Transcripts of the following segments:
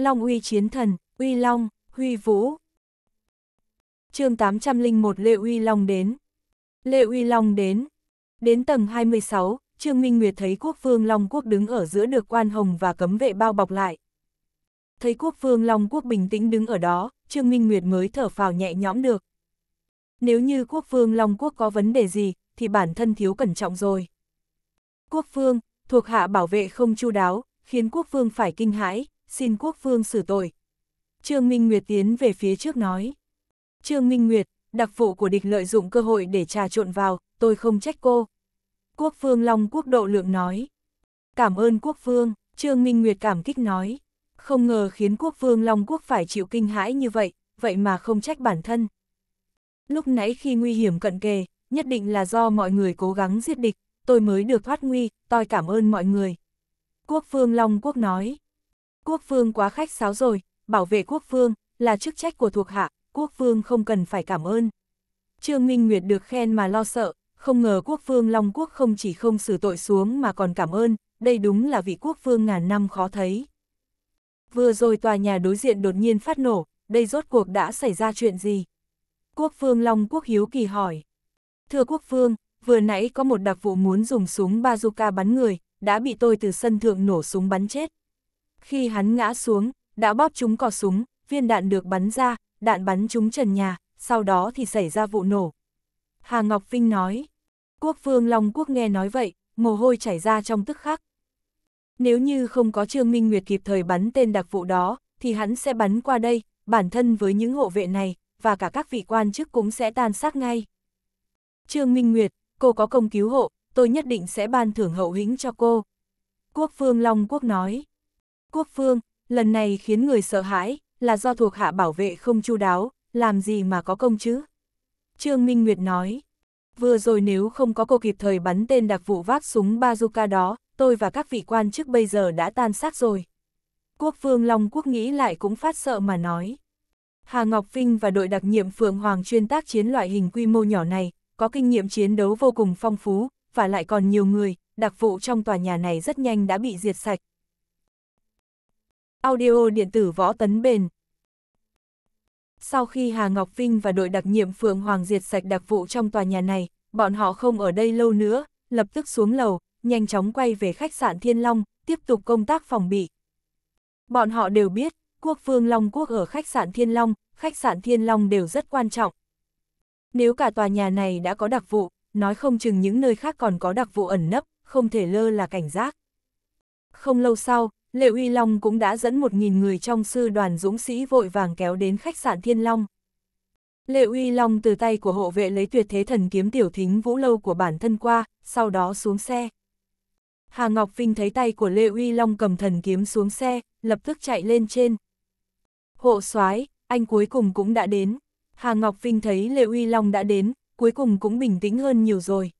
Long uy chiến thần, uy long, huy vũ. chương 801 Lệ uy long đến. Lệ uy long đến. Đến tầng 26, Trương Minh Nguyệt thấy quốc vương Long Quốc đứng ở giữa được quan hồng và cấm vệ bao bọc lại. Thấy quốc vương Long Quốc bình tĩnh đứng ở đó, Trương Minh Nguyệt mới thở phào nhẹ nhõm được. Nếu như quốc vương Long Quốc có vấn đề gì, thì bản thân thiếu cẩn trọng rồi. Quốc vương, thuộc hạ bảo vệ không chu đáo, khiến quốc vương phải kinh hãi, xin quốc vương xử tội. Trương Minh Nguyệt tiến về phía trước nói. Trương Minh Nguyệt, đặc vụ của địch lợi dụng cơ hội để trà trộn vào, tôi không trách cô. Quốc vương Long quốc độ lượng nói. Cảm ơn quốc vương, Trương Minh Nguyệt cảm kích nói. Không ngờ khiến quốc vương Long quốc phải chịu kinh hãi như vậy, vậy mà không trách bản thân. Lúc nãy khi nguy hiểm cận kề, nhất định là do mọi người cố gắng giết địch, tôi mới được thoát nguy, tôi cảm ơn mọi người. Quốc vương Long quốc nói. Quốc vương quá khách sáo rồi, bảo vệ quốc vương là chức trách của thuộc hạ, quốc vương không cần phải cảm ơn. Trương Minh Nguyệt được khen mà lo sợ, không ngờ quốc vương Long Quốc không chỉ không xử tội xuống mà còn cảm ơn, đây đúng là vị quốc vương ngàn năm khó thấy. Vừa rồi tòa nhà đối diện đột nhiên phát nổ, đây rốt cuộc đã xảy ra chuyện gì? Quốc vương Long Quốc hiếu kỳ hỏi. Thưa quốc vương, vừa nãy có một đặc vụ muốn dùng súng bazooka bắn người, đã bị tôi từ sân thượng nổ súng bắn chết. Khi hắn ngã xuống, đã bóp trúng cò súng, viên đạn được bắn ra, đạn bắn trúng trần nhà, sau đó thì xảy ra vụ nổ. Hà Ngọc Vinh nói, quốc vương Long Quốc nghe nói vậy, mồ hôi chảy ra trong tức khắc. Nếu như không có Trương Minh Nguyệt kịp thời bắn tên đặc vụ đó, thì hắn sẽ bắn qua đây, bản thân với những hộ vệ này, và cả các vị quan chức cũng sẽ tan xác ngay. Trương Minh Nguyệt, cô có công cứu hộ, tôi nhất định sẽ ban thưởng hậu hĩnh cho cô. Quốc vương Long Quốc nói, quốc phương, lần này khiến người sợ hãi, là do thuộc hạ bảo vệ không chu đáo, làm gì mà có công chứ? Trương Minh Nguyệt nói, vừa rồi nếu không có cô kịp thời bắn tên đặc vụ vác súng bazooka đó, tôi và các vị quan chức bây giờ đã tan xác rồi. Quốc vương Long Quốc nghĩ lại cũng phát sợ mà nói. Hà Ngọc Vinh và đội đặc nhiệm Phượng Hoàng chuyên tác chiến loại hình quy mô nhỏ này, có kinh nghiệm chiến đấu vô cùng phong phú, và lại còn nhiều người, đặc vụ trong tòa nhà này rất nhanh đã bị diệt sạch, Audio điện tử võ tấn bền. Sau khi Hà Ngọc Vinh và đội đặc nhiệm Phượng Hoàng diệt sạch đặc vụ trong tòa nhà này, bọn họ không ở đây lâu nữa, lập tức xuống lầu, nhanh chóng quay về khách sạn Thiên Long, tiếp tục công tác phòng bị. Bọn họ đều biết, quốc vương Long Quốc ở khách sạn Thiên Long, khách sạn Thiên Long đều rất quan trọng. Nếu cả tòa nhà này đã có đặc vụ, nói không chừng những nơi khác còn có đặc vụ ẩn nấp, không thể lơ là cảnh giác. Không lâu sau, Lệ Uy Long cũng đã dẫn 1.000 người trong sư đoàn dũng sĩ vội vàng kéo đến khách sạn Thiên Long. Lệ Uy Long từ tay của hộ vệ lấy tuyệt thế thần kiếm tiểu thính vũ lâu của bản thân qua, sau đó xuống xe. Hà Ngọc Vinh thấy tay của Lê Uy Long cầm thần kiếm xuống xe, lập tức chạy lên trên. Hộ soái anh cuối cùng cũng đã đến. Hà Ngọc Vinh thấy Lê Uy Long đã đến, cuối cùng cũng bình tĩnh hơn nhiều rồi.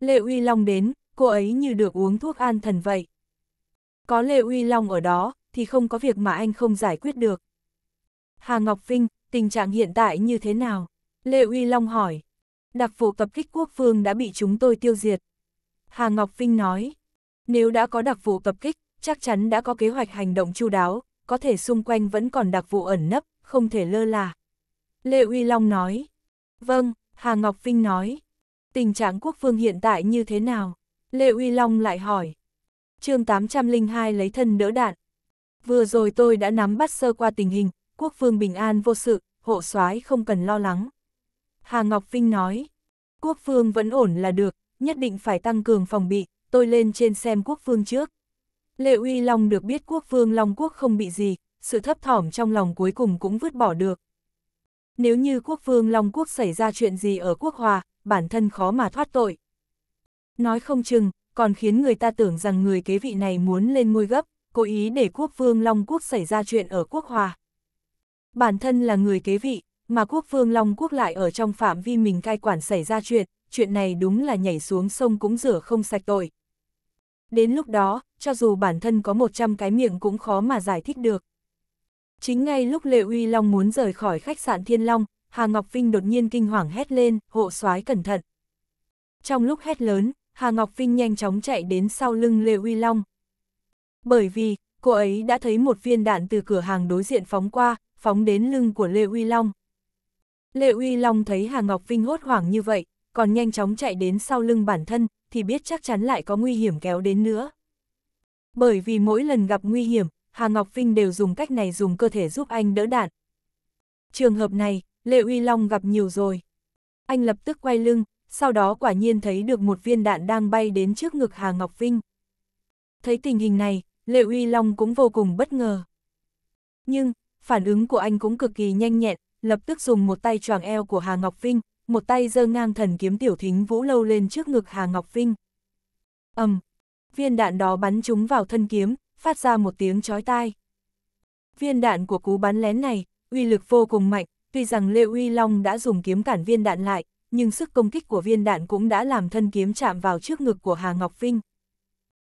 Lê Uy Long đến, cô ấy như được uống thuốc an thần vậy. Có Lê Uy Long ở đó, thì không có việc mà anh không giải quyết được. Hà Ngọc Vinh, tình trạng hiện tại như thế nào? Lê Uy Long hỏi. Đặc vụ tập kích quốc phương đã bị chúng tôi tiêu diệt. Hà Ngọc Vinh nói. Nếu đã có đặc vụ tập kích, chắc chắn đã có kế hoạch hành động chu đáo, có thể xung quanh vẫn còn đặc vụ ẩn nấp, không thể lơ là. Lê Uy Long nói. Vâng, Hà Ngọc Vinh nói. Tình trạng quốc phương hiện tại như thế nào? Lê Uy Long lại hỏi chương 802 lấy thân đỡ đạn. Vừa rồi tôi đã nắm bắt sơ qua tình hình, quốc vương bình an vô sự, hộ soái không cần lo lắng. Hà Ngọc Vinh nói, quốc vương vẫn ổn là được, nhất định phải tăng cường phòng bị, tôi lên trên xem quốc vương trước. Lệ Uy Long được biết quốc vương Long Quốc không bị gì, sự thấp thỏm trong lòng cuối cùng cũng vứt bỏ được. Nếu như quốc vương Long Quốc xảy ra chuyện gì ở quốc hòa, bản thân khó mà thoát tội. Nói không chừng, còn khiến người ta tưởng rằng người kế vị này muốn lên ngôi gấp, cố ý để quốc vương Long Quốc xảy ra chuyện ở quốc hòa. Bản thân là người kế vị, mà quốc vương Long Quốc lại ở trong phạm vi mình cai quản xảy ra chuyện, chuyện này đúng là nhảy xuống sông cũng rửa không sạch tội. Đến lúc đó, cho dù bản thân có 100 cái miệng cũng khó mà giải thích được. Chính ngay lúc Lệ Uy Long muốn rời khỏi khách sạn Thiên Long, Hà Ngọc Vinh đột nhiên kinh hoàng hét lên, hộ soái cẩn thận. Trong lúc hét lớn, Hà Ngọc Vinh nhanh chóng chạy đến sau lưng Lê Uy Long. Bởi vì, cô ấy đã thấy một viên đạn từ cửa hàng đối diện phóng qua, phóng đến lưng của Lê Uy Long. Lê Uy Long thấy Hà Ngọc Vinh hốt hoảng như vậy, còn nhanh chóng chạy đến sau lưng bản thân, thì biết chắc chắn lại có nguy hiểm kéo đến nữa. Bởi vì mỗi lần gặp nguy hiểm, Hà Ngọc Vinh đều dùng cách này dùng cơ thể giúp anh đỡ đạn. Trường hợp này, Lê Uy Long gặp nhiều rồi. Anh lập tức quay lưng, sau đó quả nhiên thấy được một viên đạn đang bay đến trước ngực Hà Ngọc Vinh. Thấy tình hình này, Lệ Uy Long cũng vô cùng bất ngờ. Nhưng, phản ứng của anh cũng cực kỳ nhanh nhẹn, lập tức dùng một tay choàng eo của Hà Ngọc Vinh, một tay giơ ngang thần kiếm tiểu thính vũ lâu lên trước ngực Hà Ngọc Vinh. ầm, viên đạn đó bắn trúng vào thân kiếm, phát ra một tiếng chói tai. Viên đạn của cú bắn lén này, uy lực vô cùng mạnh, tuy rằng Lê Uy Long đã dùng kiếm cản viên đạn lại, nhưng sức công kích của viên đạn cũng đã làm thân kiếm chạm vào trước ngực của Hà Ngọc Vinh.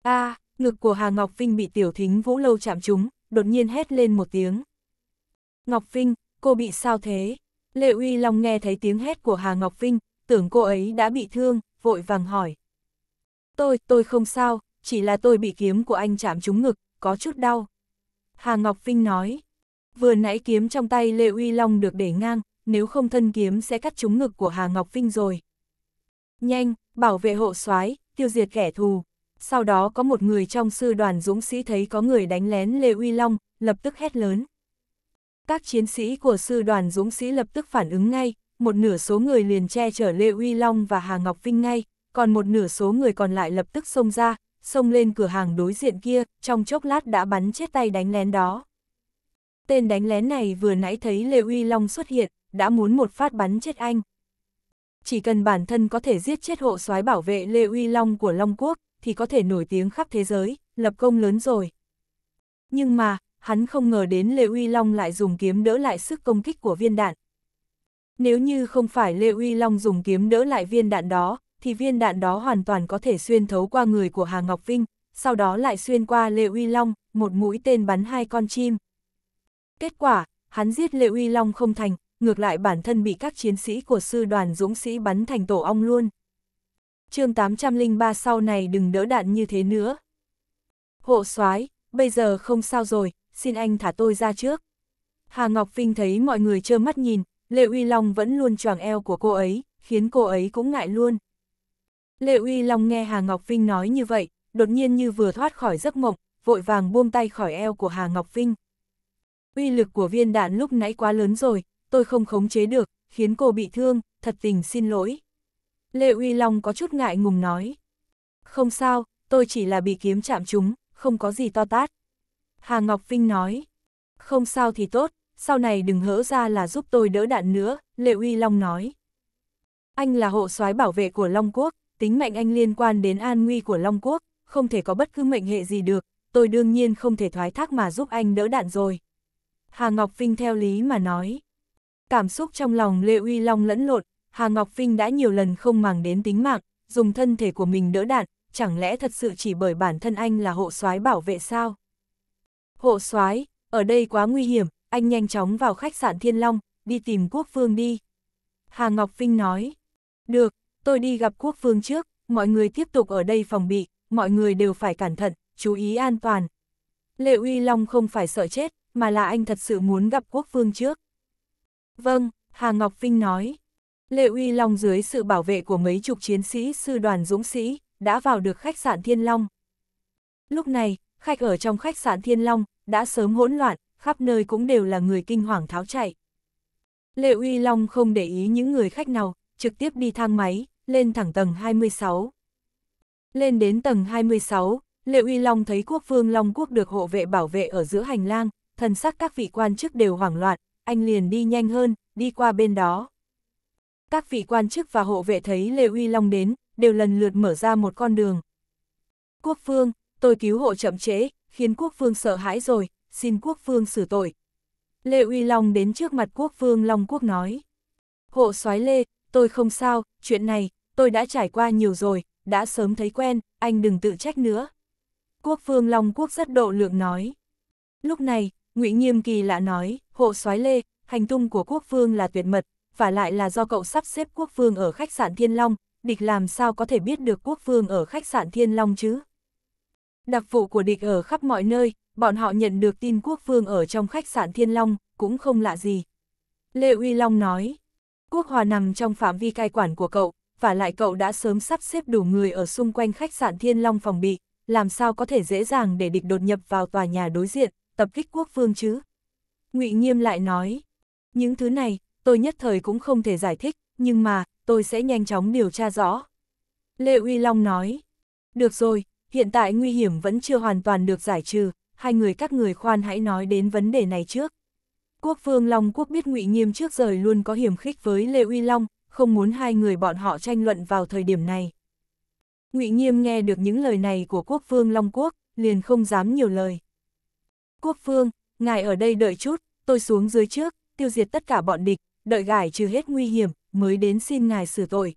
A, à, ngực của Hà Ngọc Vinh bị tiểu thính vũ lâu chạm trúng, đột nhiên hét lên một tiếng. Ngọc Vinh, cô bị sao thế? Lệ Uy Long nghe thấy tiếng hét của Hà Ngọc Vinh, tưởng cô ấy đã bị thương, vội vàng hỏi. Tôi, tôi không sao, chỉ là tôi bị kiếm của anh chạm trúng ngực, có chút đau. Hà Ngọc Vinh nói, vừa nãy kiếm trong tay Lệ Uy Long được để ngang, nếu không thân kiếm sẽ cắt trúng ngực của Hà Ngọc Vinh rồi. Nhanh, bảo vệ hộ soái tiêu diệt kẻ thù. Sau đó có một người trong sư đoàn dũng sĩ thấy có người đánh lén Lê Uy Long, lập tức hét lớn. Các chiến sĩ của sư đoàn dũng sĩ lập tức phản ứng ngay, một nửa số người liền che chở Lê Uy Long và Hà Ngọc Vinh ngay, còn một nửa số người còn lại lập tức xông ra, xông lên cửa hàng đối diện kia, trong chốc lát đã bắn chết tay đánh lén đó. Tên đánh lén này vừa nãy thấy Lê Uy Long xuất hiện, đã muốn một phát bắn chết anh. Chỉ cần bản thân có thể giết chết hộ soái bảo vệ Lê Uy Long của Long Quốc, thì có thể nổi tiếng khắp thế giới, lập công lớn rồi. Nhưng mà, hắn không ngờ đến Lê Uy Long lại dùng kiếm đỡ lại sức công kích của viên đạn. Nếu như không phải Lê Uy Long dùng kiếm đỡ lại viên đạn đó, thì viên đạn đó hoàn toàn có thể xuyên thấu qua người của Hà Ngọc Vinh, sau đó lại xuyên qua Lê Uy Long, một mũi tên bắn hai con chim. Kết quả, hắn giết Lê Uy Long không thành, ngược lại bản thân bị các chiến sĩ của sư đoàn dũng sĩ bắn thành tổ ong luôn. chương 803 sau này đừng đỡ đạn như thế nữa. Hộ soái bây giờ không sao rồi, xin anh thả tôi ra trước. Hà Ngọc Vinh thấy mọi người trơ mắt nhìn, Lệ Uy Long vẫn luôn choàng eo của cô ấy, khiến cô ấy cũng ngại luôn. Lệ Uy Long nghe Hà Ngọc Vinh nói như vậy, đột nhiên như vừa thoát khỏi giấc mộng, vội vàng buông tay khỏi eo của Hà Ngọc Vinh. Uy lực của viên đạn lúc nãy quá lớn rồi, tôi không khống chế được, khiến cô bị thương, thật tình xin lỗi. Lê Uy Long có chút ngại ngùng nói. Không sao, tôi chỉ là bị kiếm chạm chúng, không có gì to tát. Hà Ngọc Vinh nói. Không sao thì tốt, sau này đừng hỡ ra là giúp tôi đỡ đạn nữa, Lê Uy Long nói. Anh là hộ soái bảo vệ của Long Quốc, tính mệnh anh liên quan đến an nguy của Long Quốc, không thể có bất cứ mệnh hệ gì được, tôi đương nhiên không thể thoái thác mà giúp anh đỡ đạn rồi. Hà Ngọc Vinh theo lý mà nói cảm xúc trong lòng Lê Uy Long lẫn lộn, Hà Ngọc Vinh đã nhiều lần không màng đến tính mạng, dùng thân thể của mình đỡ đạn, chẳng lẽ thật sự chỉ bởi bản thân anh là hộ soái bảo vệ sao? Hộ soái, ở đây quá nguy hiểm, anh nhanh chóng vào khách sạn Thiên Long, đi tìm Quốc Phương đi. Hà Ngọc Vinh nói, được, tôi đi gặp Quốc Phương trước, mọi người tiếp tục ở đây phòng bị, mọi người đều phải cẩn thận, chú ý an toàn. Lệ Uy Long không phải sợ chết, mà là anh thật sự muốn gặp Quốc Phương trước. Vâng, Hà Ngọc Vinh nói. Lệ Uy Long dưới sự bảo vệ của mấy chục chiến sĩ sư đoàn dũng sĩ, đã vào được khách sạn Thiên Long. Lúc này, khách ở trong khách sạn Thiên Long, đã sớm hỗn loạn, khắp nơi cũng đều là người kinh hoàng tháo chạy. Lệ Uy Long không để ý những người khách nào, trực tiếp đi thang máy, lên thẳng tầng 26. Lên đến tầng 26, Lệ Uy Long thấy quốc vương Long Quốc được hộ vệ bảo vệ ở giữa hành lang, thần sắc các vị quan chức đều hoảng loạn, anh liền đi nhanh hơn, đi qua bên đó. Các vị quan chức và hộ vệ thấy Lê Uy Long đến, đều lần lượt mở ra một con đường. Quốc vương, tôi cứu hộ chậm chế, khiến quốc vương sợ hãi rồi, xin quốc vương xử tội. Lê Uy Long đến trước mặt quốc vương Long Quốc nói. Hộ soái Lê, tôi không sao, chuyện này, tôi đã trải qua nhiều rồi, đã sớm thấy quen, anh đừng tự trách nữa. Quốc vương Long Quốc rất độ lượng nói. Lúc này, Ngụy Nghiêm kỳ lạ nói, hộ soái lê, hành tung của quốc vương là tuyệt mật, và lại là do cậu sắp xếp quốc vương ở khách sạn Thiên Long, địch làm sao có thể biết được quốc vương ở khách sạn Thiên Long chứ? Đặc vụ của địch ở khắp mọi nơi, bọn họ nhận được tin quốc vương ở trong khách sạn Thiên Long, cũng không lạ gì. Lê Uy Long nói, quốc hòa nằm trong phạm vi cai quản của cậu, và lại cậu đã sớm sắp xếp đủ người ở xung quanh khách sạn Thiên Long phòng bị, làm sao có thể dễ dàng để địch đột nhập vào tòa nhà đối diện, tập kích quốc vương chứ. ngụy Nghiêm lại nói, những thứ này, tôi nhất thời cũng không thể giải thích, nhưng mà, tôi sẽ nhanh chóng điều tra rõ. Lê Uy Long nói, được rồi, hiện tại nguy hiểm vẫn chưa hoàn toàn được giải trừ, hai người các người khoan hãy nói đến vấn đề này trước. Quốc vương Long Quốc biết ngụy Nghiêm trước rời luôn có hiểm khích với Lê Uy Long, không muốn hai người bọn họ tranh luận vào thời điểm này. Ngụy Nghiêm nghe được những lời này của quốc vương Long Quốc, liền không dám nhiều lời. Quốc Phương, ngài ở đây đợi chút, tôi xuống dưới trước, tiêu diệt tất cả bọn địch, đợi gải trừ hết nguy hiểm, mới đến xin ngài xử tội.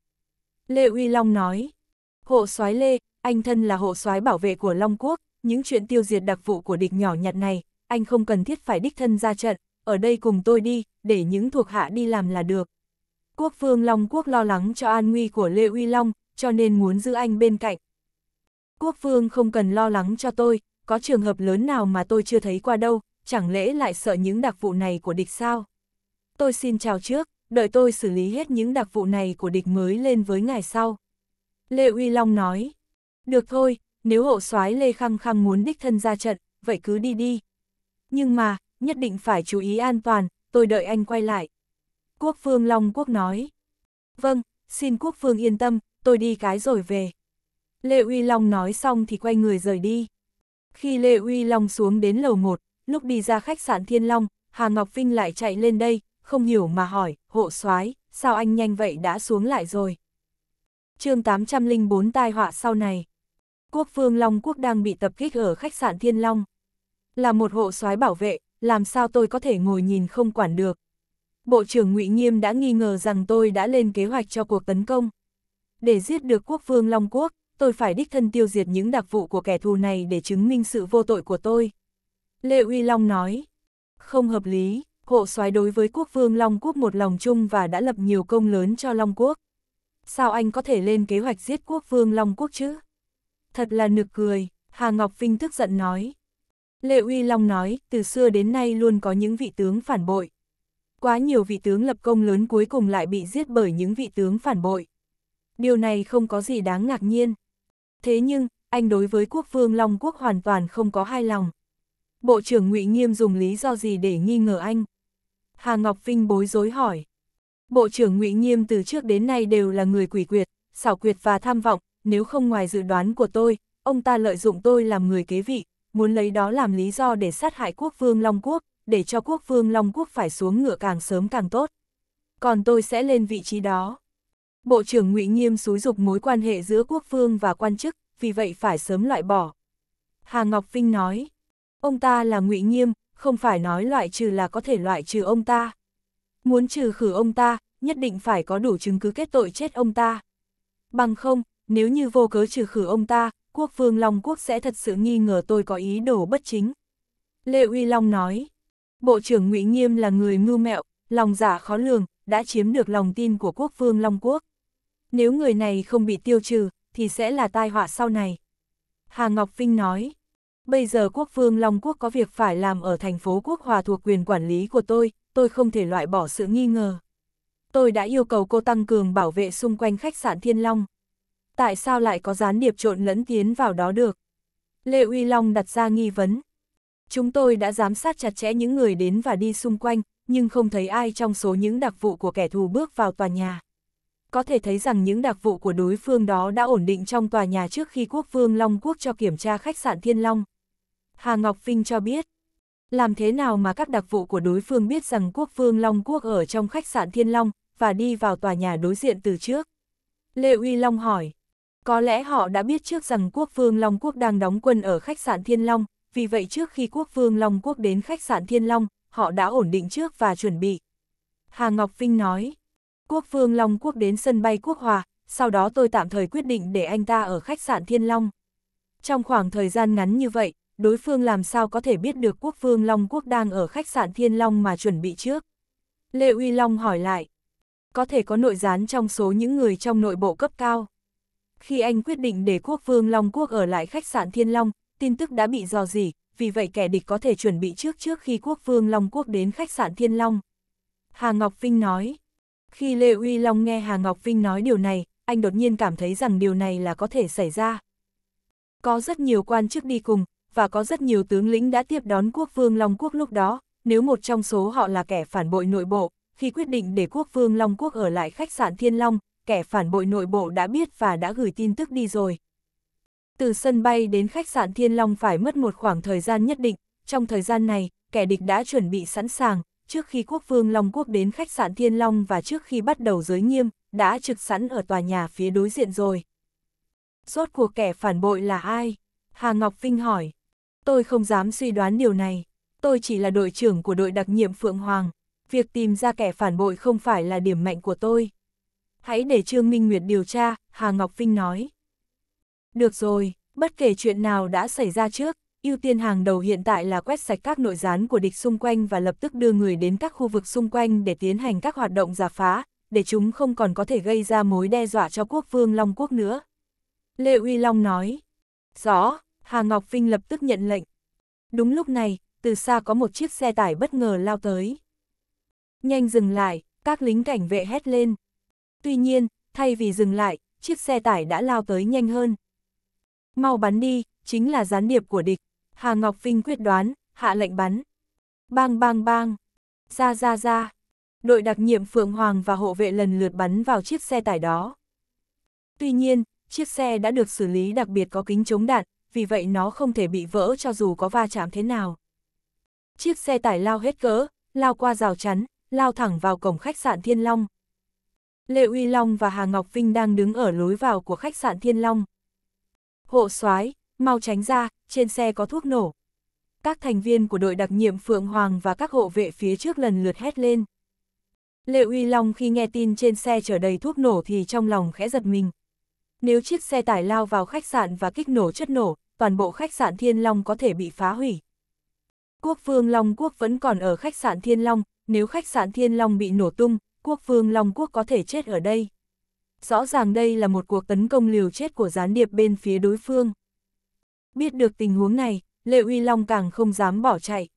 Lê Uy Long nói, hộ soái Lê, anh thân là hộ soái bảo vệ của Long Quốc, những chuyện tiêu diệt đặc vụ của địch nhỏ nhặt này, anh không cần thiết phải đích thân ra trận, ở đây cùng tôi đi, để những thuộc hạ đi làm là được. Quốc vương Long Quốc lo lắng cho an nguy của Lê Uy Long, cho nên muốn giữ anh bên cạnh. Quốc vương không cần lo lắng cho tôi, có trường hợp lớn nào mà tôi chưa thấy qua đâu, chẳng lẽ lại sợ những đặc vụ này của địch sao? Tôi xin chào trước, đợi tôi xử lý hết những đặc vụ này của địch mới lên với ngài sau. Lê Uy Long nói, được thôi, nếu hộ soái Lê Khăng Khăng muốn đích thân ra trận, vậy cứ đi đi. Nhưng mà, nhất định phải chú ý an toàn, tôi đợi anh quay lại. Quốc Phương Long Quốc nói, vâng, xin Quốc Phương yên tâm, tôi đi cái rồi về. Lê Uy Long nói xong thì quay người rời đi. Khi Lê Uy Long xuống đến lầu 1, lúc đi ra khách sạn Thiên Long, Hà Ngọc Vinh lại chạy lên đây, không hiểu mà hỏi, hộ soái sao anh nhanh vậy đã xuống lại rồi. chương 804 tai họa sau này. Quốc Vương Long Quốc đang bị tập kích ở khách sạn Thiên Long. Là một hộ soái bảo vệ, làm sao tôi có thể ngồi nhìn không quản được. Bộ trưởng ngụy Nghiêm đã nghi ngờ rằng tôi đã lên kế hoạch cho cuộc tấn công. Để giết được quốc vương Long Quốc, tôi phải đích thân tiêu diệt những đặc vụ của kẻ thù này để chứng minh sự vô tội của tôi. Lê Uy Long nói, không hợp lý, hộ soái đối với quốc vương Long Quốc một lòng chung và đã lập nhiều công lớn cho Long Quốc. Sao anh có thể lên kế hoạch giết quốc vương Long Quốc chứ? Thật là nực cười, Hà Ngọc Vinh tức giận nói. Lê Uy Long nói, từ xưa đến nay luôn có những vị tướng phản bội. Quá nhiều vị tướng lập công lớn cuối cùng lại bị giết bởi những vị tướng phản bội. Điều này không có gì đáng ngạc nhiên thế nhưng, anh đối với quốc vương Long Quốc hoàn toàn không có hai lòng. Bộ trưởng ngụy Nghiêm dùng lý do gì để nghi ngờ anh? Hà Ngọc Vinh bối rối hỏi. Bộ trưởng ngụy Nghiêm từ trước đến nay đều là người quỷ quyệt, xảo quyệt và tham vọng, nếu không ngoài dự đoán của tôi, ông ta lợi dụng tôi làm người kế vị, muốn lấy đó làm lý do để sát hại quốc vương Long Quốc, để cho quốc vương Long Quốc phải xuống ngựa càng sớm càng tốt. Còn tôi sẽ lên vị trí đó. Bộ trưởng Ngụy Nghiêm xúi dục mối quan hệ giữa quốc vương và quan chức, vì vậy phải sớm loại bỏ. Hà Ngọc Vinh nói, ông ta là Ngụy Nghiêm, không phải nói loại trừ là có thể loại trừ ông ta. Muốn trừ khử ông ta, nhất định phải có đủ chứng cứ kết tội chết ông ta. Bằng không, nếu như vô cớ trừ khử ông ta, quốc vương Long Quốc sẽ thật sự nghi ngờ tôi có ý đồ bất chính. Lê Uy Long nói, Bộ trưởng Ngụy Nghiêm là người ngu mẹo, lòng giả dạ khó lường, đã chiếm được lòng tin của quốc vương Long Quốc. Nếu người này không bị tiêu trừ, thì sẽ là tai họa sau này. Hà Ngọc Vinh nói, bây giờ quốc vương Long Quốc có việc phải làm ở thành phố Quốc Hòa thuộc quyền quản lý của tôi, tôi không thể loại bỏ sự nghi ngờ. Tôi đã yêu cầu cô tăng cường bảo vệ xung quanh khách sạn Thiên Long. Tại sao lại có gián điệp trộn lẫn tiến vào đó được? Lê Uy Long đặt ra nghi vấn. Chúng tôi đã giám sát chặt chẽ những người đến và đi xung quanh, nhưng không thấy ai trong số những đặc vụ của kẻ thù bước vào tòa nhà có thể thấy rằng những đặc vụ của đối phương đó đã ổn định trong tòa nhà trước khi quốc vương Long Quốc cho kiểm tra khách sạn Thiên Long. Hà Ngọc Vinh cho biết, làm thế nào mà các đặc vụ của đối phương biết rằng quốc vương Long Quốc ở trong khách sạn Thiên Long và đi vào tòa nhà đối diện từ trước? Lê Uy Long hỏi, có lẽ họ đã biết trước rằng quốc vương Long Quốc đang đóng quân ở khách sạn Thiên Long, vì vậy trước khi quốc vương Long Quốc đến khách sạn Thiên Long, họ đã ổn định trước và chuẩn bị. Hà Ngọc Vinh nói, Quốc Vương Long Quốc đến sân bay Quốc Hòa, sau đó tôi tạm thời quyết định để anh ta ở khách sạn Thiên Long. Trong khoảng thời gian ngắn như vậy, đối phương làm sao có thể biết được Quốc Vương Long Quốc đang ở khách sạn Thiên Long mà chuẩn bị trước. Lê Uy Long hỏi lại, có thể có nội gián trong số những người trong nội bộ cấp cao. Khi anh quyết định để Quốc Vương Long Quốc ở lại khách sạn Thiên Long, tin tức đã bị dò dỉ, vì vậy kẻ địch có thể chuẩn bị trước trước khi Quốc Vương Long Quốc đến khách sạn Thiên Long. Hà Ngọc Vinh nói, khi Lê Uy Long nghe Hà Ngọc Vinh nói điều này, anh đột nhiên cảm thấy rằng điều này là có thể xảy ra. Có rất nhiều quan chức đi cùng, và có rất nhiều tướng lĩnh đã tiếp đón quốc vương Long Quốc lúc đó, nếu một trong số họ là kẻ phản bội nội bộ, khi quyết định để quốc vương Long Quốc ở lại khách sạn Thiên Long, kẻ phản bội nội bộ đã biết và đã gửi tin tức đi rồi. Từ sân bay đến khách sạn Thiên Long phải mất một khoảng thời gian nhất định, trong thời gian này, kẻ địch đã chuẩn bị sẵn sàng, trước khi quốc vương Long Quốc đến khách sạn Thiên Long và trước khi bắt đầu giới nghiêm, đã trực sẵn ở tòa nhà phía đối diện rồi. Rốt cuộc kẻ phản bội là ai? Hà Ngọc Vinh hỏi. Tôi không dám suy đoán điều này. Tôi chỉ là đội trưởng của đội đặc nhiệm Phượng Hoàng. Việc tìm ra kẻ phản bội không phải là điểm mạnh của tôi. Hãy để Trương Minh Nguyệt điều tra, Hà Ngọc Vinh nói. Được rồi, bất kể chuyện nào đã xảy ra trước, ưu tiên hàng đầu hiện tại là quét sạch các nội gián của địch xung quanh và lập tức đưa người đến các khu vực xung quanh để tiến hành các hoạt động giả phá, để chúng không còn có thể gây ra mối đe dọa cho quốc vương Long Quốc nữa. Lê Uy Long nói, rõ, Hà Ngọc Vinh lập tức nhận lệnh. Đúng lúc này, từ xa có một chiếc xe tải bất ngờ lao tới. Nhanh dừng lại, các lính cảnh vệ hét lên. Tuy nhiên, thay vì dừng lại, chiếc xe tải đã lao tới nhanh hơn. Mau bắn đi, chính là gián điệp của địch. Hà Ngọc Vinh quyết đoán, hạ lệnh bắn. Bang bang bang. Ra ra ra. Đội đặc nhiệm Phượng Hoàng và hộ vệ lần lượt bắn vào chiếc xe tải đó. Tuy nhiên, chiếc xe đã được xử lý đặc biệt có kính chống đạn, vì vậy nó không thể bị vỡ cho dù có va chạm thế nào. Chiếc xe tải lao hết cỡ, lao qua rào chắn, lao thẳng vào cổng khách sạn Thiên Long. Lệ Uy Long và Hà Ngọc Vinh đang đứng ở lối vào của khách sạn Thiên Long. Hộ soái mau tránh ra, trên xe có thuốc nổ. Các thành viên của đội đặc nhiệm Phượng Hoàng và các hộ vệ phía trước lần lượt hét lên. Lệ Uy Long khi nghe tin trên xe chở đầy thuốc nổ thì trong lòng khẽ giật mình. Nếu chiếc xe tải lao vào khách sạn và kích nổ chất nổ, toàn bộ khách sạn Thiên Long có thể bị phá hủy. Quốc Vương Long Quốc vẫn còn ở khách sạn Thiên Long, nếu khách sạn Thiên Long bị nổ tung, Quốc Vương Long Quốc có thể chết ở đây. Rõ ràng đây là một cuộc tấn công liều chết của gián điệp bên phía đối phương. Biết được tình huống này, Lệ Uy Long càng không dám bỏ chạy.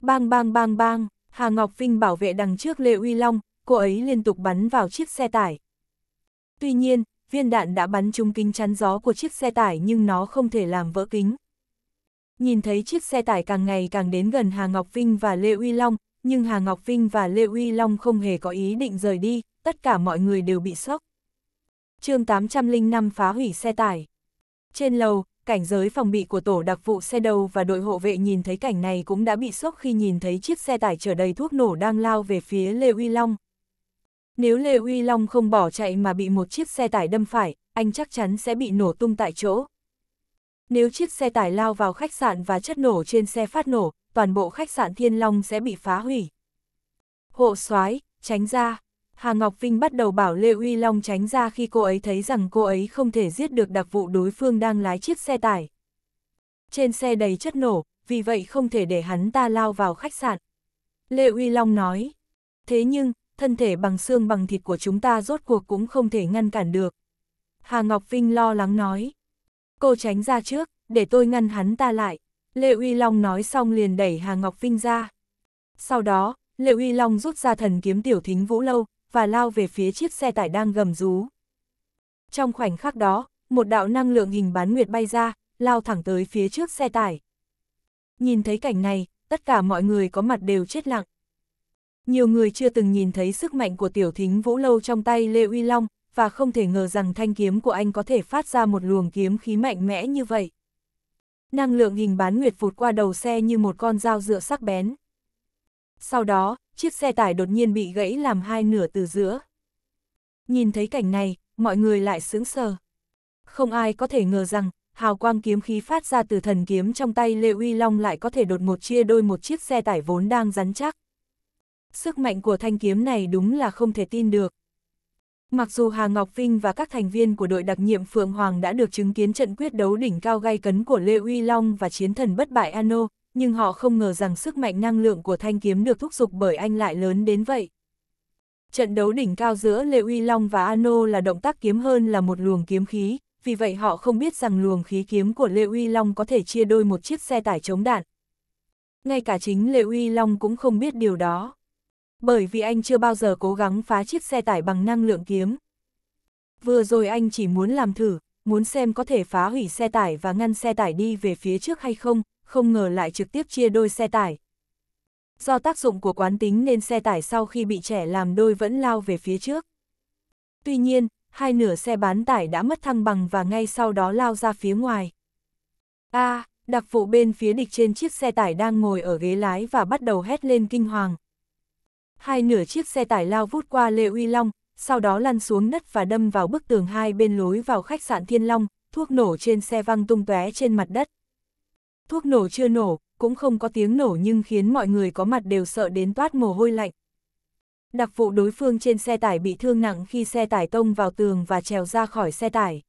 Bang bang bang bang, Hà Ngọc Vinh bảo vệ đằng trước Lệ Uy Long, cô ấy liên tục bắn vào chiếc xe tải. Tuy nhiên, viên đạn đã bắn trúng kính chắn gió của chiếc xe tải nhưng nó không thể làm vỡ kính. Nhìn thấy chiếc xe tải càng ngày càng đến gần Hà Ngọc Vinh và Lê Uy Long, nhưng Hà Ngọc Vinh và Lê Uy Long không hề có ý định rời đi, tất cả mọi người đều bị sốc. chương 805 phá hủy xe tải. Trên lầu, cảnh giới phòng bị của tổ đặc vụ xe đầu và đội hộ vệ nhìn thấy cảnh này cũng đã bị sốc khi nhìn thấy chiếc xe tải chở đầy thuốc nổ đang lao về phía Lê Uy Long. Nếu Lê Uy Long không bỏ chạy mà bị một chiếc xe tải đâm phải, anh chắc chắn sẽ bị nổ tung tại chỗ. Nếu chiếc xe tải lao vào khách sạn và chất nổ trên xe phát nổ, toàn bộ khách sạn Thiên Long sẽ bị phá hủy. Hộ soái tránh ra. Hà Ngọc Vinh bắt đầu bảo Lê Uy Long tránh ra khi cô ấy thấy rằng cô ấy không thể giết được đặc vụ đối phương đang lái chiếc xe tải. Trên xe đầy chất nổ, vì vậy không thể để hắn ta lao vào khách sạn. Lê Uy Long nói, thế nhưng, thân thể bằng xương bằng thịt của chúng ta rốt cuộc cũng không thể ngăn cản được. Hà Ngọc Vinh lo lắng nói, cô tránh ra trước, để tôi ngăn hắn ta lại. Lê Uy Long nói xong liền đẩy Hà Ngọc Vinh ra. Sau đó, Lê Uy Long rút ra thần kiếm tiểu thính vũ lâu, và lao về phía chiếc xe tải đang gầm rú. Trong khoảnh khắc đó, một đạo năng lượng hình bán nguyệt bay ra, lao thẳng tới phía trước xe tải. Nhìn thấy cảnh này, tất cả mọi người có mặt đều chết lặng. Nhiều người chưa từng nhìn thấy sức mạnh của tiểu thính vũ lâu trong tay Lê Uy Long, và không thể ngờ rằng thanh kiếm của anh có thể phát ra một luồng kiếm khí mạnh mẽ như vậy. Năng lượng hình bán nguyệt vụt qua đầu xe như một con dao dựa sắc bén. Sau đó, chiếc xe tải đột nhiên bị gãy làm hai nửa từ giữa. Nhìn thấy cảnh này, mọi người lại sững sờ. Không ai có thể ngờ rằng, hào quang kiếm khí phát ra từ thần kiếm trong tay Lê Uy Long lại có thể đột ngột chia đôi một chiếc xe tải vốn đang rắn chắc. Sức mạnh của thanh kiếm này đúng là không thể tin được. Mặc dù Hà Ngọc Vinh và các thành viên của đội đặc nhiệm Phượng Hoàng đã được chứng kiến trận quyết đấu đỉnh cao gay cấn của Lê Uy Long và chiến thần bất bại Ano, nhưng họ không ngờ rằng sức mạnh năng lượng của thanh kiếm được thúc giục bởi anh lại lớn đến vậy. Trận đấu đỉnh cao giữa Lê Uy Long và Ano là động tác kiếm hơn là một luồng kiếm khí, vì vậy họ không biết rằng luồng khí kiếm của Lê Uy Long có thể chia đôi một chiếc xe tải chống đạn. Ngay cả chính Lê Uy Long cũng không biết điều đó. Bởi vì anh chưa bao giờ cố gắng phá chiếc xe tải bằng năng lượng kiếm. Vừa rồi anh chỉ muốn làm thử, muốn xem có thể phá hủy xe tải và ngăn xe tải đi về phía trước hay không, không ngờ lại trực tiếp chia đôi xe tải. Do tác dụng của quán tính nên xe tải sau khi bị trẻ làm đôi vẫn lao về phía trước. Tuy nhiên, hai nửa xe bán tải đã mất thăng bằng và ngay sau đó lao ra phía ngoài. A, à, đặc vụ bên phía địch trên chiếc xe tải đang ngồi ở ghế lái và bắt đầu hét lên kinh hoàng. Hai nửa chiếc xe tải lao vút qua Lê Uy Long, sau đó lăn xuống đất và đâm vào bức tường hai bên lối vào khách sạn Thiên Long, thuốc nổ trên xe văng tung tóe trên mặt đất. Thuốc nổ chưa nổ, cũng không có tiếng nổ nhưng khiến mọi người có mặt đều sợ đến toát mồ hôi lạnh. Đặc vụ đối phương trên xe tải bị thương nặng khi xe tải tông vào tường và trèo ra khỏi xe tải.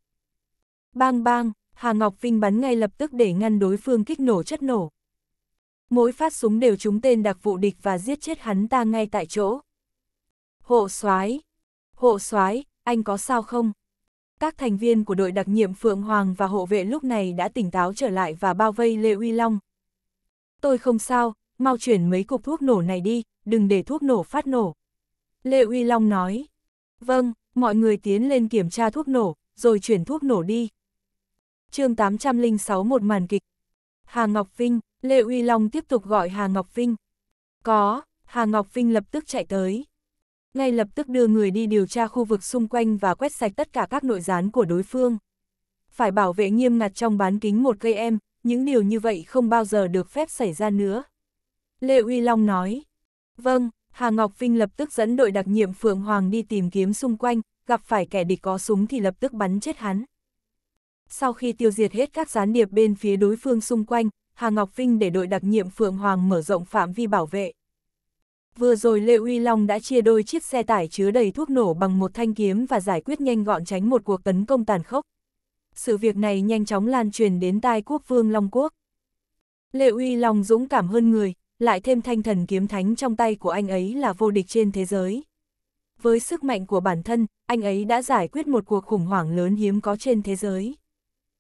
Bang bang, Hà Ngọc Vinh bắn ngay lập tức để ngăn đối phương kích nổ chất nổ. Mỗi phát súng đều trúng tên đặc vụ địch và giết chết hắn ta ngay tại chỗ. Hộ soái, hộ soái, anh có sao không? Các thành viên của đội đặc nhiệm Phượng Hoàng và hộ vệ lúc này đã tỉnh táo trở lại và bao vây Lê Uy Long. Tôi không sao, mau chuyển mấy cục thuốc nổ này đi, đừng để thuốc nổ phát nổ. Lê Uy Long nói. Vâng, mọi người tiến lên kiểm tra thuốc nổ, rồi chuyển thuốc nổ đi. chương 806 một màn kịch. Hà Ngọc Vinh, Lê Uy Long tiếp tục gọi Hà Ngọc Vinh. Có, Hà Ngọc Vinh lập tức chạy tới ngay lập tức đưa người đi điều tra khu vực xung quanh và quét sạch tất cả các nội gián của đối phương. Phải bảo vệ nghiêm ngặt trong bán kính một cây em, những điều như vậy không bao giờ được phép xảy ra nữa. Lê Uy Long nói, vâng, Hà Ngọc Vinh lập tức dẫn đội đặc nhiệm Phượng Hoàng đi tìm kiếm xung quanh, gặp phải kẻ địch có súng thì lập tức bắn chết hắn. Sau khi tiêu diệt hết các gián điệp bên phía đối phương xung quanh, Hà Ngọc Vinh để đội đặc nhiệm Phượng Hoàng mở rộng phạm vi bảo vệ. Vừa rồi Lê Uy Long đã chia đôi chiếc xe tải chứa đầy thuốc nổ bằng một thanh kiếm và giải quyết nhanh gọn tránh một cuộc tấn công tàn khốc. Sự việc này nhanh chóng lan truyền đến tai quốc vương Long Quốc. Lê Uy Long dũng cảm hơn người, lại thêm thanh thần kiếm thánh trong tay của anh ấy là vô địch trên thế giới. Với sức mạnh của bản thân, anh ấy đã giải quyết một cuộc khủng hoảng lớn hiếm có trên thế giới.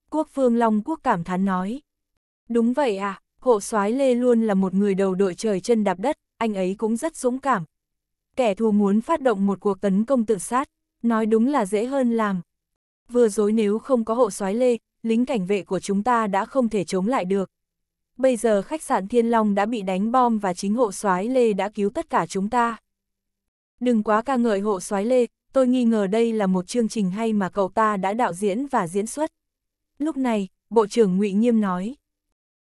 Quốc vương Long Quốc cảm thán nói. Đúng vậy à, hộ soái Lê luôn là một người đầu đội trời chân đạp đất, anh ấy cũng rất dũng cảm. Kẻ thù muốn phát động một cuộc tấn công tự sát, nói đúng là dễ hơn làm. Vừa dối nếu không có hộ soái lê, lính cảnh vệ của chúng ta đã không thể chống lại được. Bây giờ khách sạn Thiên Long đã bị đánh bom và chính hộ soái lê đã cứu tất cả chúng ta. Đừng quá ca ngợi hộ soái lê, tôi nghi ngờ đây là một chương trình hay mà cậu ta đã đạo diễn và diễn xuất. Lúc này, Bộ trưởng ngụy Nghiêm nói.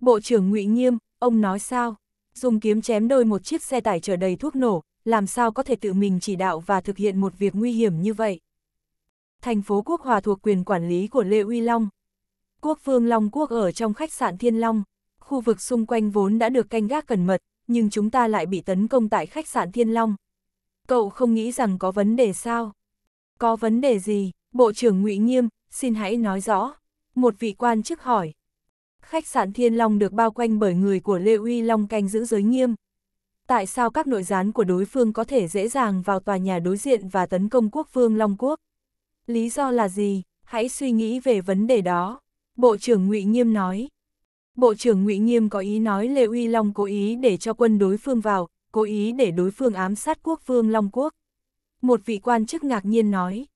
Bộ trưởng ngụy Nghiêm, ông nói sao? dùng kiếm chém đôi một chiếc xe tải chở đầy thuốc nổ, làm sao có thể tự mình chỉ đạo và thực hiện một việc nguy hiểm như vậy. Thành phố Quốc Hòa thuộc quyền quản lý của Lê Uy Long. Quốc Vương Long Quốc ở trong khách sạn Thiên Long, khu vực xung quanh vốn đã được canh gác cẩn mật, nhưng chúng ta lại bị tấn công tại khách sạn Thiên Long. Cậu không nghĩ rằng có vấn đề sao? Có vấn đề gì? Bộ trưởng Ngụy Nghiêm, xin hãy nói rõ. Một vị quan chức hỏi. Khách sạn Thiên Long được bao quanh bởi người của Lê Uy Long canh giữ giới nghiêm. Tại sao các nội gián của đối phương có thể dễ dàng vào tòa nhà đối diện và tấn công quốc vương Long Quốc? Lý do là gì? Hãy suy nghĩ về vấn đề đó. Bộ trưởng ngụy Nghiêm nói. Bộ trưởng ngụy Nghiêm có ý nói Lê Uy Long cố ý để cho quân đối phương vào, cố ý để đối phương ám sát quốc vương Long Quốc. Một vị quan chức ngạc nhiên nói.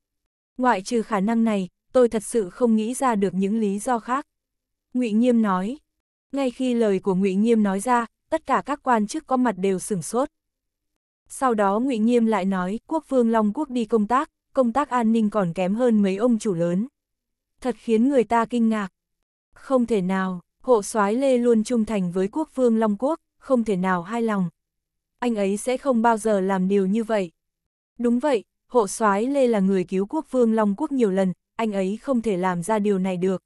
Ngoại trừ khả năng này, tôi thật sự không nghĩ ra được những lý do khác. Ngụy Nghiêm nói. Ngay khi lời của Ngụy Nghiêm nói ra, tất cả các quan chức có mặt đều sửng sốt. Sau đó Ngụy Nghiêm lại nói, quốc vương Long Quốc đi công tác, công tác an ninh còn kém hơn mấy ông chủ lớn. Thật khiến người ta kinh ngạc. Không thể nào, hộ soái Lê luôn trung thành với quốc vương Long Quốc, không thể nào hai lòng. Anh ấy sẽ không bao giờ làm điều như vậy. Đúng vậy, hộ soái Lê là người cứu quốc vương Long Quốc nhiều lần, anh ấy không thể làm ra điều này được.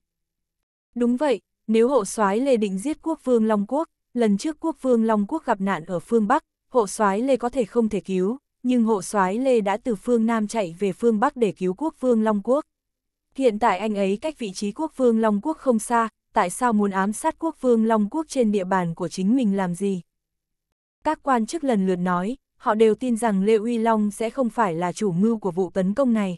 Đúng vậy, nếu hộ soái Lê định giết quốc vương Long Quốc, lần trước quốc vương Long Quốc gặp nạn ở phương Bắc, hộ soái Lê có thể không thể cứu, nhưng hộ soái Lê đã từ phương Nam chạy về phương Bắc để cứu quốc vương Long Quốc. Hiện tại anh ấy cách vị trí quốc vương Long Quốc không xa, tại sao muốn ám sát quốc vương Long Quốc trên địa bàn của chính mình làm gì? Các quan chức lần lượt nói, họ đều tin rằng Lê Uy Long sẽ không phải là chủ mưu của vụ tấn công này.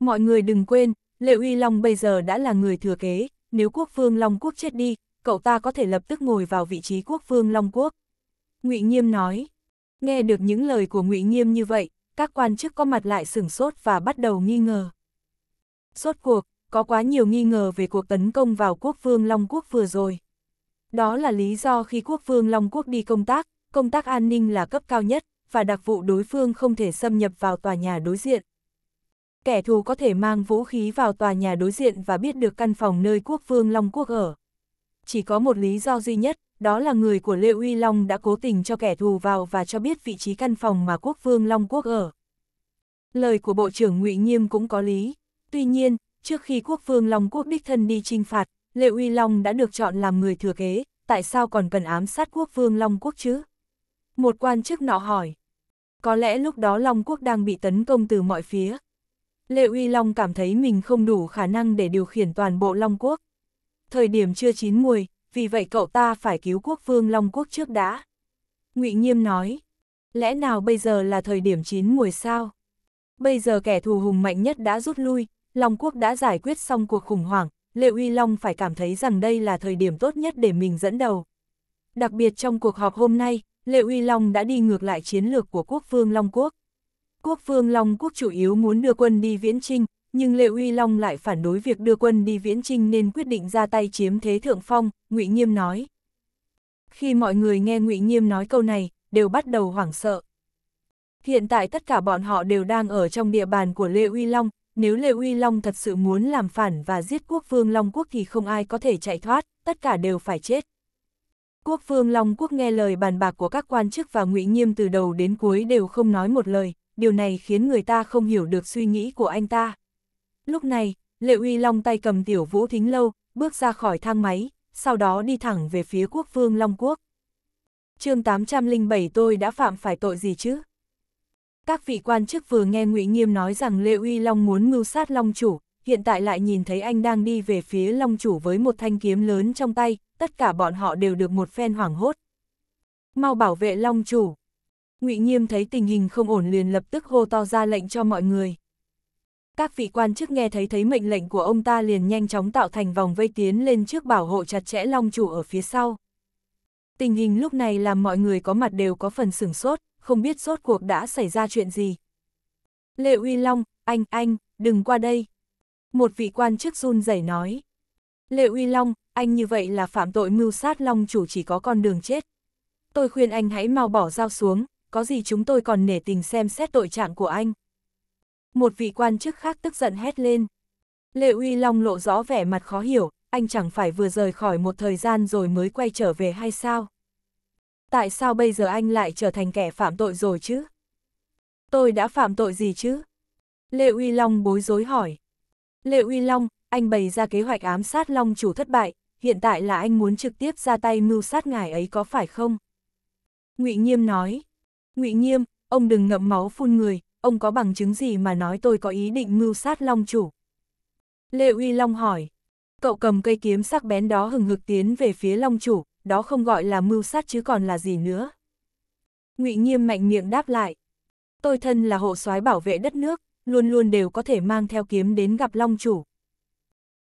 Mọi người đừng quên, Lê Uy Long bây giờ đã là người thừa kế, nếu quốc vương Long Quốc chết đi, cậu ta có thể lập tức ngồi vào vị trí quốc vương Long Quốc. ngụy Nghiêm nói, nghe được những lời của ngụy Nghiêm như vậy, các quan chức có mặt lại sửng sốt và bắt đầu nghi ngờ. Sốt cuộc, có quá nhiều nghi ngờ về cuộc tấn công vào quốc vương Long Quốc vừa rồi. Đó là lý do khi quốc vương Long Quốc đi công tác, công tác an ninh là cấp cao nhất, và đặc vụ đối phương không thể xâm nhập vào tòa nhà đối diện kẻ thù có thể mang vũ khí vào tòa nhà đối diện và biết được căn phòng nơi quốc vương Long Quốc ở. Chỉ có một lý do duy nhất, đó là người của Lê Uy Long đã cố tình cho kẻ thù vào và cho biết vị trí căn phòng mà quốc vương Long Quốc ở. Lời của Bộ trưởng ngụy Nghiêm cũng có lý. Tuy nhiên, trước khi quốc vương Long Quốc đích thân đi trinh phạt, Lê Uy Long đã được chọn làm người thừa kế, tại sao còn cần ám sát quốc vương Long Quốc chứ? Một quan chức nọ hỏi. Có lẽ lúc đó Long Quốc đang bị tấn công từ mọi phía, Lê Uy Long cảm thấy mình không đủ khả năng để điều khiển toàn bộ Long Quốc. Thời điểm chưa chín muồi, vì vậy cậu ta phải cứu quốc vương Long Quốc trước đã. ngụy Nghiêm nói, lẽ nào bây giờ là thời điểm chín muồi sao? Bây giờ kẻ thù hùng mạnh nhất đã rút lui, Long Quốc đã giải quyết xong cuộc khủng hoảng, Lê Uy Long phải cảm thấy rằng đây là thời điểm tốt nhất để mình dẫn đầu. Đặc biệt trong cuộc họp hôm nay, Lê Uy Long đã đi ngược lại chiến lược của quốc vương Long Quốc. Quốc vương Long Quốc chủ yếu muốn đưa quân đi Viễn Trinh, nhưng Lệ Uy Long lại phản đối việc đưa quân đi Viễn Trinh nên quyết định ra tay chiếm thế thượng phong, Ngụy Nghiêm nói. Khi mọi người nghe Ngụy Nghiêm nói câu này, đều bắt đầu hoảng sợ. Hiện tại tất cả bọn họ đều đang ở trong địa bàn của Lê Uy Long, nếu Lê Uy Long thật sự muốn làm phản và giết quốc vương Long Quốc thì không ai có thể chạy thoát, tất cả đều phải chết. Quốc vương Long Quốc nghe lời bàn bạc của các quan chức và ngụy Nghiêm từ đầu đến cuối đều không nói một lời điều này khiến người ta không hiểu được suy nghĩ của anh ta. Lúc này, Lệ Uy Long tay cầm tiểu vũ thính lâu, bước ra khỏi thang máy, sau đó đi thẳng về phía quốc vương Long Quốc. chương 807 tôi đã phạm phải tội gì chứ? Các vị quan chức vừa nghe ngụy Nghiêm nói rằng Lê Uy Long muốn mưu sát Long Chủ, hiện tại lại nhìn thấy anh đang đi về phía Long Chủ với một thanh kiếm lớn trong tay, tất cả bọn họ đều được một phen hoảng hốt. Mau bảo vệ Long Chủ! Ngụy Nghiêm thấy tình hình không ổn liền lập tức hô to ra lệnh cho mọi người. Các vị quan chức nghe thấy thấy mệnh lệnh của ông ta liền nhanh chóng tạo thành vòng vây tiến lên trước bảo hộ chặt chẽ Long Chủ ở phía sau. Tình hình lúc này làm mọi người có mặt đều có phần sửng sốt, không biết sốt cuộc đã xảy ra chuyện gì. Lệ Uy Long, anh, anh, đừng qua đây. Một vị quan chức run rẩy nói. Lệ Uy Long, anh như vậy là phạm tội mưu sát Long Chủ chỉ có con đường chết. Tôi khuyên anh hãy mau bỏ dao xuống, có gì chúng tôi còn nể tình xem xét tội trạng của anh. Một vị quan chức khác tức giận hét lên. Lệ Uy Long lộ rõ vẻ mặt khó hiểu, anh chẳng phải vừa rời khỏi một thời gian rồi mới quay trở về hay sao? Tại sao bây giờ anh lại trở thành kẻ phạm tội rồi chứ? Tôi đã phạm tội gì chứ? Lệ Uy Long bối rối hỏi. Lệ Uy Long, anh bày ra kế hoạch ám sát Long chủ thất bại, hiện tại là anh muốn trực tiếp ra tay mưu sát ngài ấy có phải không? Ngụy Nghiêm nói ngụy Nghiêm, ông đừng ngậm máu phun người, ông có bằng chứng gì mà nói tôi có ý định mưu sát Long Chủ? Lê Uy Long hỏi. Cậu cầm cây kiếm sắc bén đó hừng hực tiến về phía Long Chủ, đó không gọi là mưu sát chứ còn là gì nữa. ngụy Nghiêm mạnh miệng đáp lại. Tôi thân là hộ soái bảo vệ đất nước, luôn luôn đều có thể mang theo kiếm đến gặp Long Chủ.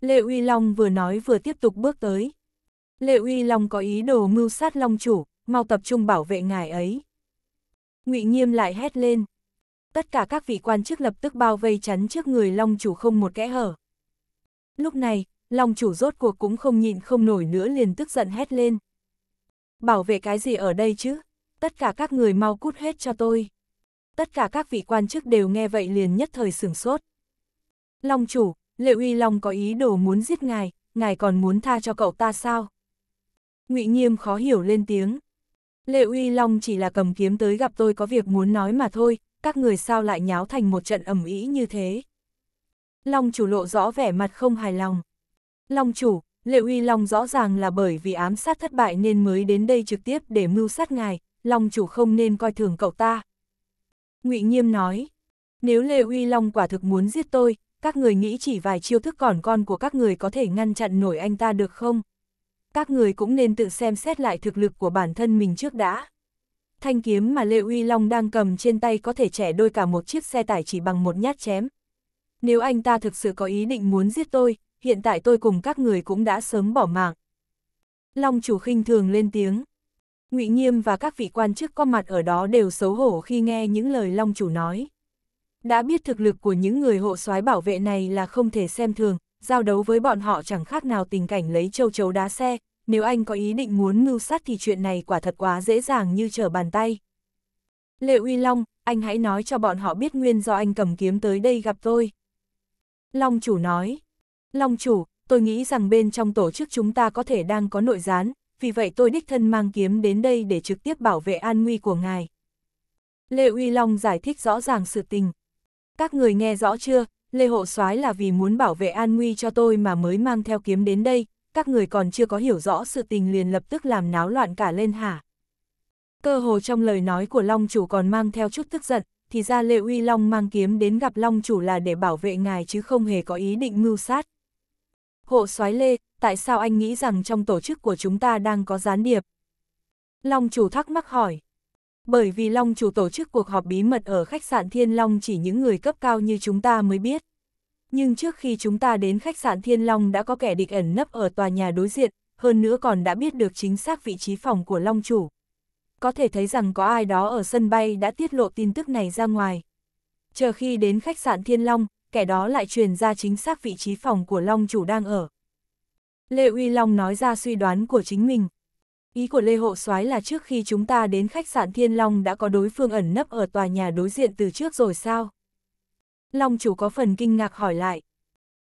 Lê Uy Long vừa nói vừa tiếp tục bước tới. Lê Uy Long có ý đồ mưu sát Long Chủ, mau tập trung bảo vệ ngài ấy ngụy Nghiêm lại hét lên. Tất cả các vị quan chức lập tức bao vây chắn trước người Long Chủ không một kẽ hở. Lúc này, Long Chủ rốt cuộc cũng không nhịn không nổi nữa liền tức giận hét lên. Bảo vệ cái gì ở đây chứ? Tất cả các người mau cút hết cho tôi. Tất cả các vị quan chức đều nghe vậy liền nhất thời sửng sốt. Long Chủ, Lệ Uy Long có ý đồ muốn giết ngài, ngài còn muốn tha cho cậu ta sao? Ngụy Nghiêm khó hiểu lên tiếng. Lệ Uy Long chỉ là cầm kiếm tới gặp tôi có việc muốn nói mà thôi, các người sao lại nháo thành một trận ẩm ý như thế. Long chủ lộ rõ vẻ mặt không hài lòng. Long chủ, Lệ Uy Long rõ ràng là bởi vì ám sát thất bại nên mới đến đây trực tiếp để mưu sát ngài, Long chủ không nên coi thường cậu ta. Ngụy Nghiêm nói, nếu Lệ Uy Long quả thực muốn giết tôi, các người nghĩ chỉ vài chiêu thức còn con của các người có thể ngăn chặn nổi anh ta được không? các người cũng nên tự xem xét lại thực lực của bản thân mình trước đã. Thanh kiếm mà Lệ Uy Long đang cầm trên tay có thể trẻ đôi cả một chiếc xe tải chỉ bằng một nhát chém. Nếu anh ta thực sự có ý định muốn giết tôi, hiện tại tôi cùng các người cũng đã sớm bỏ mạng. Long chủ khinh thường lên tiếng. ngụy Nghiêm và các vị quan chức có mặt ở đó đều xấu hổ khi nghe những lời Long chủ nói. Đã biết thực lực của những người hộ soái bảo vệ này là không thể xem thường, giao đấu với bọn họ chẳng khác nào tình cảnh lấy châu chấu đá xe, nếu anh có ý định muốn mưu sát thì chuyện này quả thật quá dễ dàng như trở bàn tay. Lệ Uy Long, anh hãy nói cho bọn họ biết nguyên do anh cầm kiếm tới đây gặp tôi. Long chủ nói, Long chủ, tôi nghĩ rằng bên trong tổ chức chúng ta có thể đang có nội gián, vì vậy tôi đích thân mang kiếm đến đây để trực tiếp bảo vệ an nguy của ngài. Lê Uy Long giải thích rõ ràng sự tình. Các người nghe rõ chưa, Lê Hộ soái là vì muốn bảo vệ an nguy cho tôi mà mới mang theo kiếm đến đây, các người còn chưa có hiểu rõ sự tình liền lập tức làm náo loạn cả lên hả. Cơ hồ trong lời nói của Long chủ còn mang theo chút tức giận, thì ra Lệ Uy Long mang kiếm đến gặp Long chủ là để bảo vệ ngài chứ không hề có ý định mưu sát. Hộ soái Lê, tại sao anh nghĩ rằng trong tổ chức của chúng ta đang có gián điệp? Long chủ thắc mắc hỏi. Bởi vì Long chủ tổ chức cuộc họp bí mật ở khách sạn Thiên Long chỉ những người cấp cao như chúng ta mới biết nhưng trước khi chúng ta đến khách sạn Thiên Long đã có kẻ địch ẩn nấp ở tòa nhà đối diện, hơn nữa còn đã biết được chính xác vị trí phòng của Long Chủ. Có thể thấy rằng có ai đó ở sân bay đã tiết lộ tin tức này ra ngoài. Chờ khi đến khách sạn Thiên Long, kẻ đó lại truyền ra chính xác vị trí phòng của Long Chủ đang ở. Lê Uy Long nói ra suy đoán của chính mình. Ý của Lê Hộ Soái là trước khi chúng ta đến khách sạn Thiên Long đã có đối phương ẩn nấp ở tòa nhà đối diện từ trước rồi sao? Long chủ có phần kinh ngạc hỏi lại.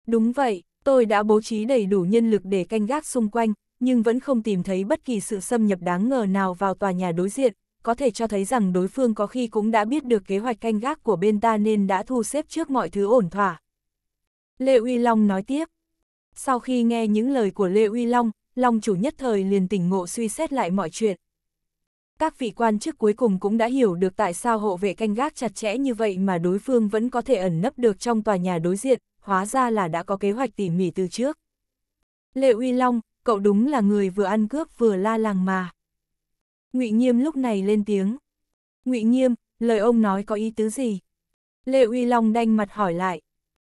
Đúng vậy, tôi đã bố trí đầy đủ nhân lực để canh gác xung quanh, nhưng vẫn không tìm thấy bất kỳ sự xâm nhập đáng ngờ nào vào tòa nhà đối diện, có thể cho thấy rằng đối phương có khi cũng đã biết được kế hoạch canh gác của bên ta nên đã thu xếp trước mọi thứ ổn thỏa. Lê Uy Long nói tiếp. Sau khi nghe những lời của Lê Uy Long, Long chủ nhất thời liền tỉnh ngộ suy xét lại mọi chuyện, các vị quan chức cuối cùng cũng đã hiểu được tại sao hộ vệ canh gác chặt chẽ như vậy mà đối phương vẫn có thể ẩn nấp được trong tòa nhà đối diện, hóa ra là đã có kế hoạch tỉ mỉ từ trước. Lệ Uy Long, cậu đúng là người vừa ăn cướp vừa la làng mà. Ngụy Nghiêm lúc này lên tiếng. Ngụy Nghiêm, lời ông nói có ý tứ gì? Lệ Uy Long đanh mặt hỏi lại.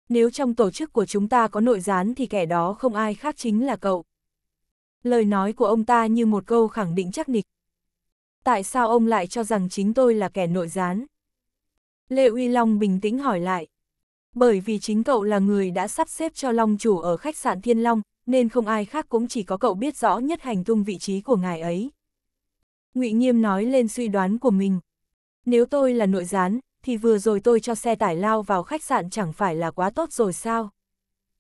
Nếu trong tổ chức của chúng ta có nội gián thì kẻ đó không ai khác chính là cậu. Lời nói của ông ta như một câu khẳng định chắc nịch, tại sao ông lại cho rằng chính tôi là kẻ nội gián? Lê Uy Long bình tĩnh hỏi lại. Bởi vì chính cậu là người đã sắp xếp cho Long chủ ở khách sạn Thiên Long, nên không ai khác cũng chỉ có cậu biết rõ nhất hành tung vị trí của ngài ấy. Ngụy Nghiêm nói lên suy đoán của mình. Nếu tôi là nội gián, thì vừa rồi tôi cho xe tải lao vào khách sạn chẳng phải là quá tốt rồi sao?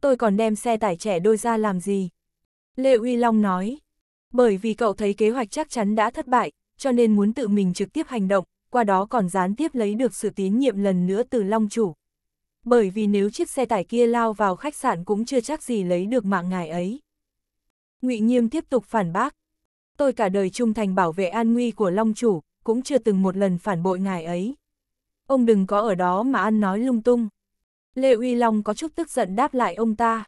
Tôi còn đem xe tải trẻ đôi ra làm gì? Lê Uy Long nói. Bởi vì cậu thấy kế hoạch chắc chắn đã thất bại, cho nên muốn tự mình trực tiếp hành động, qua đó còn gián tiếp lấy được sự tín nhiệm lần nữa từ Long Chủ. Bởi vì nếu chiếc xe tải kia lao vào khách sạn cũng chưa chắc gì lấy được mạng ngài ấy. ngụy Nghiêm tiếp tục phản bác. Tôi cả đời trung thành bảo vệ an nguy của Long Chủ, cũng chưa từng một lần phản bội ngài ấy. Ông đừng có ở đó mà ăn nói lung tung. Lê Uy Long có chút tức giận đáp lại ông ta.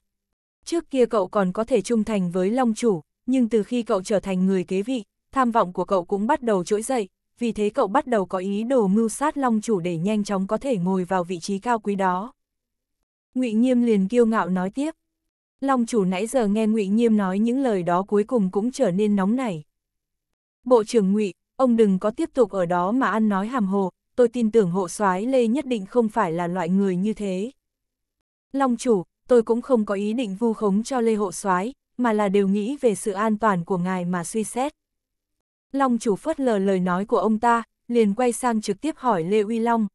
Trước kia cậu còn có thể trung thành với Long Chủ, nhưng từ khi cậu trở thành người kế vị, tham vọng của cậu cũng bắt đầu trỗi dậy, vì thế cậu bắt đầu có ý đồ mưu sát long chủ để nhanh chóng có thể ngồi vào vị trí cao quý đó. Ngụy Nghiêm liền kiêu ngạo nói tiếp. Long chủ nãy giờ nghe Ngụy Nghiêm nói những lời đó cuối cùng cũng trở nên nóng nảy. Bộ trưởng Ngụy, ông đừng có tiếp tục ở đó mà ăn nói hàm hồ, tôi tin tưởng hộ soái Lê nhất định không phải là loại người như thế. Long chủ, tôi cũng không có ý định vu khống cho Lê hộ soái, mà là đều nghĩ về sự an toàn của ngài mà suy xét. Long chủ phớt lờ lời nói của ông ta, liền quay sang trực tiếp hỏi Lê Uy Long.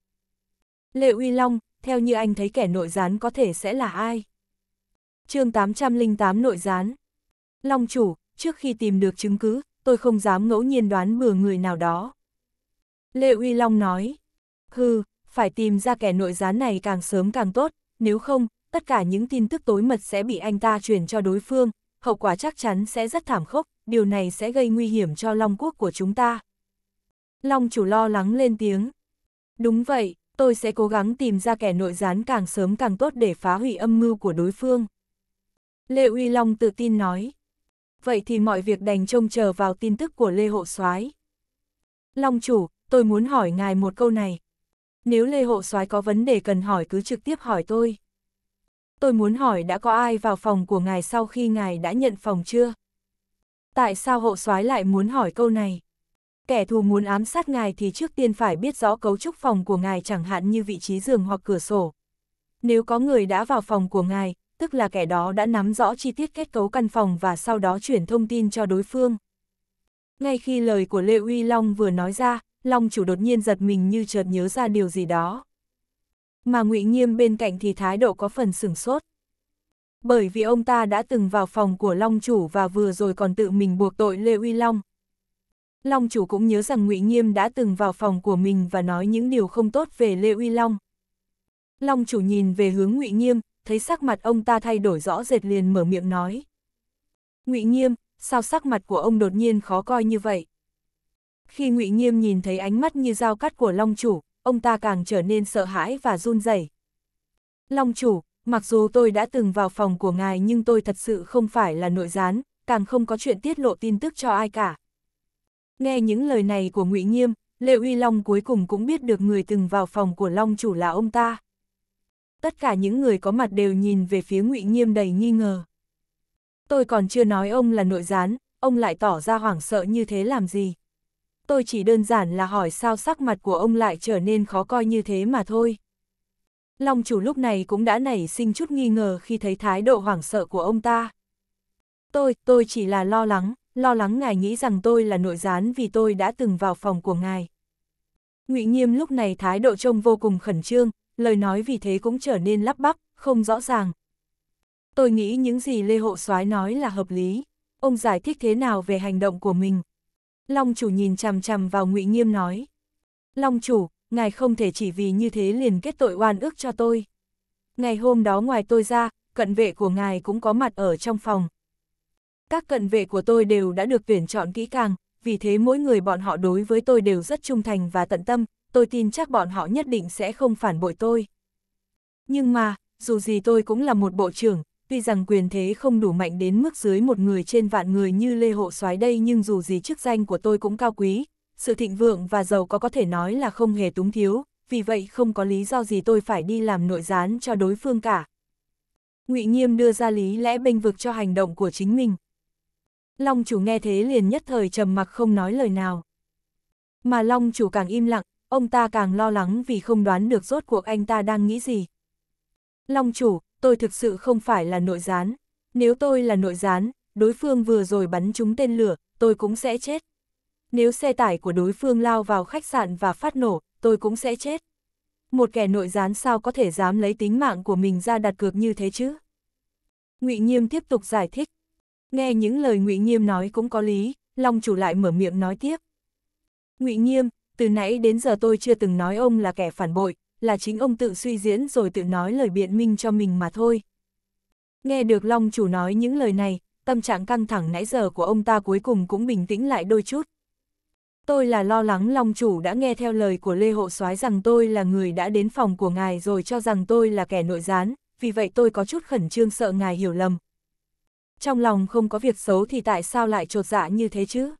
Lê Uy Long, theo như anh thấy kẻ nội gián có thể sẽ là ai? chương 808 nội gián. Long chủ, trước khi tìm được chứng cứ, tôi không dám ngẫu nhiên đoán bừa người nào đó. Lê Uy Long nói, hừ, phải tìm ra kẻ nội gián này càng sớm càng tốt, nếu không, tất cả những tin tức tối mật sẽ bị anh ta truyền cho đối phương, hậu quả chắc chắn sẽ rất thảm khốc, điều này sẽ gây nguy hiểm cho Long Quốc của chúng ta. Long chủ lo lắng lên tiếng. Đúng vậy, tôi sẽ cố gắng tìm ra kẻ nội gián càng sớm càng tốt để phá hủy âm mưu của đối phương. Lê Uy Long tự tin nói. Vậy thì mọi việc đành trông chờ vào tin tức của Lê Hộ soái. Long chủ, tôi muốn hỏi ngài một câu này. Nếu Lê Hộ soái có vấn đề cần hỏi cứ trực tiếp hỏi tôi. Tôi muốn hỏi đã có ai vào phòng của ngài sau khi ngài đã nhận phòng chưa? Tại sao hậu soái lại muốn hỏi câu này? Kẻ thù muốn ám sát ngài thì trước tiên phải biết rõ cấu trúc phòng của ngài chẳng hạn như vị trí giường hoặc cửa sổ. Nếu có người đã vào phòng của ngài, tức là kẻ đó đã nắm rõ chi tiết kết cấu căn phòng và sau đó chuyển thông tin cho đối phương. Ngay khi lời của Lê Uy Long vừa nói ra, Long chủ đột nhiên giật mình như chợt nhớ ra điều gì đó. Mà ngụy Nghiêm bên cạnh thì thái độ có phần sửng sốt bởi vì ông ta đã từng vào phòng của Long Chủ và vừa rồi còn tự mình buộc tội Lê Uy Long. Long Chủ cũng nhớ rằng ngụy Nghiêm đã từng vào phòng của mình và nói những điều không tốt về Lê Uy Long. Long Chủ nhìn về hướng ngụy Nghiêm, thấy sắc mặt ông ta thay đổi rõ rệt liền mở miệng nói. ngụy Nghiêm, sao sắc mặt của ông đột nhiên khó coi như vậy? Khi ngụy Nghiêm nhìn thấy ánh mắt như dao cắt của Long Chủ, ông ta càng trở nên sợ hãi và run rẩy. Long Chủ, mặc dù tôi đã từng vào phòng của ngài nhưng tôi thật sự không phải là nội gián, càng không có chuyện tiết lộ tin tức cho ai cả. Nghe những lời này của ngụy Nghiêm, Lệ Uy Long cuối cùng cũng biết được người từng vào phòng của Long chủ là ông ta. Tất cả những người có mặt đều nhìn về phía ngụy Nghiêm đầy nghi ngờ. Tôi còn chưa nói ông là nội gián, ông lại tỏ ra hoảng sợ như thế làm gì. Tôi chỉ đơn giản là hỏi sao sắc mặt của ông lại trở nên khó coi như thế mà thôi. Long chủ lúc này cũng đã nảy sinh chút nghi ngờ khi thấy thái độ hoảng sợ của ông ta. Tôi, tôi chỉ là lo lắng, lo lắng ngài nghĩ rằng tôi là nội gián vì tôi đã từng vào phòng của ngài. ngụy Nghiêm lúc này thái độ trông vô cùng khẩn trương, lời nói vì thế cũng trở nên lắp bắp, không rõ ràng. Tôi nghĩ những gì Lê Hộ soái nói là hợp lý. Ông giải thích thế nào về hành động của mình? Long chủ nhìn chằm chằm vào ngụy Nghiêm nói. Long chủ, ngài không thể chỉ vì như thế liền kết tội oan ước cho tôi. Ngày hôm đó ngoài tôi ra, cận vệ của ngài cũng có mặt ở trong phòng. Các cận vệ của tôi đều đã được tuyển chọn kỹ càng, vì thế mỗi người bọn họ đối với tôi đều rất trung thành và tận tâm, tôi tin chắc bọn họ nhất định sẽ không phản bội tôi. Nhưng mà, dù gì tôi cũng là một bộ trưởng, tuy rằng quyền thế không đủ mạnh đến mức dưới một người trên vạn người như Lê Hộ soái đây nhưng dù gì chức danh của tôi cũng cao quý, sự thịnh vượng và giàu có có thể nói là không hề túng thiếu, vì vậy không có lý do gì tôi phải đi làm nội gián cho đối phương cả. Ngụy Nghiêm đưa ra lý lẽ bênh vực cho hành động của chính mình. Long chủ nghe thế liền nhất thời trầm mặc không nói lời nào. Mà Long chủ càng im lặng, ông ta càng lo lắng vì không đoán được rốt cuộc anh ta đang nghĩ gì. Long chủ, tôi thực sự không phải là nội gián. Nếu tôi là nội gián, đối phương vừa rồi bắn trúng tên lửa, tôi cũng sẽ chết. Nếu xe tải của đối phương lao vào khách sạn và phát nổ, tôi cũng sẽ chết. Một kẻ nội gián sao có thể dám lấy tính mạng của mình ra đặt cược như thế chứ? Ngụy Nghiêm tiếp tục giải thích. Nghe những lời Ngụy Nghiêm nói cũng có lý, Long chủ lại mở miệng nói tiếp. Ngụy Nghiêm, từ nãy đến giờ tôi chưa từng nói ông là kẻ phản bội, là chính ông tự suy diễn rồi tự nói lời biện minh cho mình mà thôi. Nghe được Long chủ nói những lời này, tâm trạng căng thẳng nãy giờ của ông ta cuối cùng cũng bình tĩnh lại đôi chút tôi là lo lắng Long Chủ đã nghe theo lời của Lê Hộ soái rằng tôi là người đã đến phòng của ngài rồi cho rằng tôi là kẻ nội gián, vì vậy tôi có chút khẩn trương sợ ngài hiểu lầm. Trong lòng không có việc xấu thì tại sao lại trột dạ như thế chứ?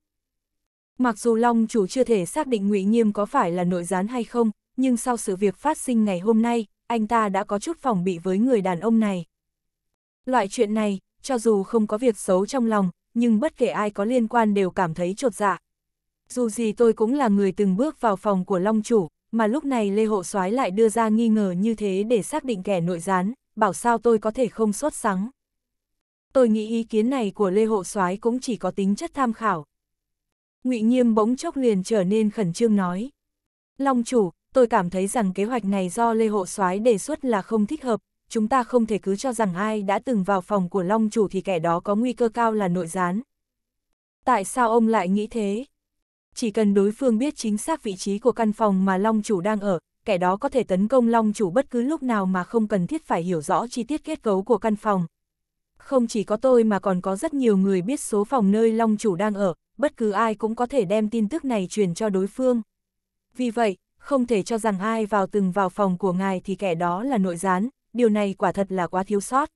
Mặc dù Long Chủ chưa thể xác định ngụy Nghiêm có phải là nội gián hay không, nhưng sau sự việc phát sinh ngày hôm nay, anh ta đã có chút phòng bị với người đàn ông này. Loại chuyện này, cho dù không có việc xấu trong lòng, nhưng bất kể ai có liên quan đều cảm thấy trột dạ dù gì tôi cũng là người từng bước vào phòng của Long Chủ, mà lúc này Lê Hộ soái lại đưa ra nghi ngờ như thế để xác định kẻ nội gián, bảo sao tôi có thể không sốt sắng. Tôi nghĩ ý kiến này của Lê Hộ soái cũng chỉ có tính chất tham khảo. ngụy Nhiêm bỗng chốc liền trở nên khẩn trương nói. Long Chủ, tôi cảm thấy rằng kế hoạch này do Lê Hộ soái đề xuất là không thích hợp, chúng ta không thể cứ cho rằng ai đã từng vào phòng của Long Chủ thì kẻ đó có nguy cơ cao là nội gián. Tại sao ông lại nghĩ thế? chỉ cần đối phương biết chính xác vị trí của căn phòng mà Long Chủ đang ở, kẻ đó có thể tấn công Long Chủ bất cứ lúc nào mà không cần thiết phải hiểu rõ chi tiết kết cấu của căn phòng. Không chỉ có tôi mà còn có rất nhiều người biết số phòng nơi Long Chủ đang ở, bất cứ ai cũng có thể đem tin tức này truyền cho đối phương. Vì vậy, không thể cho rằng ai vào từng vào phòng của ngài thì kẻ đó là nội gián, điều này quả thật là quá thiếu sót.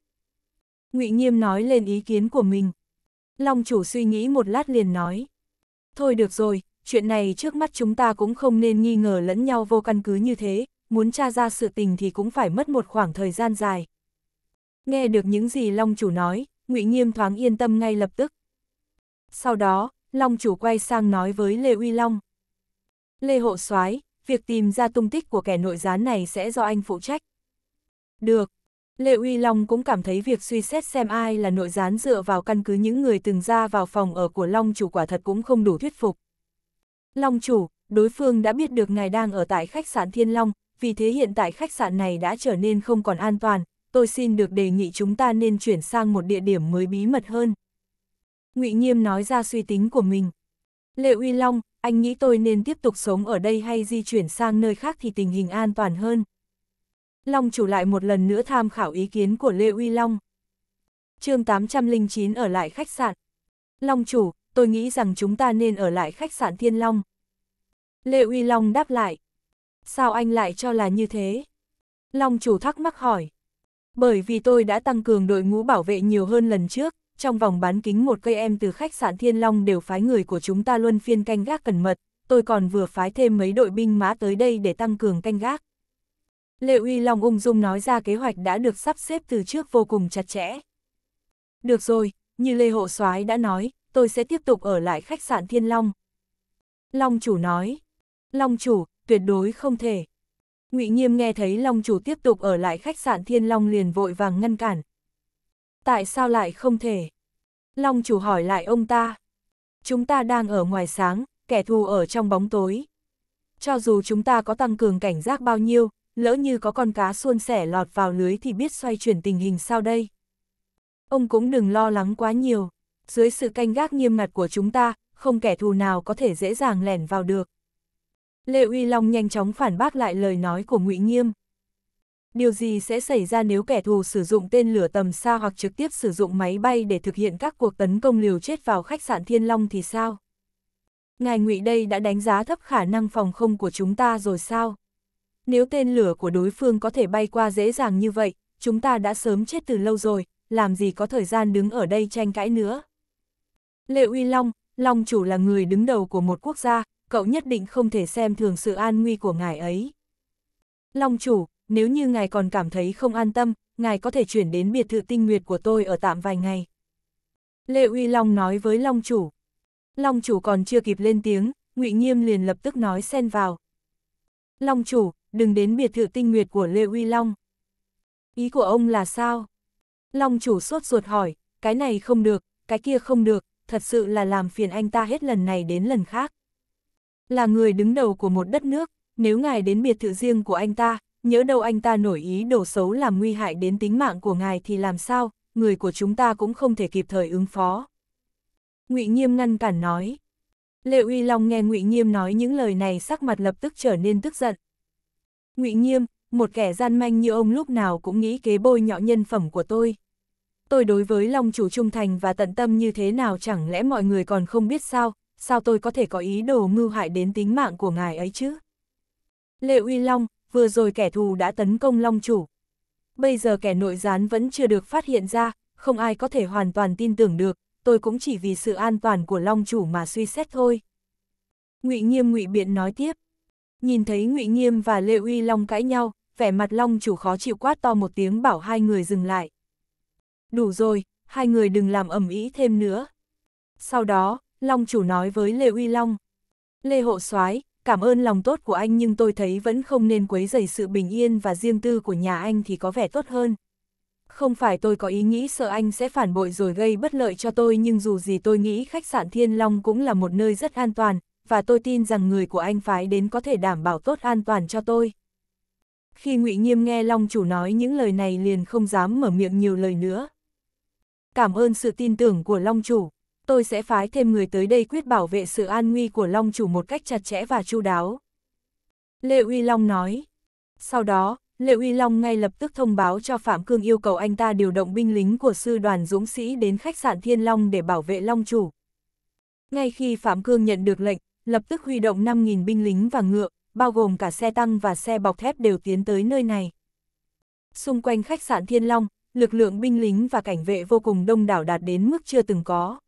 ngụy Nghiêm nói lên ý kiến của mình. Long chủ suy nghĩ một lát liền nói. Thôi được rồi, chuyện này trước mắt chúng ta cũng không nên nghi ngờ lẫn nhau vô căn cứ như thế, muốn tra ra sự tình thì cũng phải mất một khoảng thời gian dài. Nghe được những gì Long Chủ nói, ngụy Nghiêm thoáng yên tâm ngay lập tức. Sau đó, Long Chủ quay sang nói với Lê Uy Long. Lê Hộ soái việc tìm ra tung tích của kẻ nội gián này sẽ do anh phụ trách. Được. Lê Uy Long cũng cảm thấy việc suy xét xem ai là nội gián dựa vào căn cứ những người từng ra vào phòng ở của Long Chủ quả thật cũng không đủ thuyết phục. Long chủ, đối phương đã biết được ngài đang ở tại khách sạn Thiên Long, vì thế hiện tại khách sạn này đã trở nên không còn an toàn, tôi xin được đề nghị chúng ta nên chuyển sang một địa điểm mới bí mật hơn. ngụy Nghiêm nói ra suy tính của mình. Lệ Uy Long, anh nghĩ tôi nên tiếp tục sống ở đây hay di chuyển sang nơi khác thì tình hình an toàn hơn. Long chủ lại một lần nữa tham khảo ý kiến của Lê Uy Long. chương 809 ở lại khách sạn. Long chủ, tôi nghĩ rằng chúng ta nên ở lại khách sạn Thiên Long. Lê Uy Long đáp lại. Sao anh lại cho là như thế? Long chủ thắc mắc hỏi. Bởi vì tôi đã tăng cường đội ngũ bảo vệ nhiều hơn lần trước, trong vòng bán kính một cây em từ khách sạn Thiên Long đều phái người của chúng ta luôn phiên canh gác cẩn mật, tôi còn vừa phái thêm mấy đội binh mã tới đây để tăng cường canh gác. Lệ Uy Long ung dung nói ra kế hoạch đã được sắp xếp từ trước vô cùng chặt chẽ. Được rồi, như Lê Hộ Soái đã nói, tôi sẽ tiếp tục ở lại khách sạn Thiên Long. Long chủ nói, Long chủ, tuyệt đối không thể. ngụy Nghiêm nghe thấy Long chủ tiếp tục ở lại khách sạn Thiên Long liền vội vàng ngăn cản. Tại sao lại không thể? Long chủ hỏi lại ông ta. Chúng ta đang ở ngoài sáng, kẻ thù ở trong bóng tối. Cho dù chúng ta có tăng cường cảnh giác bao nhiêu, lỡ như có con cá xuôn sẻ lọt vào lưới thì biết xoay chuyển tình hình sao đây. Ông cũng đừng lo lắng quá nhiều dưới sự canh gác nghiêm ngặt của chúng ta, không kẻ thù nào có thể dễ dàng lẻn vào được. Lệ Uy Long nhanh chóng phản bác lại lời nói của Ngụy Nghiêm. Điều gì sẽ xảy ra nếu kẻ thù sử dụng tên lửa tầm xa hoặc trực tiếp sử dụng máy bay để thực hiện các cuộc tấn công liều chết vào khách sạn Thiên Long thì sao? Ngài Ngụy đây đã đánh giá thấp khả năng phòng không của chúng ta rồi sao? Nếu tên lửa của đối phương có thể bay qua dễ dàng như vậy, chúng ta đã sớm chết từ lâu rồi, làm gì có thời gian đứng ở đây tranh cãi nữa. Lệ Uy Long, Long chủ là người đứng đầu của một quốc gia, cậu nhất định không thể xem thường sự an nguy của ngài ấy. Long chủ, nếu như ngài còn cảm thấy không an tâm, ngài có thể chuyển đến biệt thự tinh nguyệt của tôi ở tạm vài ngày. Lệ Uy Long nói với Long chủ. Long chủ còn chưa kịp lên tiếng, Ngụy Nghiêm liền lập tức nói xen vào. Long chủ, đừng đến biệt thự tinh nguyệt của Lê Uy Long. Ý của ông là sao? Long chủ sốt ruột hỏi, cái này không được, cái kia không được, thật sự là làm phiền anh ta hết lần này đến lần khác. Là người đứng đầu của một đất nước, nếu ngài đến biệt thự riêng của anh ta, nhớ đâu anh ta nổi ý đổ xấu làm nguy hại đến tính mạng của ngài thì làm sao, người của chúng ta cũng không thể kịp thời ứng phó. ngụy Nghiêm ngăn cản nói. Lệ Uy Long nghe ngụy Nghiêm nói những lời này sắc mặt lập tức trở nên tức giận. ngụy Nghiêm, một kẻ gian manh như ông lúc nào cũng nghĩ kế bôi nhọ nhân phẩm của tôi tôi đối với Long chủ trung thành và tận tâm như thế nào chẳng lẽ mọi người còn không biết sao, sao tôi có thể có ý đồ mưu hại đến tính mạng của ngài ấy chứ? Lệ Uy Long, vừa rồi kẻ thù đã tấn công Long chủ. Bây giờ kẻ nội gián vẫn chưa được phát hiện ra, không ai có thể hoàn toàn tin tưởng được, tôi cũng chỉ vì sự an toàn của Long chủ mà suy xét thôi. Ngụy Nghiêm Ngụy Biện nói tiếp. Nhìn thấy Ngụy Nghiêm và Lệ Uy Long cãi nhau, vẻ mặt Long chủ khó chịu quát to một tiếng bảo hai người dừng lại đủ rồi, hai người đừng làm ẩm ý thêm nữa. Sau đó, Long chủ nói với Lê Uy Long. Lê Hộ soái cảm ơn lòng tốt của anh nhưng tôi thấy vẫn không nên quấy rầy sự bình yên và riêng tư của nhà anh thì có vẻ tốt hơn. Không phải tôi có ý nghĩ sợ anh sẽ phản bội rồi gây bất lợi cho tôi nhưng dù gì tôi nghĩ khách sạn Thiên Long cũng là một nơi rất an toàn, và tôi tin rằng người của anh phái đến có thể đảm bảo tốt an toàn cho tôi. Khi ngụy Nghiêm nghe Long chủ nói những lời này liền không dám mở miệng nhiều lời nữa cảm ơn sự tin tưởng của Long Chủ. Tôi sẽ phái thêm người tới đây quyết bảo vệ sự an nguy của Long Chủ một cách chặt chẽ và chu đáo. Lệ Uy Long nói. Sau đó, Lệ Uy Long ngay lập tức thông báo cho Phạm Cương yêu cầu anh ta điều động binh lính của sư đoàn dũng sĩ đến khách sạn Thiên Long để bảo vệ Long Chủ. Ngay khi Phạm Cương nhận được lệnh, lập tức huy động 5.000 binh lính và ngựa, bao gồm cả xe tăng và xe bọc thép đều tiến tới nơi này. Xung quanh khách sạn Thiên Long, lực lượng binh lính và cảnh vệ vô cùng đông đảo đạt đến mức chưa từng có.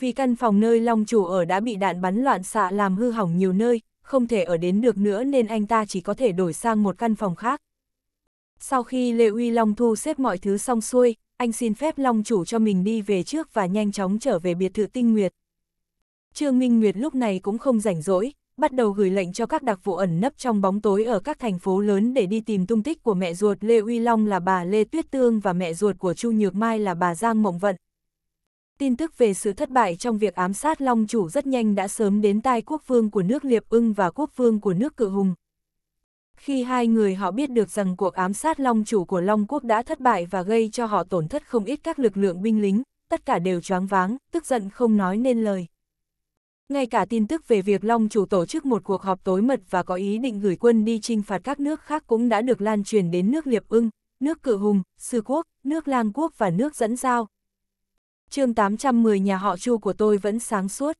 Vì căn phòng nơi Long Chủ ở đã bị đạn bắn loạn xạ làm hư hỏng nhiều nơi, không thể ở đến được nữa nên anh ta chỉ có thể đổi sang một căn phòng khác. Sau khi Lê Uy Long thu xếp mọi thứ xong xuôi, anh xin phép Long Chủ cho mình đi về trước và nhanh chóng trở về biệt thự tinh nguyệt. Trương Minh Nguyệt lúc này cũng không rảnh rỗi, bắt đầu gửi lệnh cho các đặc vụ ẩn nấp trong bóng tối ở các thành phố lớn để đi tìm tung tích của mẹ ruột Lê Uy Long là bà Lê Tuyết Tương và mẹ ruột của Chu Nhược Mai là bà Giang Mộng Vận. Tin tức về sự thất bại trong việc ám sát Long Chủ rất nhanh đã sớm đến tai quốc vương của nước Liệp ưng và quốc vương của nước Cự Hùng. Khi hai người họ biết được rằng cuộc ám sát Long Chủ của Long Quốc đã thất bại và gây cho họ tổn thất không ít các lực lượng binh lính, tất cả đều choáng váng, tức giận không nói nên lời. Ngay cả tin tức về việc Long chủ tổ chức một cuộc họp tối mật và có ý định gửi quân đi chinh phạt các nước khác cũng đã được lan truyền đến nước Liệp ưng, nước Cự Hùng, Sư Quốc, nước Lang Quốc và nước Dẫn Giao. chương 810 nhà họ Chu của tôi vẫn sáng suốt.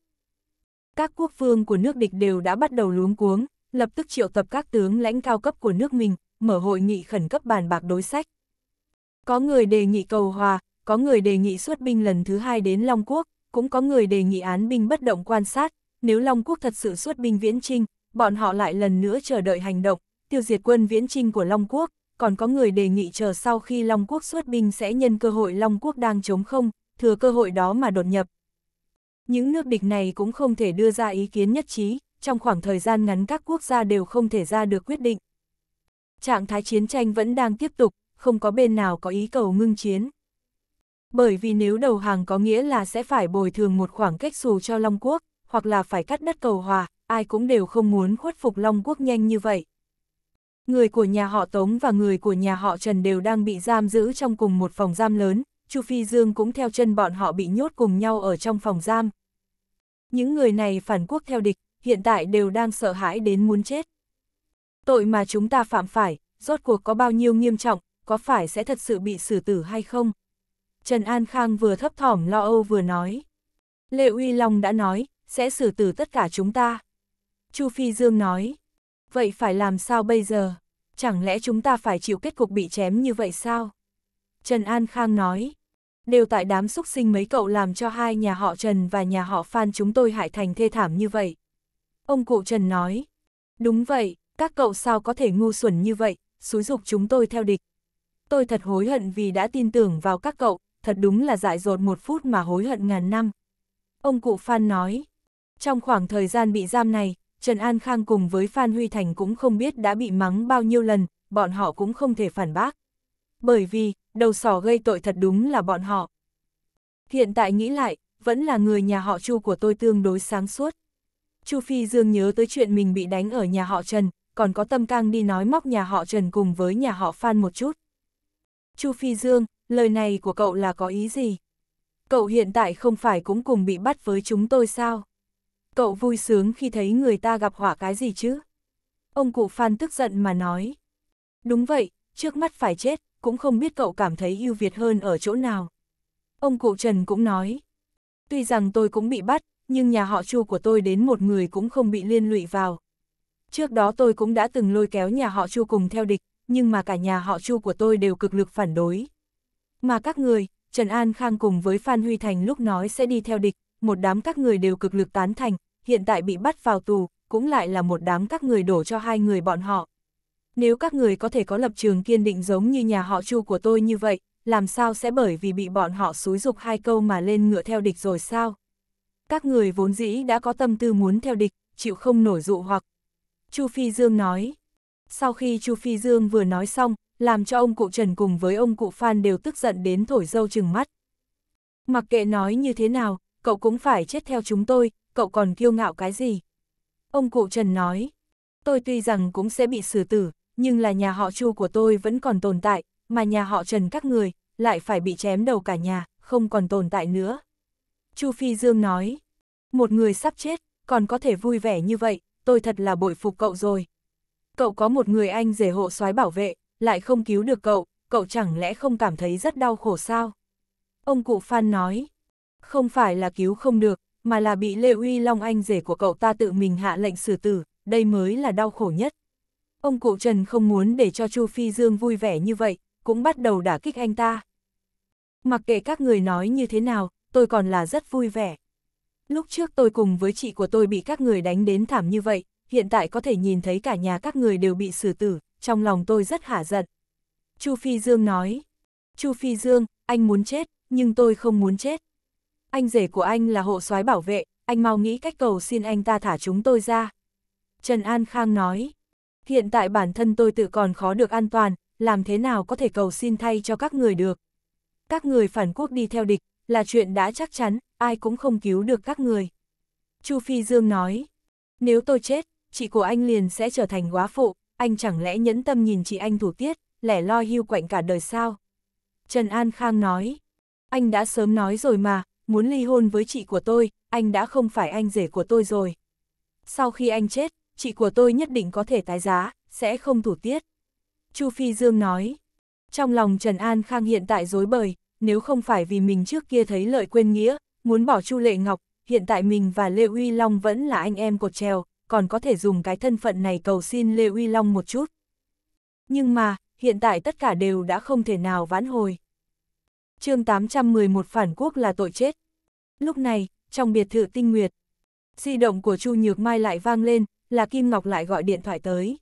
Các quốc vương của nước địch đều đã bắt đầu luống cuống, lập tức triệu tập các tướng lãnh cao cấp của nước mình, mở hội nghị khẩn cấp bàn bạc đối sách. Có người đề nghị cầu hòa, có người đề nghị xuất binh lần thứ hai đến Long Quốc, cũng có người đề nghị án binh bất động quan sát, nếu Long Quốc thật sự xuất binh viễn trinh, bọn họ lại lần nữa chờ đợi hành động, tiêu diệt quân viễn trinh của Long Quốc, còn có người đề nghị chờ sau khi Long Quốc xuất binh sẽ nhân cơ hội Long Quốc đang chống không, thừa cơ hội đó mà đột nhập. Những nước địch này cũng không thể đưa ra ý kiến nhất trí, trong khoảng thời gian ngắn các quốc gia đều không thể ra được quyết định. Trạng thái chiến tranh vẫn đang tiếp tục, không có bên nào có ý cầu ngưng chiến bởi vì nếu đầu hàng có nghĩa là sẽ phải bồi thường một khoảng cách xù cho Long Quốc, hoặc là phải cắt đất cầu hòa, ai cũng đều không muốn khuất phục Long Quốc nhanh như vậy. Người của nhà họ Tống và người của nhà họ Trần đều đang bị giam giữ trong cùng một phòng giam lớn, Chu Phi Dương cũng theo chân bọn họ bị nhốt cùng nhau ở trong phòng giam. Những người này phản quốc theo địch, hiện tại đều đang sợ hãi đến muốn chết. Tội mà chúng ta phạm phải, rốt cuộc có bao nhiêu nghiêm trọng, có phải sẽ thật sự bị xử tử hay không? Trần An Khang vừa thấp thỏm lo âu vừa nói. Lệ Uy Long đã nói, sẽ xử tử tất cả chúng ta. Chu Phi Dương nói, vậy phải làm sao bây giờ? Chẳng lẽ chúng ta phải chịu kết cục bị chém như vậy sao? Trần An Khang nói, đều tại đám xúc sinh mấy cậu làm cho hai nhà họ Trần và nhà họ Phan chúng tôi hại thành thê thảm như vậy. Ông cụ Trần nói, đúng vậy, các cậu sao có thể ngu xuẩn như vậy, xúi dục chúng tôi theo địch. Tôi thật hối hận vì đã tin tưởng vào các cậu, thật đúng là dại dột một phút mà hối hận ngàn năm. Ông cụ Phan nói, trong khoảng thời gian bị giam này, Trần An Khang cùng với Phan Huy Thành cũng không biết đã bị mắng bao nhiêu lần, bọn họ cũng không thể phản bác. Bởi vì, đầu sỏ gây tội thật đúng là bọn họ. Hiện tại nghĩ lại, vẫn là người nhà họ Chu của tôi tương đối sáng suốt. Chu Phi Dương nhớ tới chuyện mình bị đánh ở nhà họ Trần, còn có tâm cang đi nói móc nhà họ Trần cùng với nhà họ Phan một chút. Chu Phi Dương, lời này của cậu là có ý gì? Cậu hiện tại không phải cũng cùng bị bắt với chúng tôi sao? Cậu vui sướng khi thấy người ta gặp hỏa cái gì chứ? Ông cụ Phan tức giận mà nói. Đúng vậy, trước mắt phải chết, cũng không biết cậu cảm thấy ưu việt hơn ở chỗ nào. Ông cụ Trần cũng nói. Tuy rằng tôi cũng bị bắt, nhưng nhà họ chu của tôi đến một người cũng không bị liên lụy vào. Trước đó tôi cũng đã từng lôi kéo nhà họ chu cùng theo địch, nhưng mà cả nhà họ chu của tôi đều cực lực phản đối, mà các người, Trần An Khang cùng với Phan Huy Thành lúc nói sẽ đi theo địch, một đám các người đều cực lực tán thành, hiện tại bị bắt vào tù, cũng lại là một đám các người đổ cho hai người bọn họ. Nếu các người có thể có lập trường kiên định giống như nhà họ Chu của tôi như vậy, làm sao sẽ bởi vì bị bọn họ xúi dục hai câu mà lên ngựa theo địch rồi sao? Các người vốn dĩ đã có tâm tư muốn theo địch, chịu không nổi dụ hoặc. Chu Phi Dương nói. Sau khi Chu Phi Dương vừa nói xong, làm cho ông cụ Trần cùng với ông cụ Phan đều tức giận đến thổi dâu chừng mắt. Mặc kệ nói như thế nào, cậu cũng phải chết theo chúng tôi, cậu còn kiêu ngạo cái gì? Ông cụ Trần nói, tôi tuy rằng cũng sẽ bị xử tử, nhưng là nhà họ Chu của tôi vẫn còn tồn tại, mà nhà họ Trần các người lại phải bị chém đầu cả nhà, không còn tồn tại nữa. Chu Phi Dương nói, một người sắp chết, còn có thể vui vẻ như vậy, tôi thật là bội phục cậu rồi. Cậu có một người anh rể hộ soái bảo vệ, lại không cứu được cậu, cậu chẳng lẽ không cảm thấy rất đau khổ sao? Ông cụ Phan nói, không phải là cứu không được, mà là bị Lê Uy Long Anh rể của cậu ta tự mình hạ lệnh xử tử, đây mới là đau khổ nhất. Ông cụ Trần không muốn để cho Chu Phi Dương vui vẻ như vậy, cũng bắt đầu đả kích anh ta. Mặc kệ các người nói như thế nào, tôi còn là rất vui vẻ. Lúc trước tôi cùng với chị của tôi bị các người đánh đến thảm như vậy, hiện tại có thể nhìn thấy cả nhà các người đều bị xử tử, trong lòng tôi rất hả giận. Chu Phi Dương nói, Chu Phi Dương, anh muốn chết, nhưng tôi không muốn chết. Anh rể của anh là hộ soái bảo vệ, anh mau nghĩ cách cầu xin anh ta thả chúng tôi ra. Trần An Khang nói, hiện tại bản thân tôi tự còn khó được an toàn, làm thế nào có thể cầu xin thay cho các người được. Các người phản quốc đi theo địch, là chuyện đã chắc chắn, ai cũng không cứu được các người. Chu Phi Dương nói, nếu tôi chết, chị của anh liền sẽ trở thành quá phụ, anh chẳng lẽ nhẫn tâm nhìn chị anh thủ tiết, lẻ loi hưu quạnh cả đời sao? Trần An Khang nói, anh đã sớm nói rồi mà, muốn ly hôn với chị của tôi, anh đã không phải anh rể của tôi rồi. Sau khi anh chết, chị của tôi nhất định có thể tái giá, sẽ không thủ tiết. Chu Phi Dương nói, trong lòng Trần An Khang hiện tại dối bời, nếu không phải vì mình trước kia thấy lợi quên nghĩa, muốn bỏ Chu Lệ Ngọc, hiện tại mình và Lê Uy Long vẫn là anh em cột trèo, còn có thể dùng cái thân phận này cầu xin Lê Uy Long một chút. Nhưng mà, hiện tại tất cả đều đã không thể nào vãn hồi. chương 811 phản quốc là tội chết. Lúc này, trong biệt thự tinh nguyệt, di động của Chu Nhược Mai lại vang lên, là Kim Ngọc lại gọi điện thoại tới.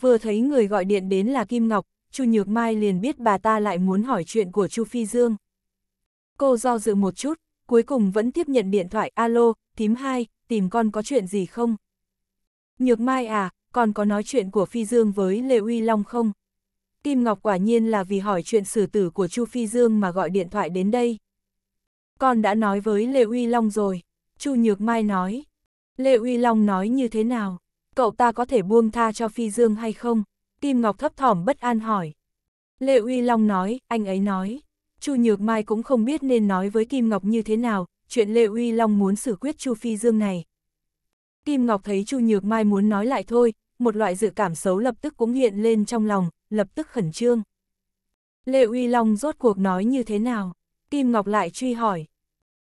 Vừa thấy người gọi điện đến là Kim Ngọc, Chu Nhược Mai liền biết bà ta lại muốn hỏi chuyện của Chu Phi Dương. Cô do dự một chút, cuối cùng vẫn tiếp nhận điện thoại alo, thím hai, tìm con có chuyện gì không? Nhược Mai à, con có nói chuyện của Phi Dương với Lê Uy Long không? Kim Ngọc quả nhiên là vì hỏi chuyện xử tử của Chu Phi Dương mà gọi điện thoại đến đây. Con đã nói với Lê Uy Long rồi, Chu Nhược Mai nói. Lê Uy Long nói như thế nào? Cậu ta có thể buông tha cho Phi Dương hay không? Kim Ngọc thấp thỏm bất an hỏi. Lê Uy Long nói, anh ấy nói. Chu Nhược Mai cũng không biết nên nói với Kim Ngọc như thế nào, chuyện Lệ Uy Long muốn xử quyết Chu Phi Dương này. Kim Ngọc thấy Chu Nhược Mai muốn nói lại thôi, một loại dự cảm xấu lập tức cũng hiện lên trong lòng, lập tức khẩn trương. Lệ Uy Long rốt cuộc nói như thế nào? Kim Ngọc lại truy hỏi.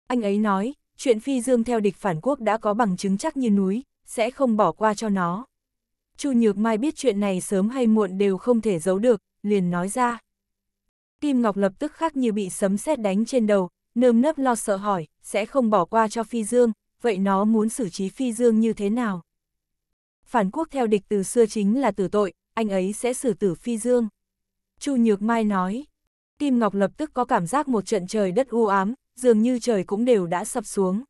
Anh ấy nói, chuyện Phi Dương theo địch phản quốc đã có bằng chứng chắc như núi, sẽ không bỏ qua cho nó. Chu Nhược Mai biết chuyện này sớm hay muộn đều không thể giấu được, liền nói ra. Kim Ngọc lập tức khác như bị sấm sét đánh trên đầu, nơm nớp lo sợ hỏi, sẽ không bỏ qua cho Phi Dương, vậy nó muốn xử trí Phi Dương như thế nào? Phản quốc theo địch từ xưa chính là tử tội, anh ấy sẽ xử tử Phi Dương. Chu Nhược Mai nói, Kim Ngọc lập tức có cảm giác một trận trời đất u ám, dường như trời cũng đều đã sập xuống.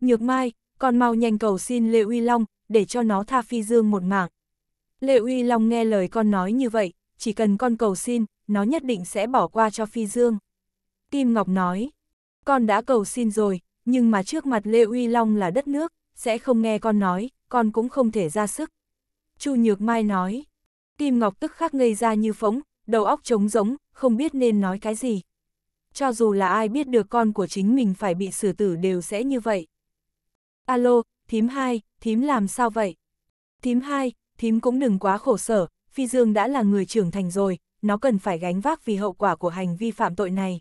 Nhược Mai, con mau nhanh cầu xin Lê Uy Long, để cho nó tha Phi Dương một mạng. Lê Uy Long nghe lời con nói như vậy, chỉ cần con cầu xin, nó nhất định sẽ bỏ qua cho Phi Dương. Kim Ngọc nói, con đã cầu xin rồi, nhưng mà trước mặt Lê Uy Long là đất nước, sẽ không nghe con nói, con cũng không thể ra sức. Chu Nhược Mai nói, Kim Ngọc tức khắc ngây ra như phóng, đầu óc trống rỗng, không biết nên nói cái gì. Cho dù là ai biết được con của chính mình phải bị xử tử đều sẽ như vậy. Alo, thím hai, thím làm sao vậy? Thím hai, thím cũng đừng quá khổ sở, Phi Dương đã là người trưởng thành rồi, nó cần phải gánh vác vì hậu quả của hành vi phạm tội này.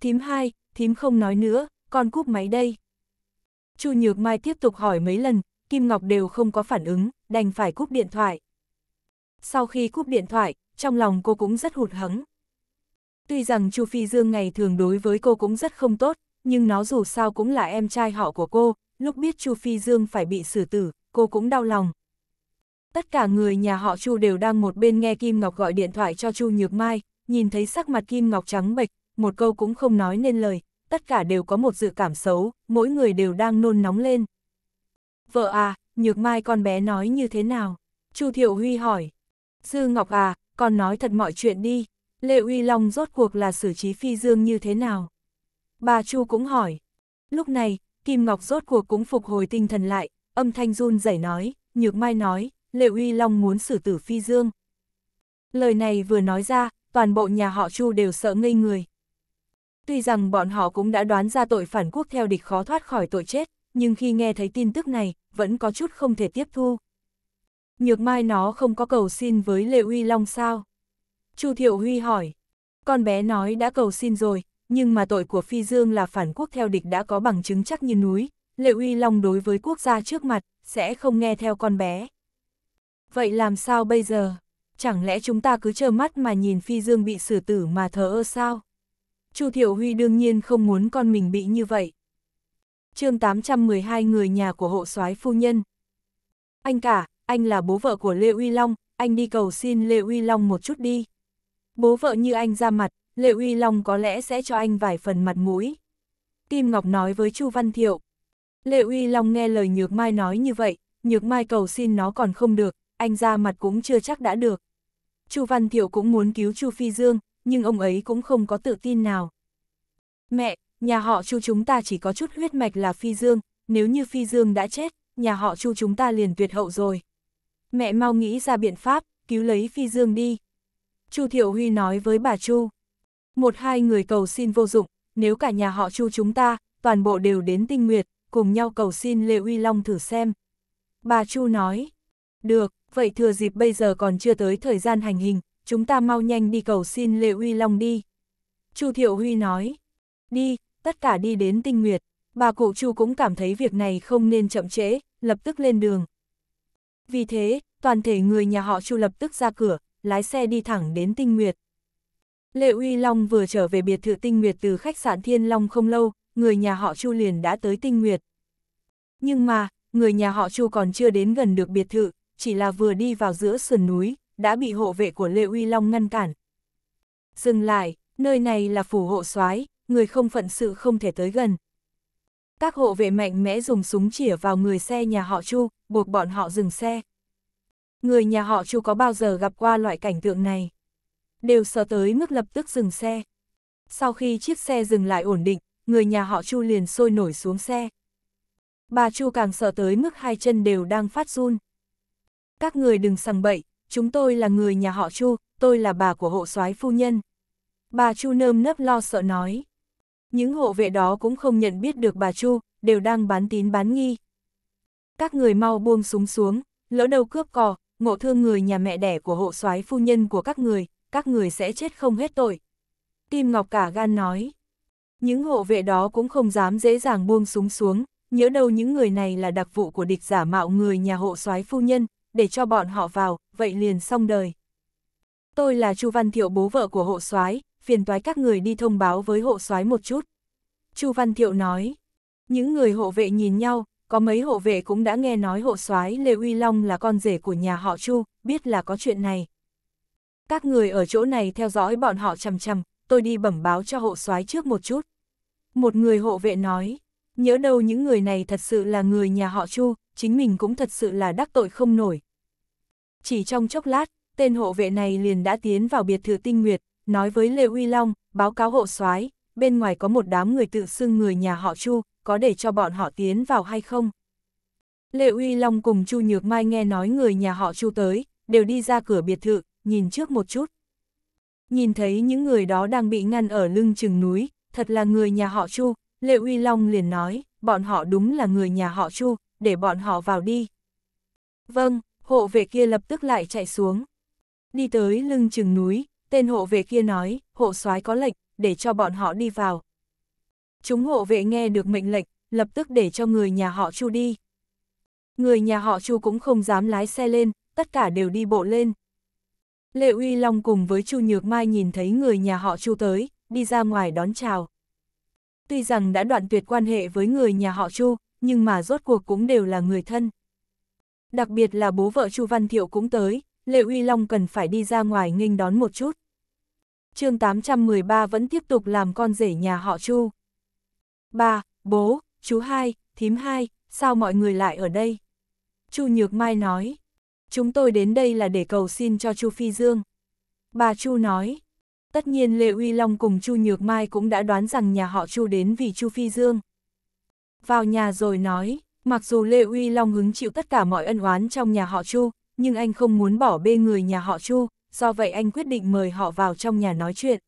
Thím hai, thím không nói nữa, con cúp máy đây. Chu Nhược Mai tiếp tục hỏi mấy lần, Kim Ngọc đều không có phản ứng, đành phải cúp điện thoại. Sau khi cúp điện thoại, trong lòng cô cũng rất hụt hẫng. Tuy rằng Chu Phi Dương ngày thường đối với cô cũng rất không tốt, nhưng nó dù sao cũng là em trai họ của cô, lúc biết Chu Phi Dương phải bị xử tử, cô cũng đau lòng, Tất cả người nhà họ Chu đều đang một bên nghe Kim Ngọc gọi điện thoại cho Chu Nhược Mai, nhìn thấy sắc mặt Kim Ngọc trắng bệch, một câu cũng không nói nên lời, tất cả đều có một dự cảm xấu, mỗi người đều đang nôn nóng lên. Vợ à, Nhược Mai con bé nói như thế nào? Chu Thiệu Huy hỏi. Dư Ngọc à, con nói thật mọi chuyện đi, Lệ Uy Long rốt cuộc là xử trí phi dương như thế nào? Bà Chu cũng hỏi. Lúc này, Kim Ngọc rốt cuộc cũng phục hồi tinh thần lại, âm thanh run rẩy nói, Nhược Mai nói, Lệ Uy Long muốn xử tử Phi Dương. Lời này vừa nói ra, toàn bộ nhà họ Chu đều sợ ngây người. Tuy rằng bọn họ cũng đã đoán ra tội phản quốc theo địch khó thoát khỏi tội chết, nhưng khi nghe thấy tin tức này, vẫn có chút không thể tiếp thu. Nhược mai nó không có cầu xin với Lệ Uy Long sao? Chu Thiệu Huy hỏi. Con bé nói đã cầu xin rồi, nhưng mà tội của Phi Dương là phản quốc theo địch đã có bằng chứng chắc như núi. Lệ Uy Long đối với quốc gia trước mặt, sẽ không nghe theo con bé. Vậy làm sao bây giờ? Chẳng lẽ chúng ta cứ trơ mắt mà nhìn Phi Dương bị xử tử mà thờ ơ sao? Chu Thiệu Huy đương nhiên không muốn con mình bị như vậy. chương 812 người nhà của hộ soái phu nhân. Anh cả, anh là bố vợ của Lê Uy Long, anh đi cầu xin Lê Uy Long một chút đi. Bố vợ như anh ra mặt, Lê Uy Long có lẽ sẽ cho anh vài phần mặt mũi. Kim Ngọc nói với Chu Văn Thiệu. Lê Uy Long nghe lời Nhược Mai nói như vậy, Nhược Mai cầu xin nó còn không được, anh ra mặt cũng chưa chắc đã được. Chu Văn Thiệu cũng muốn cứu Chu Phi Dương, nhưng ông ấy cũng không có tự tin nào. Mẹ, nhà họ Chu chúng ta chỉ có chút huyết mạch là Phi Dương, nếu như Phi Dương đã chết, nhà họ Chu chúng ta liền tuyệt hậu rồi. Mẹ mau nghĩ ra biện pháp, cứu lấy Phi Dương đi. Chu Thiệu Huy nói với bà Chu. Một hai người cầu xin vô dụng, nếu cả nhà họ Chu chúng ta, toàn bộ đều đến tinh nguyệt, cùng nhau cầu xin Lê Uy Long thử xem. Bà Chu nói, được, vậy thừa dịp bây giờ còn chưa tới thời gian hành hình, chúng ta mau nhanh đi cầu xin Lệ Uy Long đi. Chu Thiệu Huy nói, đi, tất cả đi đến tinh nguyệt, bà cụ Chu cũng cảm thấy việc này không nên chậm trễ, lập tức lên đường. Vì thế, toàn thể người nhà họ Chu lập tức ra cửa, lái xe đi thẳng đến tinh nguyệt. Lệ Uy Long vừa trở về biệt thự tinh nguyệt từ khách sạn Thiên Long không lâu, người nhà họ Chu liền đã tới tinh nguyệt. Nhưng mà, người nhà họ Chu còn chưa đến gần được biệt thự, chỉ là vừa đi vào giữa sườn núi, đã bị hộ vệ của lê Uy Long ngăn cản. Dừng lại, nơi này là phủ hộ soái, người không phận sự không thể tới gần. Các hộ vệ mạnh mẽ dùng súng chĩa vào người xe nhà họ Chu, buộc bọn họ dừng xe. Người nhà họ Chu có bao giờ gặp qua loại cảnh tượng này? Đều sợ tới mức lập tức dừng xe. Sau khi chiếc xe dừng lại ổn định, người nhà họ Chu liền sôi nổi xuống xe. Bà Chu càng sợ tới mức hai chân đều đang phát run các người đừng sằng bậy, chúng tôi là người nhà họ Chu, tôi là bà của hộ soái phu nhân. Bà Chu nơm nớp lo sợ nói. Những hộ vệ đó cũng không nhận biết được bà Chu, đều đang bán tín bán nghi. Các người mau buông súng xuống, lỡ đầu cướp cò, ngộ thương người nhà mẹ đẻ của hộ soái phu nhân của các người, các người sẽ chết không hết tội. Tim Ngọc cả gan nói. Những hộ vệ đó cũng không dám dễ dàng buông súng xuống, nhớ đâu những người này là đặc vụ của địch giả mạo người nhà hộ soái phu nhân, để cho bọn họ vào, vậy liền xong đời. Tôi là Chu Văn Thiệu bố vợ của hộ soái, phiền toái các người đi thông báo với hộ soái một chút. Chu Văn Thiệu nói, những người hộ vệ nhìn nhau, có mấy hộ vệ cũng đã nghe nói hộ soái Lê Uy Long là con rể của nhà họ Chu, biết là có chuyện này. Các người ở chỗ này theo dõi bọn họ chằm chằm, tôi đi bẩm báo cho hộ soái trước một chút. Một người hộ vệ nói, nhớ đâu những người này thật sự là người nhà họ Chu, chính mình cũng thật sự là đắc tội không nổi. Chỉ trong chốc lát, tên hộ vệ này liền đã tiến vào biệt thự tinh nguyệt, nói với Lê Uy Long, báo cáo hộ soái bên ngoài có một đám người tự xưng người nhà họ Chu, có để cho bọn họ tiến vào hay không? Lê Uy Long cùng Chu Nhược Mai nghe nói người nhà họ Chu tới, đều đi ra cửa biệt thự, nhìn trước một chút. Nhìn thấy những người đó đang bị ngăn ở lưng chừng núi, thật là người nhà họ Chu, Lê Uy Long liền nói, bọn họ đúng là người nhà họ Chu, để bọn họ vào đi. Vâng, hộ vệ kia lập tức lại chạy xuống. Đi tới lưng chừng núi, tên hộ vệ kia nói, hộ soái có lệnh, để cho bọn họ đi vào. Chúng hộ vệ nghe được mệnh lệnh, lập tức để cho người nhà họ Chu đi. Người nhà họ Chu cũng không dám lái xe lên, tất cả đều đi bộ lên. Lệ Uy Long cùng với Chu Nhược Mai nhìn thấy người nhà họ Chu tới, đi ra ngoài đón chào. Tuy rằng đã đoạn tuyệt quan hệ với người nhà họ Chu, nhưng mà rốt cuộc cũng đều là người thân. Đặc biệt là bố vợ Chu Văn Thiệu cũng tới, Lệ Uy Long cần phải đi ra ngoài nghênh đón một chút. chương 813 vẫn tiếp tục làm con rể nhà họ Chu. Ba, bố, chú hai, thím hai, sao mọi người lại ở đây? Chu Nhược Mai nói, chúng tôi đến đây là để cầu xin cho Chu Phi Dương. Bà Chu nói, tất nhiên Lệ Uy Long cùng Chu Nhược Mai cũng đã đoán rằng nhà họ Chu đến vì Chu Phi Dương vào nhà rồi nói, mặc dù Lê Uy Long hứng chịu tất cả mọi ân oán trong nhà họ Chu, nhưng anh không muốn bỏ bê người nhà họ Chu, do vậy anh quyết định mời họ vào trong nhà nói chuyện.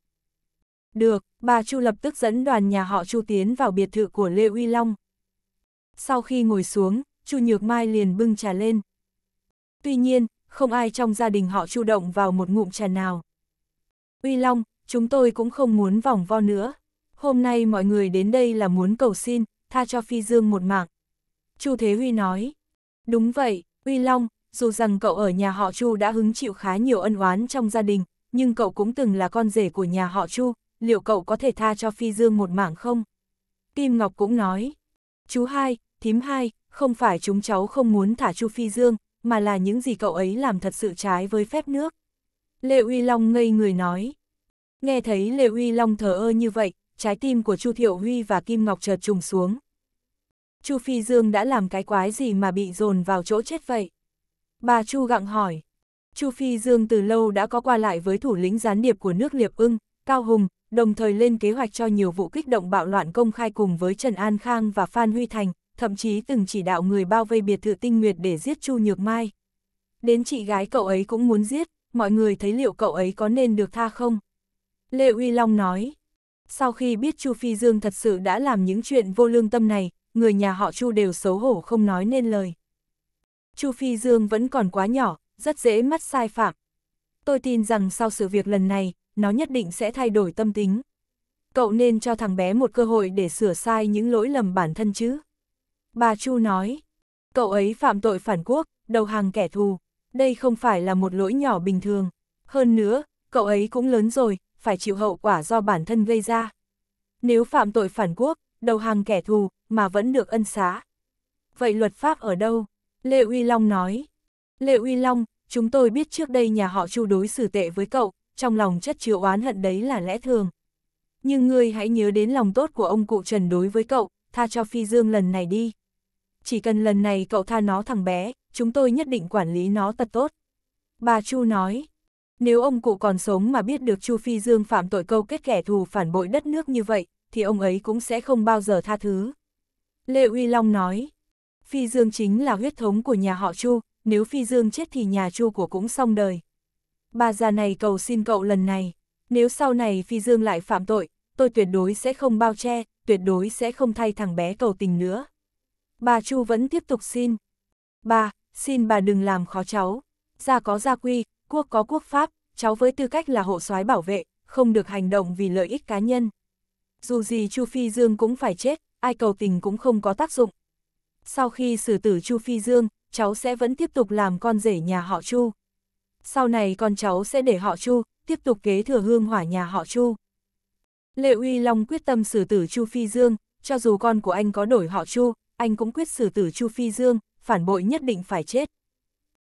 Được, bà Chu lập tức dẫn đoàn nhà họ Chu tiến vào biệt thự của Lê Uy Long. Sau khi ngồi xuống, Chu Nhược Mai liền bưng trà lên. Tuy nhiên, không ai trong gia đình họ Chu động vào một ngụm trà nào. Uy Long, chúng tôi cũng không muốn vòng vo nữa. Hôm nay mọi người đến đây là muốn cầu xin, tha cho Phi Dương một mạng. Chu Thế Huy nói, đúng vậy, Huy Long, dù rằng cậu ở nhà họ Chu đã hứng chịu khá nhiều ân oán trong gia đình, nhưng cậu cũng từng là con rể của nhà họ Chu, liệu cậu có thể tha cho Phi Dương một mạng không? Kim Ngọc cũng nói, chú hai, thím hai, không phải chúng cháu không muốn thả Chu Phi Dương, mà là những gì cậu ấy làm thật sự trái với phép nước. Lê Uy Long ngây người nói. Nghe thấy Lê Uy Long thờ ơ như vậy, trái tim của Chu Thiệu Huy và Kim Ngọc chợt trùng xuống, Chu Phi Dương đã làm cái quái gì mà bị dồn vào chỗ chết vậy? Bà Chu gặng hỏi. Chu Phi Dương từ lâu đã có qua lại với thủ lĩnh gián điệp của nước Liệp ưng, Cao Hùng, đồng thời lên kế hoạch cho nhiều vụ kích động bạo loạn công khai cùng với Trần An Khang và Phan Huy Thành, thậm chí từng chỉ đạo người bao vây biệt thự tinh nguyệt để giết Chu Nhược Mai. Đến chị gái cậu ấy cũng muốn giết, mọi người thấy liệu cậu ấy có nên được tha không? Lệ Uy Long nói. Sau khi biết Chu Phi Dương thật sự đã làm những chuyện vô lương tâm này, người nhà họ Chu đều xấu hổ không nói nên lời. Chu Phi Dương vẫn còn quá nhỏ, rất dễ mắc sai phạm. Tôi tin rằng sau sự việc lần này, nó nhất định sẽ thay đổi tâm tính. Cậu nên cho thằng bé một cơ hội để sửa sai những lỗi lầm bản thân chứ. Bà Chu nói, cậu ấy phạm tội phản quốc, đầu hàng kẻ thù. Đây không phải là một lỗi nhỏ bình thường. Hơn nữa, cậu ấy cũng lớn rồi, phải chịu hậu quả do bản thân gây ra. Nếu phạm tội phản quốc, đầu hàng kẻ thù, mà vẫn được ân xá. Vậy luật pháp ở đâu? Lê Uy Long nói. Lê Uy Long, chúng tôi biết trước đây nhà họ chu đối xử tệ với cậu, trong lòng chất chứa oán hận đấy là lẽ thường. Nhưng ngươi hãy nhớ đến lòng tốt của ông cụ Trần đối với cậu, tha cho Phi Dương lần này đi. Chỉ cần lần này cậu tha nó thằng bé, chúng tôi nhất định quản lý nó thật tốt. Bà Chu nói, nếu ông cụ còn sống mà biết được Chu Phi Dương phạm tội câu kết kẻ thù phản bội đất nước như vậy, thì ông ấy cũng sẽ không bao giờ tha thứ. Lê Uy Long nói, Phi Dương chính là huyết thống của nhà họ Chu, nếu Phi Dương chết thì nhà Chu của cũng xong đời. Bà già này cầu xin cậu lần này, nếu sau này Phi Dương lại phạm tội, tôi tuyệt đối sẽ không bao che, tuyệt đối sẽ không thay thằng bé cầu tình nữa. Bà Chu vẫn tiếp tục xin. Bà, xin bà đừng làm khó cháu. Gia có gia quy, quốc có quốc pháp, cháu với tư cách là hộ soái bảo vệ, không được hành động vì lợi ích cá nhân. Dù gì Chu Phi Dương cũng phải chết, ai cầu tình cũng không có tác dụng. Sau khi xử tử Chu Phi Dương, cháu sẽ vẫn tiếp tục làm con rể nhà họ Chu. Sau này con cháu sẽ để họ Chu, tiếp tục kế thừa hương hỏa nhà họ Chu. Lệ Uy Long quyết tâm xử tử Chu Phi Dương, cho dù con của anh có đổi họ Chu, anh cũng quyết xử tử Chu Phi Dương, phản bội nhất định phải chết.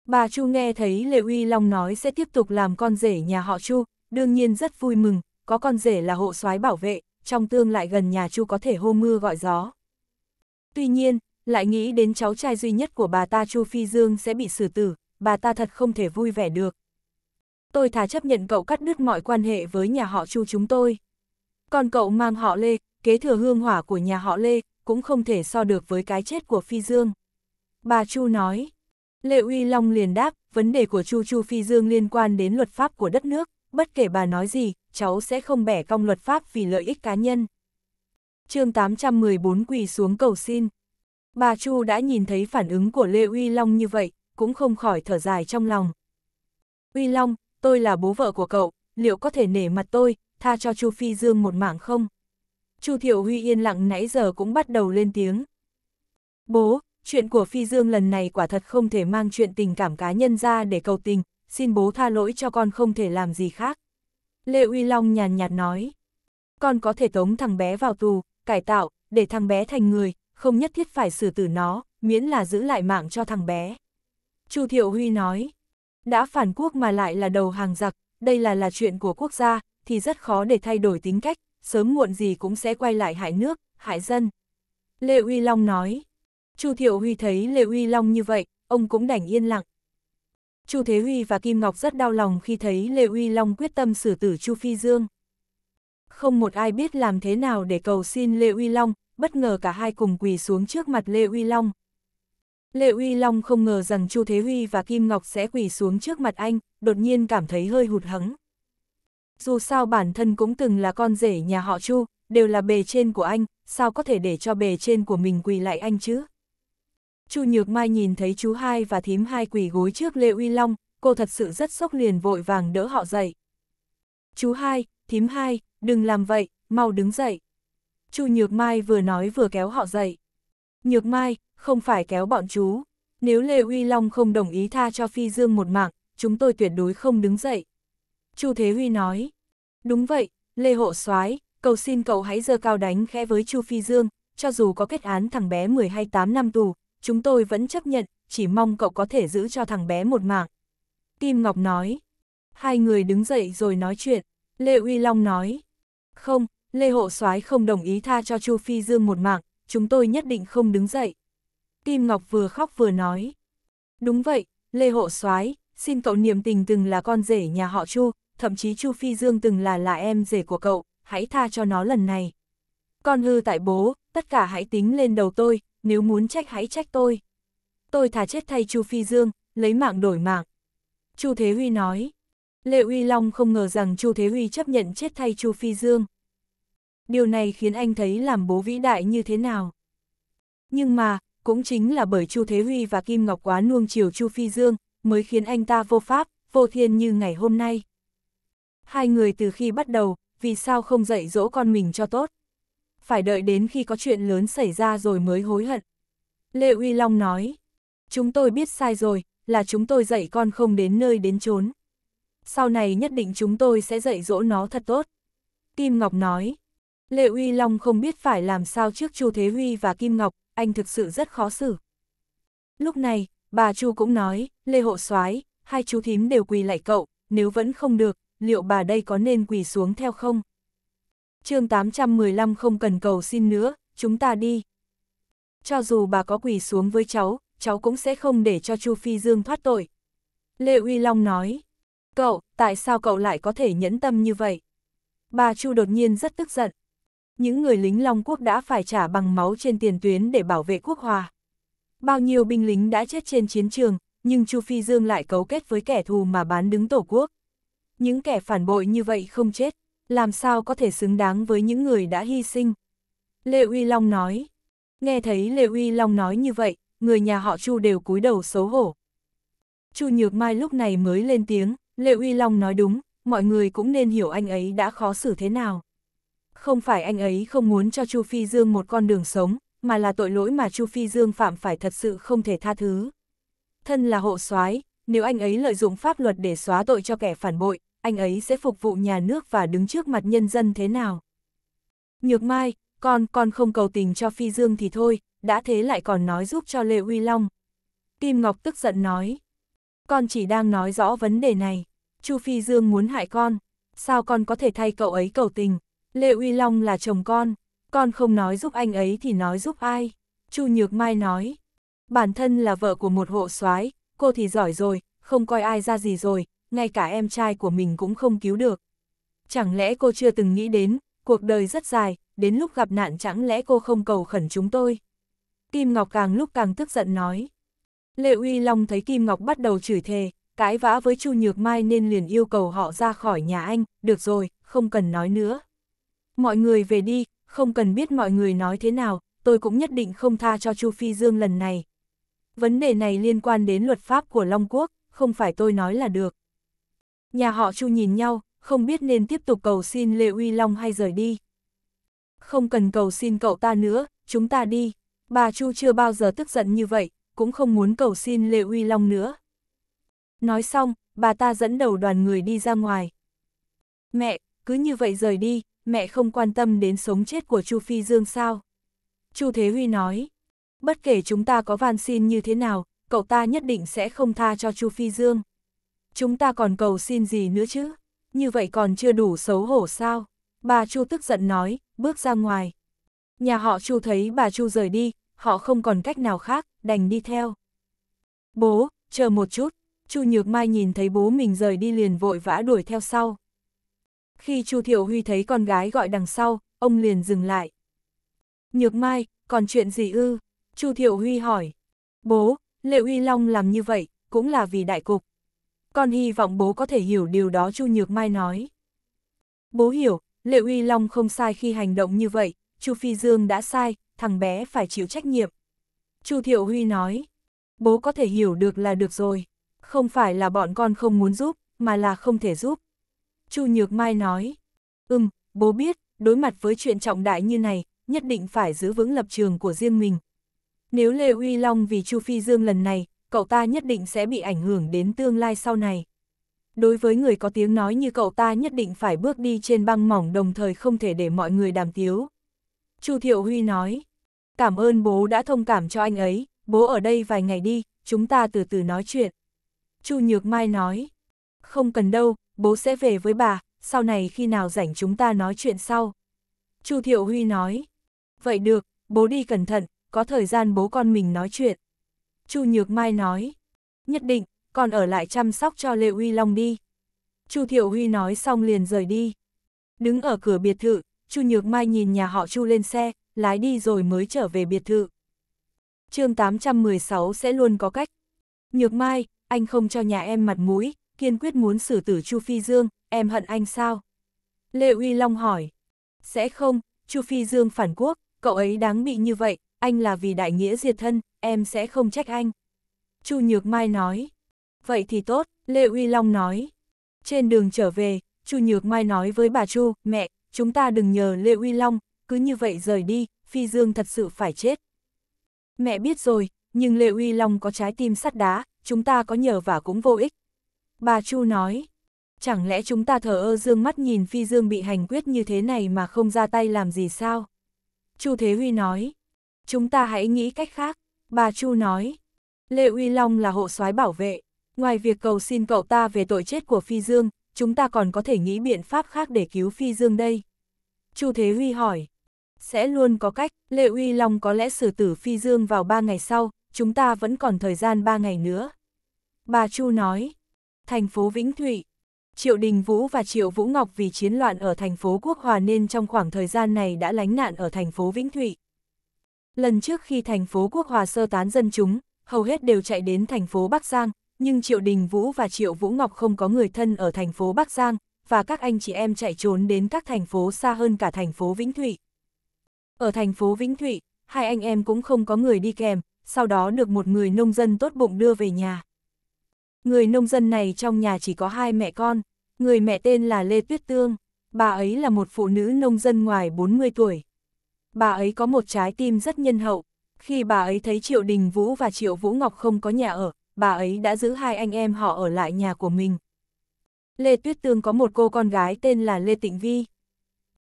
Bà Chu nghe thấy Lệ Uy Long nói sẽ tiếp tục làm con rể nhà họ Chu, đương nhiên rất vui mừng, có con rể là hộ soái bảo vệ, trong tương lại gần nhà Chu có thể hô mưa gọi gió. Tuy nhiên, lại nghĩ đến cháu trai duy nhất của bà ta Chu Phi Dương sẽ bị xử tử, bà ta thật không thể vui vẻ được. Tôi thà chấp nhận cậu cắt đứt mọi quan hệ với nhà họ Chu chúng tôi. Còn cậu mang họ Lê, kế thừa hương hỏa của nhà họ Lê, cũng không thể so được với cái chết của Phi Dương. Bà Chu nói. Lệ Uy Long liền đáp, vấn đề của Chu Chu Phi Dương liên quan đến luật pháp của đất nước, bất kể bà nói gì, cháu sẽ không bẻ cong luật pháp vì lợi ích cá nhân. chương 814 quỳ xuống cầu xin. Bà Chu đã nhìn thấy phản ứng của Lê Uy Long như vậy, cũng không khỏi thở dài trong lòng. Uy Long, tôi là bố vợ của cậu, liệu có thể nể mặt tôi, tha cho Chu Phi Dương một mạng không? Chu Thiệu Huy yên lặng nãy giờ cũng bắt đầu lên tiếng. Bố, chuyện của Phi Dương lần này quả thật không thể mang chuyện tình cảm cá nhân ra để cầu tình, xin bố tha lỗi cho con không thể làm gì khác. Lê Uy Long nhàn nhạt nói, con có thể tống thằng bé vào tù, cải tạo, để thằng bé thành người, không nhất thiết phải xử tử nó, miễn là giữ lại mạng cho thằng bé. Chu Thiệu Huy nói, đã phản quốc mà lại là đầu hàng giặc, đây là là chuyện của quốc gia, thì rất khó để thay đổi tính cách, sớm muộn gì cũng sẽ quay lại hại nước, hại dân. Lê Uy Long nói, Chu Thiệu Huy thấy Lê Uy Long như vậy, ông cũng đành yên lặng, Chu Thế Huy và Kim Ngọc rất đau lòng khi thấy Lê Uy Long quyết tâm xử tử Chu Phi Dương. Không một ai biết làm thế nào để cầu xin Lê Uy Long, bất ngờ cả hai cùng quỳ xuống trước mặt Lê Uy Long. Lê Uy Long không ngờ rằng Chu Thế Huy và Kim Ngọc sẽ quỳ xuống trước mặt anh, đột nhiên cảm thấy hơi hụt hẫng. Dù sao bản thân cũng từng là con rể nhà họ Chu, đều là bề trên của anh, sao có thể để cho bề trên của mình quỳ lại anh chứ? Chu Nhược Mai nhìn thấy chú hai và thím hai quỷ gối trước Lê Uy Long, cô thật sự rất sốc liền vội vàng đỡ họ dậy. Chú hai, thím hai, đừng làm vậy, mau đứng dậy. Chu Nhược Mai vừa nói vừa kéo họ dậy. Nhược Mai, không phải kéo bọn chú. Nếu Lê Uy Long không đồng ý tha cho Phi Dương một mạng, chúng tôi tuyệt đối không đứng dậy. Chu Thế Huy nói. Đúng vậy, Lê Hộ soái cầu xin cậu hãy dơ cao đánh khẽ với Chu Phi Dương, cho dù có kết án thằng bé 10 hay 8 năm tù, chúng tôi vẫn chấp nhận, chỉ mong cậu có thể giữ cho thằng bé một mạng. Kim Ngọc nói. Hai người đứng dậy rồi nói chuyện. Lê Uy Long nói. Không, Lê Hộ soái không đồng ý tha cho Chu Phi Dương một mạng, chúng tôi nhất định không đứng dậy. Kim Ngọc vừa khóc vừa nói. Đúng vậy, Lê Hộ soái xin cậu niềm tình từng là con rể nhà họ Chu, thậm chí Chu Phi Dương từng là là em rể của cậu, hãy tha cho nó lần này. Con hư tại bố, tất cả hãy tính lên đầu tôi, nếu muốn trách hãy trách tôi. Tôi thả chết thay Chu Phi Dương, lấy mạng đổi mạng. Chu Thế Huy nói. Lệ Uy Long không ngờ rằng Chu Thế Huy chấp nhận chết thay Chu Phi Dương. Điều này khiến anh thấy làm bố vĩ đại như thế nào. Nhưng mà, cũng chính là bởi Chu Thế Huy và Kim Ngọc quá nuông chiều Chu Phi Dương, mới khiến anh ta vô pháp, vô thiên như ngày hôm nay. Hai người từ khi bắt đầu, vì sao không dạy dỗ con mình cho tốt? phải đợi đến khi có chuyện lớn xảy ra rồi mới hối hận. Lê Uy Long nói, chúng tôi biết sai rồi, là chúng tôi dạy con không đến nơi đến chốn. Sau này nhất định chúng tôi sẽ dạy dỗ nó thật tốt. Kim Ngọc nói, Lê Uy Long không biết phải làm sao trước Chu Thế Huy và Kim Ngọc, anh thực sự rất khó xử. Lúc này, bà Chu cũng nói, Lê Hộ soái hai chú thím đều quỳ lại cậu, nếu vẫn không được, liệu bà đây có nên quỳ xuống theo không? chương 815 không cần cầu xin nữa, chúng ta đi. Cho dù bà có quỳ xuống với cháu, cháu cũng sẽ không để cho Chu Phi Dương thoát tội. Lê Uy Long nói, cậu, tại sao cậu lại có thể nhẫn tâm như vậy? Bà Chu đột nhiên rất tức giận. Những người lính Long Quốc đã phải trả bằng máu trên tiền tuyến để bảo vệ quốc hòa. Bao nhiêu binh lính đã chết trên chiến trường, nhưng Chu Phi Dương lại cấu kết với kẻ thù mà bán đứng tổ quốc. Những kẻ phản bội như vậy không chết, làm sao có thể xứng đáng với những người đã hy sinh. Lê Uy Long nói, nghe thấy Lê Uy Long nói như vậy, người nhà họ Chu đều cúi đầu xấu hổ. Chu Nhược Mai lúc này mới lên tiếng, Lê Uy Long nói đúng, mọi người cũng nên hiểu anh ấy đã khó xử thế nào. Không phải anh ấy không muốn cho Chu Phi Dương một con đường sống, mà là tội lỗi mà Chu Phi Dương phạm phải thật sự không thể tha thứ. Thân là hộ soái, nếu anh ấy lợi dụng pháp luật để xóa tội cho kẻ phản bội, anh ấy sẽ phục vụ nhà nước và đứng trước mặt nhân dân thế nào. Nhược Mai, con, con không cầu tình cho Phi Dương thì thôi, đã thế lại còn nói giúp cho Lê Huy Long. Kim Ngọc tức giận nói, con chỉ đang nói rõ vấn đề này, Chu Phi Dương muốn hại con, sao con có thể thay cậu ấy cầu tình, Lê Huy Long là chồng con, con không nói giúp anh ấy thì nói giúp ai. Chu Nhược Mai nói, bản thân là vợ của một hộ soái, cô thì giỏi rồi, không coi ai ra gì rồi, ngay cả em trai của mình cũng không cứu được. Chẳng lẽ cô chưa từng nghĩ đến, cuộc đời rất dài, đến lúc gặp nạn chẳng lẽ cô không cầu khẩn chúng tôi. Kim Ngọc càng lúc càng tức giận nói. Lệ Uy Long thấy Kim Ngọc bắt đầu chửi thề, cãi vã với Chu Nhược Mai nên liền yêu cầu họ ra khỏi nhà anh, được rồi, không cần nói nữa. Mọi người về đi, không cần biết mọi người nói thế nào, tôi cũng nhất định không tha cho Chu Phi Dương lần này. Vấn đề này liên quan đến luật pháp của Long Quốc, không phải tôi nói là được. Nhà họ Chu nhìn nhau, không biết nên tiếp tục cầu xin Lê Uy Long hay rời đi. Không cần cầu xin cậu ta nữa, chúng ta đi. Bà Chu chưa bao giờ tức giận như vậy, cũng không muốn cầu xin Lê Uy Long nữa. Nói xong, bà ta dẫn đầu đoàn người đi ra ngoài. Mẹ, cứ như vậy rời đi, mẹ không quan tâm đến sống chết của Chu Phi Dương sao? Chu Thế Huy nói, bất kể chúng ta có van xin như thế nào, cậu ta nhất định sẽ không tha cho Chu Phi Dương chúng ta còn cầu xin gì nữa chứ? Như vậy còn chưa đủ xấu hổ sao? Bà Chu tức giận nói, bước ra ngoài. Nhà họ Chu thấy bà Chu rời đi, họ không còn cách nào khác, đành đi theo. Bố, chờ một chút, Chu Nhược Mai nhìn thấy bố mình rời đi liền vội vã đuổi theo sau. Khi Chu Thiệu Huy thấy con gái gọi đằng sau, ông liền dừng lại. Nhược Mai, còn chuyện gì ư? Chu Thiệu Huy hỏi. Bố, Lệ Huy Long làm như vậy, cũng là vì đại cục con hy vọng bố có thể hiểu điều đó Chu Nhược Mai nói. Bố hiểu, Lệ Uy Long không sai khi hành động như vậy, Chu Phi Dương đã sai, thằng bé phải chịu trách nhiệm. Chu Thiệu Huy nói, bố có thể hiểu được là được rồi, không phải là bọn con không muốn giúp, mà là không thể giúp. Chu Nhược Mai nói, ừm, bố biết, đối mặt với chuyện trọng đại như này, nhất định phải giữ vững lập trường của riêng mình. Nếu Lê Uy Long vì Chu Phi Dương lần này cậu ta nhất định sẽ bị ảnh hưởng đến tương lai sau này. Đối với người có tiếng nói như cậu ta nhất định phải bước đi trên băng mỏng đồng thời không thể để mọi người đàm tiếu. Chu Thiệu Huy nói, cảm ơn bố đã thông cảm cho anh ấy, bố ở đây vài ngày đi, chúng ta từ từ nói chuyện. Chu Nhược Mai nói, không cần đâu, bố sẽ về với bà, sau này khi nào rảnh chúng ta nói chuyện sau. Chu Thiệu Huy nói, vậy được, bố đi cẩn thận, có thời gian bố con mình nói chuyện. Chu Nhược Mai nói. Nhất định, còn ở lại chăm sóc cho Lệ Uy Long đi. Chu Thiệu Huy nói xong liền rời đi. Đứng ở cửa biệt thự, Chu Nhược Mai nhìn nhà họ Chu lên xe, lái đi rồi mới trở về biệt thự. chương 816 sẽ luôn có cách. Nhược Mai, anh không cho nhà em mặt mũi, kiên quyết muốn xử tử Chu Phi Dương, em hận anh sao? Lệ Uy Long hỏi. Sẽ không, Chu Phi Dương phản quốc, cậu ấy đáng bị như vậy, anh là vì đại nghĩa diệt thân, em sẽ không trách anh. Chu Nhược Mai nói. Vậy thì tốt, Lê Uy Long nói. Trên đường trở về, Chu Nhược Mai nói với bà Chu, mẹ, chúng ta đừng nhờ Lê Uy Long, cứ như vậy rời đi, Phi Dương thật sự phải chết. Mẹ biết rồi, nhưng Lê Uy Long có trái tim sắt đá, chúng ta có nhờ và cũng vô ích. Bà Chu nói, chẳng lẽ chúng ta thờ ơ dương mắt nhìn Phi Dương bị hành quyết như thế này mà không ra tay làm gì sao? Chu Thế Huy nói, chúng ta hãy nghĩ cách khác, bà Chu nói. Lê Uy Long là hộ soái bảo vệ, ngoài việc cầu xin cậu ta về tội chết của Phi Dương, chúng ta còn có thể nghĩ biện pháp khác để cứu Phi Dương đây. Chu Thế Huy hỏi, sẽ luôn có cách, Lê Uy Long có lẽ xử tử Phi Dương vào ba ngày sau, chúng ta vẫn còn thời gian ba ngày nữa. Bà Chu nói, thành phố Vĩnh Thụy, Triệu Đình Vũ và Triệu Vũ Ngọc vì chiến loạn ở thành phố Quốc Hòa nên trong khoảng thời gian này đã lánh nạn ở thành phố Vĩnh Thụy. Lần trước khi thành phố Quốc Hòa sơ tán dân chúng, hầu hết đều chạy đến thành phố Bắc Giang, nhưng Triệu Đình Vũ và Triệu Vũ Ngọc không có người thân ở thành phố Bắc Giang, và các anh chị em chạy trốn đến các thành phố xa hơn cả thành phố Vĩnh Thụy. Ở thành phố Vĩnh Thụy, hai anh em cũng không có người đi kèm, sau đó được một người nông dân tốt bụng đưa về nhà. Người nông dân này trong nhà chỉ có hai mẹ con, người mẹ tên là Lê Tuyết Tương, bà ấy là một phụ nữ nông dân ngoài 40 tuổi bà ấy có một trái tim rất nhân hậu. Khi bà ấy thấy Triệu Đình Vũ và Triệu Vũ Ngọc không có nhà ở, bà ấy đã giữ hai anh em họ ở lại nhà của mình. Lê Tuyết Tương có một cô con gái tên là Lê Tịnh Vi.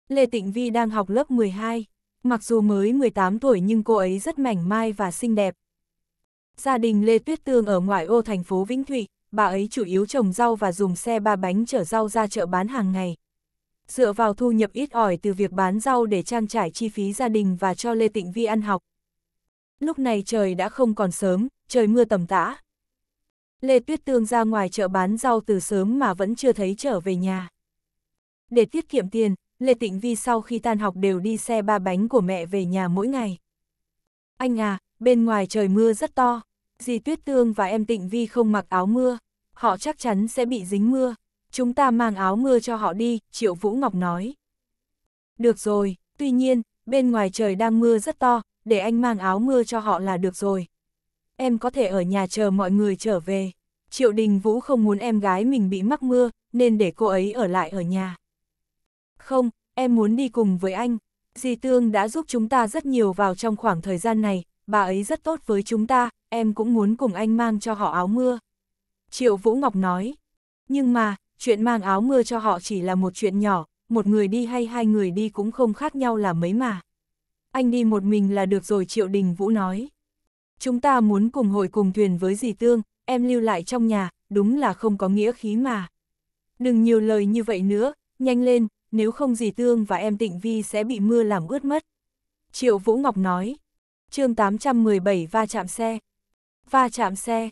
Lê Tịnh Vi đang học lớp 12, mặc dù mới 18 tuổi nhưng cô ấy rất mảnh mai và xinh đẹp. Gia đình Lê Tuyết Tương ở ngoại ô thành phố Vĩnh Thụy, bà ấy chủ yếu trồng rau và dùng xe ba bánh chở rau ra chợ bán hàng ngày dựa vào thu nhập ít ỏi từ việc bán rau để trang trải chi phí gia đình và cho Lê Tịnh Vi ăn học. Lúc này trời đã không còn sớm, trời mưa tầm tã. Lê Tuyết Tương ra ngoài chợ bán rau từ sớm mà vẫn chưa thấy trở về nhà. Để tiết kiệm tiền, Lê Tịnh Vi sau khi tan học đều đi xe ba bánh của mẹ về nhà mỗi ngày. Anh à, bên ngoài trời mưa rất to, dì Tuyết Tương và em Tịnh Vi không mặc áo mưa, họ chắc chắn sẽ bị dính mưa chúng ta mang áo mưa cho họ đi, Triệu Vũ Ngọc nói. Được rồi, tuy nhiên, bên ngoài trời đang mưa rất to, để anh mang áo mưa cho họ là được rồi. Em có thể ở nhà chờ mọi người trở về. Triệu Đình Vũ không muốn em gái mình bị mắc mưa, nên để cô ấy ở lại ở nhà. Không, em muốn đi cùng với anh. Di Tương đã giúp chúng ta rất nhiều vào trong khoảng thời gian này, bà ấy rất tốt với chúng ta, em cũng muốn cùng anh mang cho họ áo mưa. Triệu Vũ Ngọc nói, nhưng mà, chuyện mang áo mưa cho họ chỉ là một chuyện nhỏ, một người đi hay hai người đi cũng không khác nhau là mấy mà. Anh đi một mình là được rồi Triệu Đình Vũ nói. Chúng ta muốn cùng hội cùng thuyền với dì Tương, em lưu lại trong nhà, đúng là không có nghĩa khí mà. Đừng nhiều lời như vậy nữa, nhanh lên, nếu không dì Tương và em Tịnh Vi sẽ bị mưa làm ướt mất. Triệu Vũ Ngọc nói. chương 817 va chạm xe. Va chạm xe.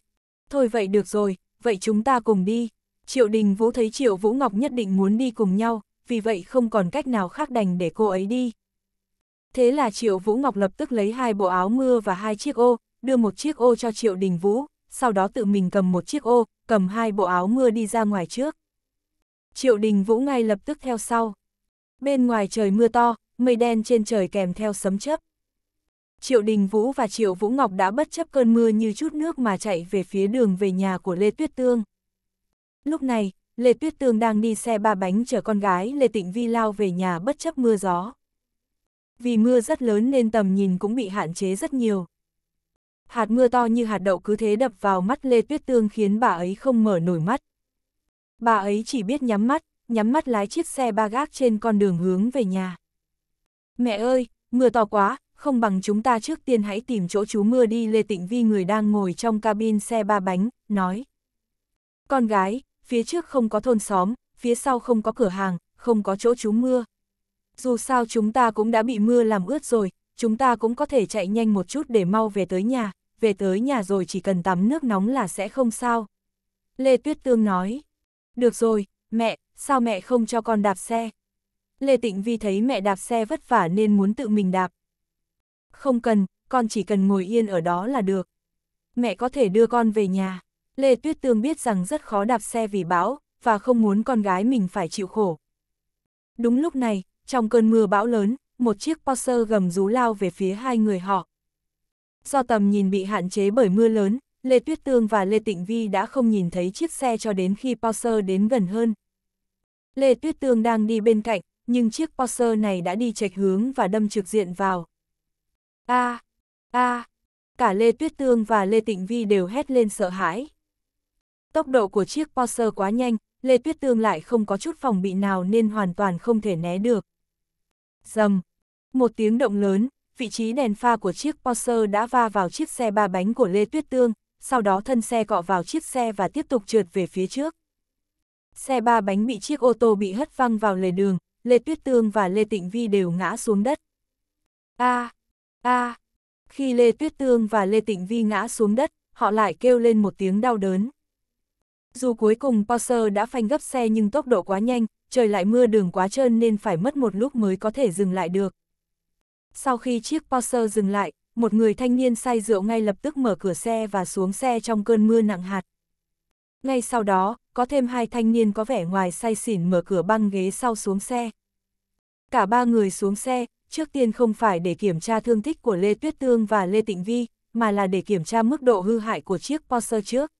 Thôi vậy được rồi, vậy chúng ta cùng đi. Triệu Đình Vũ thấy Triệu Vũ Ngọc nhất định muốn đi cùng nhau, vì vậy không còn cách nào khác đành để cô ấy đi. Thế là Triệu Vũ Ngọc lập tức lấy hai bộ áo mưa và hai chiếc ô, đưa một chiếc ô cho Triệu Đình Vũ, sau đó tự mình cầm một chiếc ô, cầm hai bộ áo mưa đi ra ngoài trước. Triệu Đình Vũ ngay lập tức theo sau. Bên ngoài trời mưa to, mây đen trên trời kèm theo sấm chớp. Triệu Đình Vũ và Triệu Vũ Ngọc đã bất chấp cơn mưa như chút nước mà chạy về phía đường về nhà của Lê Tuyết Tương. Lúc này, Lê Tuyết Tương đang đi xe ba bánh chở con gái Lê Tịnh Vi lao về nhà bất chấp mưa gió. Vì mưa rất lớn nên tầm nhìn cũng bị hạn chế rất nhiều. Hạt mưa to như hạt đậu cứ thế đập vào mắt Lê Tuyết Tương khiến bà ấy không mở nổi mắt. Bà ấy chỉ biết nhắm mắt, nhắm mắt lái chiếc xe ba gác trên con đường hướng về nhà. Mẹ ơi, mưa to quá, không bằng chúng ta trước tiên hãy tìm chỗ chú mưa đi Lê Tịnh Vi người đang ngồi trong cabin xe ba bánh, nói. Con gái, phía trước không có thôn xóm, phía sau không có cửa hàng, không có chỗ trú mưa. Dù sao chúng ta cũng đã bị mưa làm ướt rồi, chúng ta cũng có thể chạy nhanh một chút để mau về tới nhà, về tới nhà rồi chỉ cần tắm nước nóng là sẽ không sao. Lê Tuyết Tương nói, được rồi, mẹ, sao mẹ không cho con đạp xe? Lê Tịnh Vi thấy mẹ đạp xe vất vả nên muốn tự mình đạp. Không cần, con chỉ cần ngồi yên ở đó là được. Mẹ có thể đưa con về nhà. Lê Tuyết Tương biết rằng rất khó đạp xe vì bão, và không muốn con gái mình phải chịu khổ. Đúng lúc này, trong cơn mưa bão lớn, một chiếc Porsche gầm rú lao về phía hai người họ. Do tầm nhìn bị hạn chế bởi mưa lớn, Lê Tuyết Tương và Lê Tịnh Vi đã không nhìn thấy chiếc xe cho đến khi Porsche đến gần hơn. Lê Tuyết Tương đang đi bên cạnh, nhưng chiếc Porsche này đã đi chệch hướng và đâm trực diện vào. A, à, a, à, cả Lê Tuyết Tương và Lê Tịnh Vi đều hét lên sợ hãi. Tốc độ của chiếc Porsche quá nhanh, Lê Tuyết Tương lại không có chút phòng bị nào nên hoàn toàn không thể né được. Dầm! Một tiếng động lớn, vị trí đèn pha của chiếc Porsche đã va vào chiếc xe ba bánh của Lê Tuyết Tương, sau đó thân xe cọ vào chiếc xe và tiếp tục trượt về phía trước. Xe ba bánh bị chiếc ô tô bị hất văng vào lề đường, Lê Tuyết Tương và Lê Tịnh Vi đều ngã xuống đất. A, a. Khi Lê Tuyết Tương và Lê Tịnh Vi ngã xuống đất, họ lại kêu lên một tiếng đau đớn. Dù cuối cùng Porsche đã phanh gấp xe nhưng tốc độ quá nhanh, trời lại mưa đường quá trơn nên phải mất một lúc mới có thể dừng lại được. Sau khi chiếc Porsche dừng lại, một người thanh niên say rượu ngay lập tức mở cửa xe và xuống xe trong cơn mưa nặng hạt. Ngay sau đó, có thêm hai thanh niên có vẻ ngoài say xỉn mở cửa băng ghế sau xuống xe. Cả ba người xuống xe, trước tiên không phải để kiểm tra thương tích của Lê Tuyết Tương và Lê Tịnh Vi, mà là để kiểm tra mức độ hư hại của chiếc Porsche trước.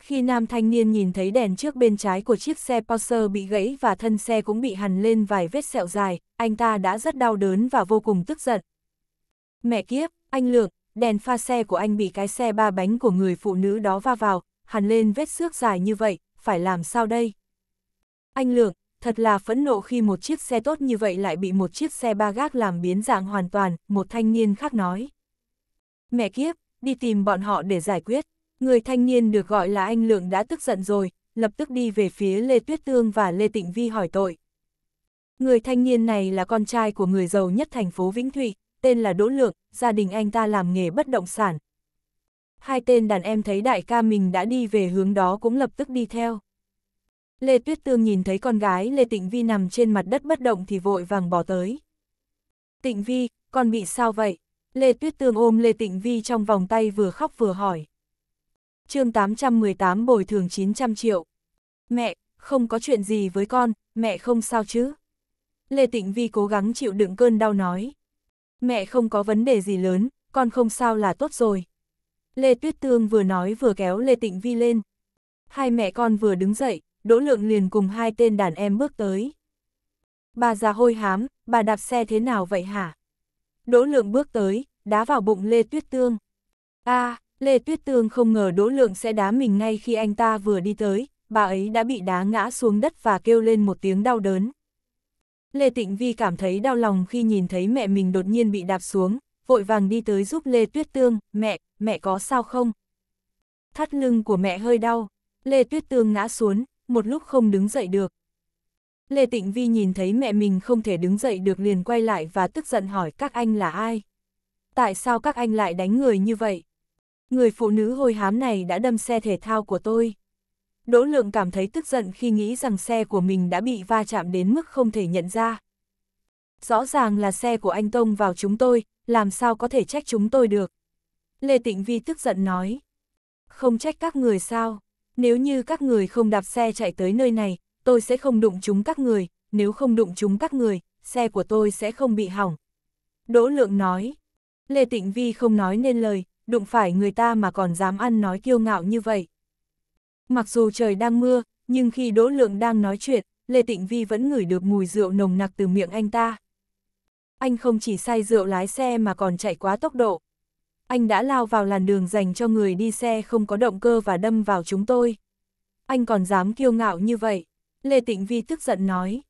Khi nam thanh niên nhìn thấy đèn trước bên trái của chiếc xe Porsche bị gãy và thân xe cũng bị hằn lên vài vết sẹo dài, anh ta đã rất đau đớn và vô cùng tức giận. Mẹ kiếp, anh Lượng, đèn pha xe của anh bị cái xe ba bánh của người phụ nữ đó va vào, hằn lên vết xước dài như vậy, phải làm sao đây? Anh Lượng, thật là phẫn nộ khi một chiếc xe tốt như vậy lại bị một chiếc xe ba gác làm biến dạng hoàn toàn, một thanh niên khác nói. Mẹ kiếp, đi tìm bọn họ để giải quyết. Người thanh niên được gọi là anh Lượng đã tức giận rồi, lập tức đi về phía Lê Tuyết Tương và Lê Tịnh Vi hỏi tội. Người thanh niên này là con trai của người giàu nhất thành phố Vĩnh Thụy, tên là Đỗ Lượng, gia đình anh ta làm nghề bất động sản. Hai tên đàn em thấy đại ca mình đã đi về hướng đó cũng lập tức đi theo. Lê Tuyết Tương nhìn thấy con gái Lê Tịnh Vi nằm trên mặt đất bất động thì vội vàng bỏ tới. Tịnh Vi, con bị sao vậy? Lê Tuyết Tương ôm Lê Tịnh Vi trong vòng tay vừa khóc vừa hỏi chương 818 bồi thường 900 triệu. Mẹ, không có chuyện gì với con, mẹ không sao chứ? Lê Tịnh Vi cố gắng chịu đựng cơn đau nói. Mẹ không có vấn đề gì lớn, con không sao là tốt rồi. Lê Tuyết Tương vừa nói vừa kéo Lê Tịnh Vi lên. Hai mẹ con vừa đứng dậy, Đỗ Lượng liền cùng hai tên đàn em bước tới. Bà già hôi hám, bà đạp xe thế nào vậy hả? Đỗ Lượng bước tới, đá vào bụng Lê Tuyết Tương. a à, Lê Tuyết Tương không ngờ Đỗ Lượng sẽ đá mình ngay khi anh ta vừa đi tới, bà ấy đã bị đá ngã xuống đất và kêu lên một tiếng đau đớn. Lê Tịnh Vi cảm thấy đau lòng khi nhìn thấy mẹ mình đột nhiên bị đạp xuống, vội vàng đi tới giúp Lê Tuyết Tương, mẹ, mẹ có sao không? Thắt lưng của mẹ hơi đau, Lê Tuyết Tương ngã xuống, một lúc không đứng dậy được. Lê Tịnh Vi nhìn thấy mẹ mình không thể đứng dậy được liền quay lại và tức giận hỏi các anh là ai? Tại sao các anh lại đánh người như vậy? Người phụ nữ hôi hám này đã đâm xe thể thao của tôi. Đỗ lượng cảm thấy tức giận khi nghĩ rằng xe của mình đã bị va chạm đến mức không thể nhận ra. Rõ ràng là xe của anh Tông vào chúng tôi, làm sao có thể trách chúng tôi được. Lê Tịnh Vi tức giận nói. Không trách các người sao, nếu như các người không đạp xe chạy tới nơi này, tôi sẽ không đụng chúng các người, nếu không đụng chúng các người, xe của tôi sẽ không bị hỏng. Đỗ lượng nói. Lê Tịnh Vi không nói nên lời, đụng phải người ta mà còn dám ăn nói kiêu ngạo như vậy. Mặc dù trời đang mưa, nhưng khi Đỗ Lượng đang nói chuyện, Lê Tịnh Vi vẫn ngửi được mùi rượu nồng nặc từ miệng anh ta. Anh không chỉ say rượu lái xe mà còn chạy quá tốc độ. Anh đã lao vào làn đường dành cho người đi xe không có động cơ và đâm vào chúng tôi. Anh còn dám kiêu ngạo như vậy. Lê Tịnh Vi tức giận nói.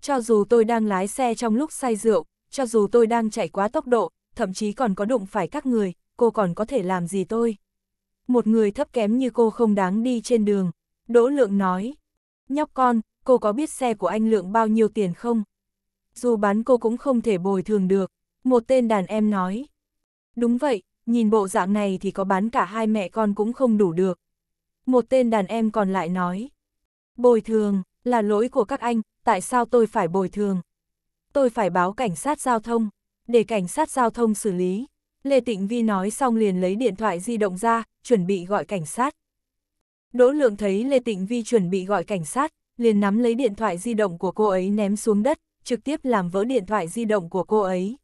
Cho dù tôi đang lái xe trong lúc say rượu, cho dù tôi đang chạy quá tốc độ, thậm chí còn có đụng phải các người, cô còn có thể làm gì tôi? Một người thấp kém như cô không đáng đi trên đường. Đỗ Lượng nói, nhóc con, cô có biết xe của anh Lượng bao nhiêu tiền không? Dù bán cô cũng không thể bồi thường được, một tên đàn em nói. Đúng vậy, nhìn bộ dạng này thì có bán cả hai mẹ con cũng không đủ được. Một tên đàn em còn lại nói, bồi thường, là lỗi của các anh, tại sao tôi phải bồi thường? Tôi phải báo cảnh sát giao thông, để cảnh sát giao thông xử lý. Lê Tịnh Vi nói xong liền lấy điện thoại di động ra, chuẩn bị gọi cảnh sát. Đỗ Lượng thấy Lê Tịnh Vi chuẩn bị gọi cảnh sát, liền nắm lấy điện thoại di động của cô ấy ném xuống đất, trực tiếp làm vỡ điện thoại di động của cô ấy.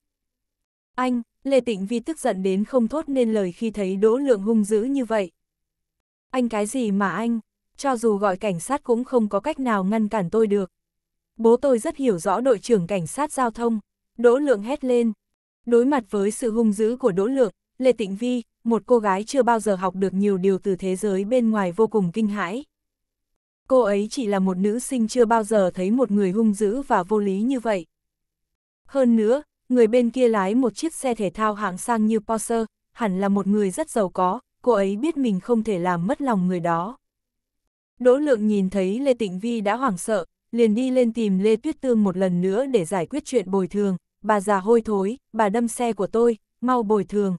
Anh, Lê Tịnh Vi tức giận đến không thốt nên lời khi thấy Đỗ Lượng hung dữ như vậy. Anh cái gì mà anh, cho dù gọi cảnh sát cũng không có cách nào ngăn cản tôi được. Bố tôi rất hiểu rõ đội trưởng cảnh sát giao thông, Đỗ Lượng hét lên, Đối mặt với sự hung dữ của Đỗ Lượng, Lê Tịnh Vi, một cô gái chưa bao giờ học được nhiều điều từ thế giới bên ngoài vô cùng kinh hãi. Cô ấy chỉ là một nữ sinh chưa bao giờ thấy một người hung dữ và vô lý như vậy. Hơn nữa, người bên kia lái một chiếc xe thể thao hạng sang như Porsche, hẳn là một người rất giàu có, cô ấy biết mình không thể làm mất lòng người đó. Đỗ lượng nhìn thấy Lê Tịnh Vi đã hoảng sợ, liền đi lên tìm Lê Tuyết Tương một lần nữa để giải quyết chuyện bồi thường, bà già hôi thối, bà đâm xe của tôi, mau bồi thường.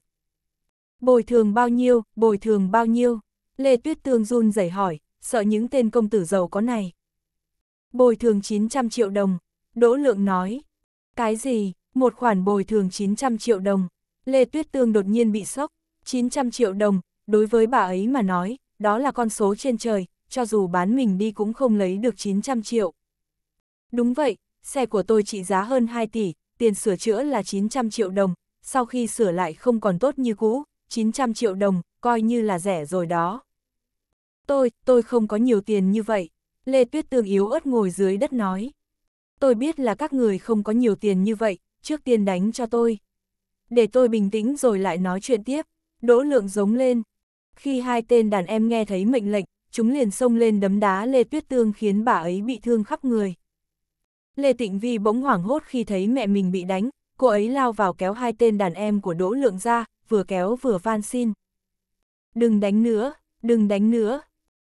Bồi thường bao nhiêu, bồi thường bao nhiêu? Lê Tuyết Tương run rẩy hỏi, sợ những tên công tử giàu có này. Bồi thường 900 triệu đồng, Đỗ Lượng nói. Cái gì, một khoản bồi thường 900 triệu đồng? Lê Tuyết Tương đột nhiên bị sốc, 900 triệu đồng, đối với bà ấy mà nói, đó là con số trên trời, cho dù bán mình đi cũng không lấy được 900 triệu. Đúng vậy, xe của tôi trị giá hơn 2 tỷ, tiền sửa chữa là 900 triệu đồng, sau khi sửa lại không còn tốt như cũ, 900 triệu đồng, coi như là rẻ rồi đó. Tôi, tôi không có nhiều tiền như vậy. Lê Tuyết Tương yếu ớt ngồi dưới đất nói. Tôi biết là các người không có nhiều tiền như vậy, trước tiên đánh cho tôi. Để tôi bình tĩnh rồi lại nói chuyện tiếp. Đỗ lượng giống lên. Khi hai tên đàn em nghe thấy mệnh lệnh, chúng liền xông lên đấm đá Lê Tuyết Tương khiến bà ấy bị thương khắp người. Lê Tịnh Vi bỗng hoảng hốt khi thấy mẹ mình bị đánh, cô ấy lao vào kéo hai tên đàn em của Đỗ Lượng ra, vừa kéo vừa van xin. Đừng đánh nữa, đừng đánh nữa.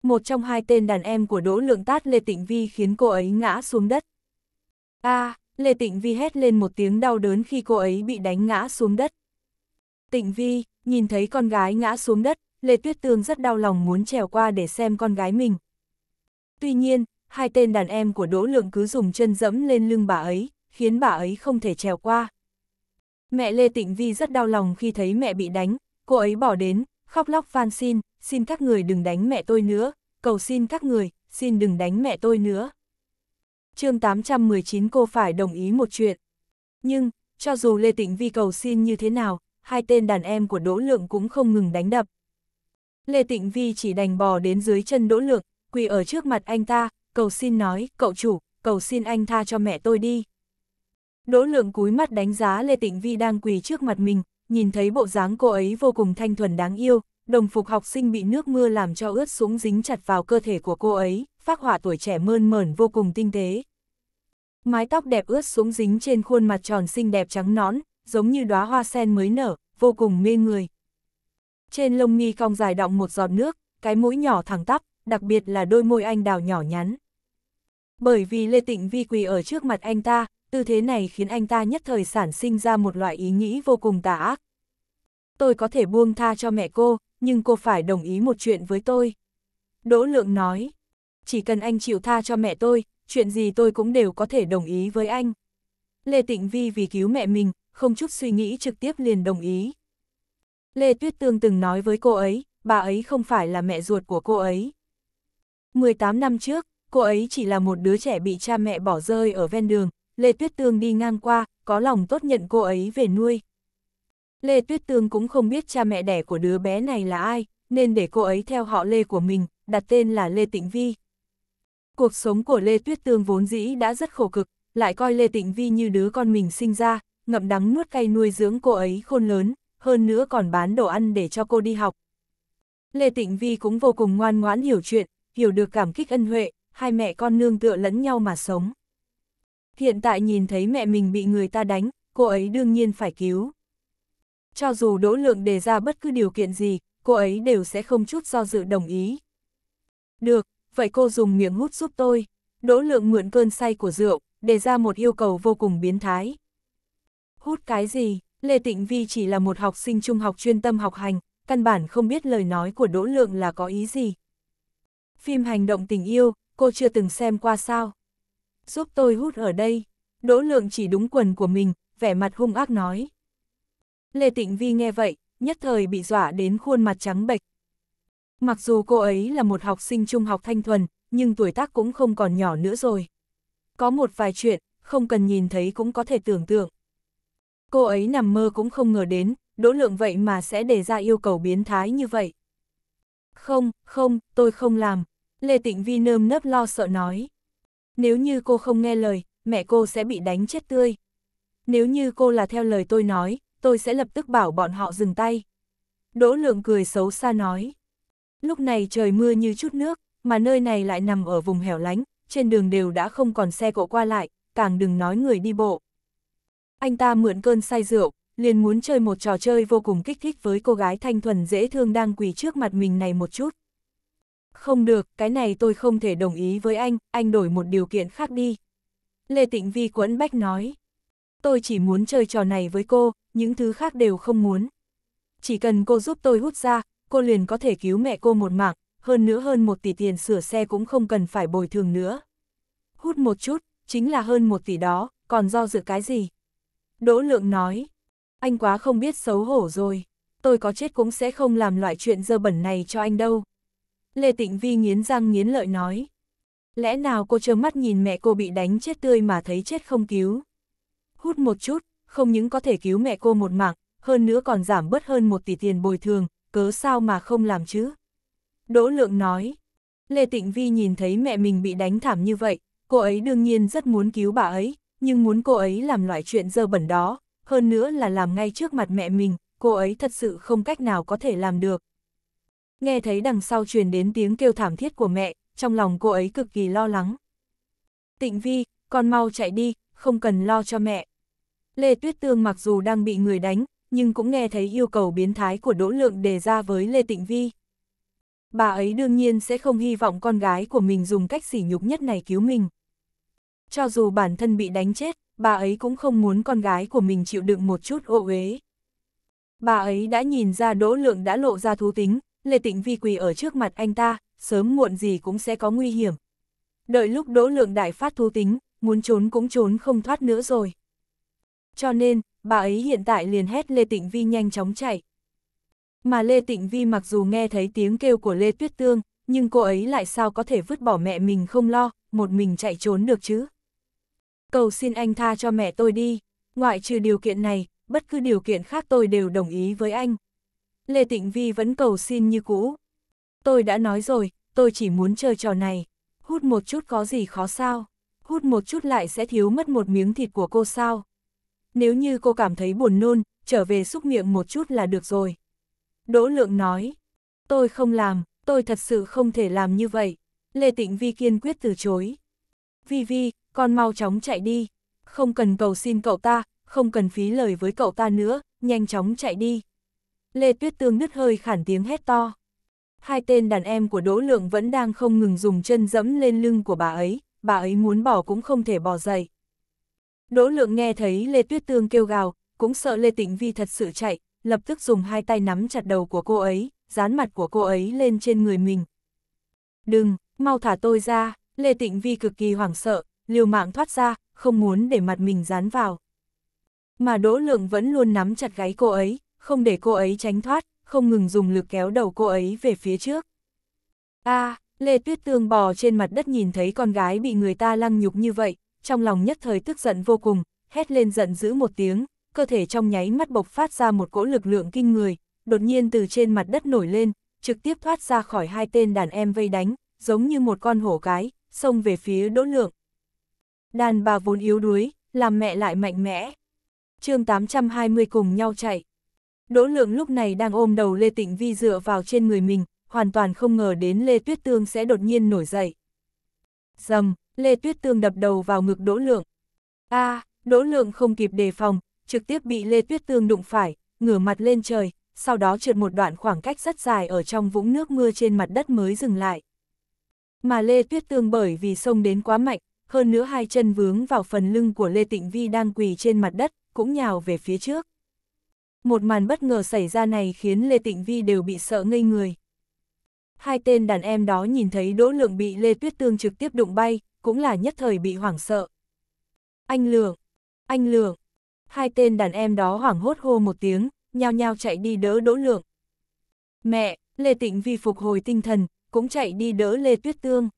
Một trong hai tên đàn em của Đỗ Lượng tát Lê Tịnh Vi khiến cô ấy ngã xuống đất. A, à, Lê Tịnh Vi hét lên một tiếng đau đớn khi cô ấy bị đánh ngã xuống đất. Tịnh Vi, nhìn thấy con gái ngã xuống đất, Lê Tuyết Tương rất đau lòng muốn trèo qua để xem con gái mình. Tuy nhiên, hai tên đàn em của Đỗ Lượng cứ dùng chân dẫm lên lưng bà ấy, khiến bà ấy không thể trèo qua. Mẹ Lê Tịnh Vi rất đau lòng khi thấy mẹ bị đánh, cô ấy bỏ đến, khóc lóc van xin, xin các người đừng đánh mẹ tôi nữa, cầu xin các người, xin đừng đánh mẹ tôi nữa. chương 819 cô phải đồng ý một chuyện. Nhưng, cho dù Lê Tịnh Vi cầu xin như thế nào, hai tên đàn em của Đỗ Lượng cũng không ngừng đánh đập. Lê Tịnh Vi chỉ đành bò đến dưới chân Đỗ Lượng, quỳ ở trước mặt anh ta, cầu xin nói, cậu chủ, cầu xin anh tha cho mẹ tôi đi. Đỗ lượng cúi mắt đánh giá Lê Tịnh Vi đang quỳ trước mặt mình, nhìn thấy bộ dáng cô ấy vô cùng thanh thuần đáng yêu, đồng phục học sinh bị nước mưa làm cho ướt sũng dính chặt vào cơ thể của cô ấy, phát họa tuổi trẻ mơn mởn vô cùng tinh tế. Mái tóc đẹp ướt sũng dính trên khuôn mặt tròn xinh đẹp trắng nõn, giống như đóa hoa sen mới nở, vô cùng mê người. Trên lông mi cong dài đọng một giọt nước, cái mũi nhỏ thẳng tắp, đặc biệt là đôi môi anh đào nhỏ nhắn. Bởi vì Lê Tịnh Vi quỳ ở trước mặt anh ta, tư thế này khiến anh ta nhất thời sản sinh ra một loại ý nghĩ vô cùng tà ác. Tôi có thể buông tha cho mẹ cô, nhưng cô phải đồng ý một chuyện với tôi. Đỗ Lượng nói, chỉ cần anh chịu tha cho mẹ tôi, chuyện gì tôi cũng đều có thể đồng ý với anh. Lê Tịnh Vi vì cứu mẹ mình, không chút suy nghĩ trực tiếp liền đồng ý. Lê Tuyết Tương từng nói với cô ấy, bà ấy không phải là mẹ ruột của cô ấy. 18 năm trước, cô ấy chỉ là một đứa trẻ bị cha mẹ bỏ rơi ở ven đường, Lê Tuyết Tương đi ngang qua, có lòng tốt nhận cô ấy về nuôi. Lê Tuyết Tương cũng không biết cha mẹ đẻ của đứa bé này là ai, nên để cô ấy theo họ Lê của mình, đặt tên là Lê Tịnh Vi. Cuộc sống của Lê Tuyết Tương vốn dĩ đã rất khổ cực, lại coi Lê Tịnh Vi như đứa con mình sinh ra, ngậm đắng nuốt cay nuôi dưỡng cô ấy khôn lớn, hơn nữa còn bán đồ ăn để cho cô đi học. Lê Tịnh Vi cũng vô cùng ngoan ngoãn hiểu chuyện, hiểu được cảm kích ân huệ, hai mẹ con nương tựa lẫn nhau mà sống. Hiện tại nhìn thấy mẹ mình bị người ta đánh, cô ấy đương nhiên phải cứu. Cho dù Đỗ Lượng đề ra bất cứ điều kiện gì, cô ấy đều sẽ không chút do dự đồng ý. Được, vậy cô dùng miệng hút giúp tôi. Đỗ Lượng mượn cơn say của rượu, đề ra một yêu cầu vô cùng biến thái. Hút cái gì? Lê Tịnh Vi chỉ là một học sinh trung học chuyên tâm học hành, căn bản không biết lời nói của Đỗ Lượng là có ý gì. Phim hành động tình yêu, cô chưa từng xem qua sao. Giúp tôi hút ở đây. Đỗ lượng chỉ đúng quần của mình, vẻ mặt hung ác nói. Lê Tịnh Vi nghe vậy, nhất thời bị dọa đến khuôn mặt trắng bệch. Mặc dù cô ấy là một học sinh trung học thanh thuần, nhưng tuổi tác cũng không còn nhỏ nữa rồi. Có một vài chuyện, không cần nhìn thấy cũng có thể tưởng tượng. Cô ấy nằm mơ cũng không ngờ đến, đỗ lượng vậy mà sẽ đề ra yêu cầu biến thái như vậy. Không, không, tôi không làm, Lê Tịnh Vi nơm nớp lo sợ nói. Nếu như cô không nghe lời, mẹ cô sẽ bị đánh chết tươi. Nếu như cô là theo lời tôi nói, tôi sẽ lập tức bảo bọn họ dừng tay. Đỗ lượng cười xấu xa nói. Lúc này trời mưa như chút nước, mà nơi này lại nằm ở vùng hẻo lánh, trên đường đều đã không còn xe cộ qua lại, càng đừng nói người đi bộ. Anh ta mượn cơn say rượu, liền muốn chơi một trò chơi vô cùng kích thích với cô gái thanh thuần dễ thương đang quỳ trước mặt mình này một chút. Không được, cái này tôi không thể đồng ý với anh, anh đổi một điều kiện khác đi. Lê Tịnh Vi quẫn bách nói. Tôi chỉ muốn chơi trò này với cô, những thứ khác đều không muốn. Chỉ cần cô giúp tôi hút ra, cô liền có thể cứu mẹ cô một mạng, hơn nữa hơn một tỷ tiền sửa xe cũng không cần phải bồi thường nữa. Hút một chút, chính là hơn một tỷ đó, còn do dự cái gì? Đỗ Lượng nói, anh quá không biết xấu hổ rồi, tôi có chết cũng sẽ không làm loại chuyện dơ bẩn này cho anh đâu. Lê Tịnh Vi nghiến răng nghiến lợi nói. Lẽ nào cô trơ mắt nhìn mẹ cô bị đánh chết tươi mà thấy chết không cứu? Hút một chút, không những có thể cứu mẹ cô một mạng, hơn nữa còn giảm bớt hơn một tỷ tiền bồi thường, cớ sao mà không làm chứ? Đỗ Lượng nói. Lê Tịnh Vi nhìn thấy mẹ mình bị đánh thảm như vậy, cô ấy đương nhiên rất muốn cứu bà ấy, nhưng muốn cô ấy làm loại chuyện dơ bẩn đó, hơn nữa là làm ngay trước mặt mẹ mình, cô ấy thật sự không cách nào có thể làm được. Nghe thấy đằng sau truyền đến tiếng kêu thảm thiết của mẹ, trong lòng cô ấy cực kỳ lo lắng. Tịnh Vi, con mau chạy đi, không cần lo cho mẹ. Lê Tuyết Tương mặc dù đang bị người đánh, nhưng cũng nghe thấy yêu cầu biến thái của Đỗ Lượng đề ra với Lê Tịnh Vi. Bà ấy đương nhiên sẽ không hy vọng con gái của mình dùng cách sỉ nhục nhất này cứu mình. Cho dù bản thân bị đánh chết, bà ấy cũng không muốn con gái của mình chịu đựng một chút ô uế. Bà ấy đã nhìn ra Đỗ Lượng đã lộ ra thú tính, Lê Tịnh Vi quỳ ở trước mặt anh ta, sớm muộn gì cũng sẽ có nguy hiểm. Đợi lúc đỗ lượng đại phát thú tính, muốn trốn cũng trốn không thoát nữa rồi. Cho nên, bà ấy hiện tại liền hét Lê Tịnh Vi nhanh chóng chạy. Mà Lê Tịnh Vi mặc dù nghe thấy tiếng kêu của Lê Tuyết Tương, nhưng cô ấy lại sao có thể vứt bỏ mẹ mình không lo, một mình chạy trốn được chứ. Cầu xin anh tha cho mẹ tôi đi, ngoại trừ điều kiện này, bất cứ điều kiện khác tôi đều đồng ý với anh. Lê Tịnh Vi vẫn cầu xin như cũ. Tôi đã nói rồi, tôi chỉ muốn chơi trò này. Hút một chút có gì khó sao? Hút một chút lại sẽ thiếu mất một miếng thịt của cô sao? Nếu như cô cảm thấy buồn nôn, trở về xúc miệng một chút là được rồi. Đỗ Lượng nói, tôi không làm, tôi thật sự không thể làm như vậy. Lê Tịnh Vi kiên quyết từ chối. Vi Vi, con mau chóng chạy đi. Không cần cầu xin cậu ta, không cần phí lời với cậu ta nữa, nhanh chóng chạy đi. Lê Tuyết Tương nứt hơi khản tiếng hét to. Hai tên đàn em của Đỗ Lượng vẫn đang không ngừng dùng chân dẫm lên lưng của bà ấy, bà ấy muốn bỏ cũng không thể bỏ dậy. Đỗ Lượng nghe thấy Lê Tuyết Tương kêu gào, cũng sợ Lê Tịnh Vi thật sự chạy, lập tức dùng hai tay nắm chặt đầu của cô ấy, dán mặt của cô ấy lên trên người mình. Đừng, mau thả tôi ra, Lê Tịnh Vi cực kỳ hoảng sợ, liều mạng thoát ra, không muốn để mặt mình dán vào. Mà Đỗ Lượng vẫn luôn nắm chặt gáy cô ấy, không để cô ấy tránh thoát, không ngừng dùng lực kéo đầu cô ấy về phía trước. A, à, Lê Tuyết Tương bò trên mặt đất nhìn thấy con gái bị người ta lăng nhục như vậy, trong lòng nhất thời tức giận vô cùng, hét lên giận dữ một tiếng, cơ thể trong nháy mắt bộc phát ra một cỗ lực lượng kinh người, đột nhiên từ trên mặt đất nổi lên, trực tiếp thoát ra khỏi hai tên đàn em vây đánh, giống như một con hổ cái, xông về phía Đỗ Lượng. Đàn bà vốn yếu đuối, làm mẹ lại mạnh mẽ. chương 820 cùng nhau chạy. Đỗ lượng lúc này đang ôm đầu Lê Tịnh Vi dựa vào trên người mình, hoàn toàn không ngờ đến Lê Tuyết Tương sẽ đột nhiên nổi dậy. Dầm, Lê Tuyết Tương đập đầu vào ngực Đỗ Lượng. a à, Đỗ Lượng không kịp đề phòng, trực tiếp bị Lê Tuyết Tương đụng phải, ngửa mặt lên trời, sau đó trượt một đoạn khoảng cách rất dài ở trong vũng nước mưa trên mặt đất mới dừng lại. Mà Lê Tuyết Tương bởi vì sông đến quá mạnh, hơn nữa hai chân vướng vào phần lưng của Lê Tịnh Vi đang quỳ trên mặt đất, cũng nhào về phía trước một màn bất ngờ xảy ra này khiến Lê Tịnh Vi đều bị sợ ngây người. Hai tên đàn em đó nhìn thấy Đỗ Lượng bị Lê Tuyết Tương trực tiếp đụng bay, cũng là nhất thời bị hoảng sợ. Anh Lượng! Anh Lượng! Hai tên đàn em đó hoảng hốt hô một tiếng, nhao nhao chạy đi đỡ Đỗ Lượng. Mẹ! Lê Tịnh Vi phục hồi tinh thần, cũng chạy đi đỡ Lê Tuyết Tương.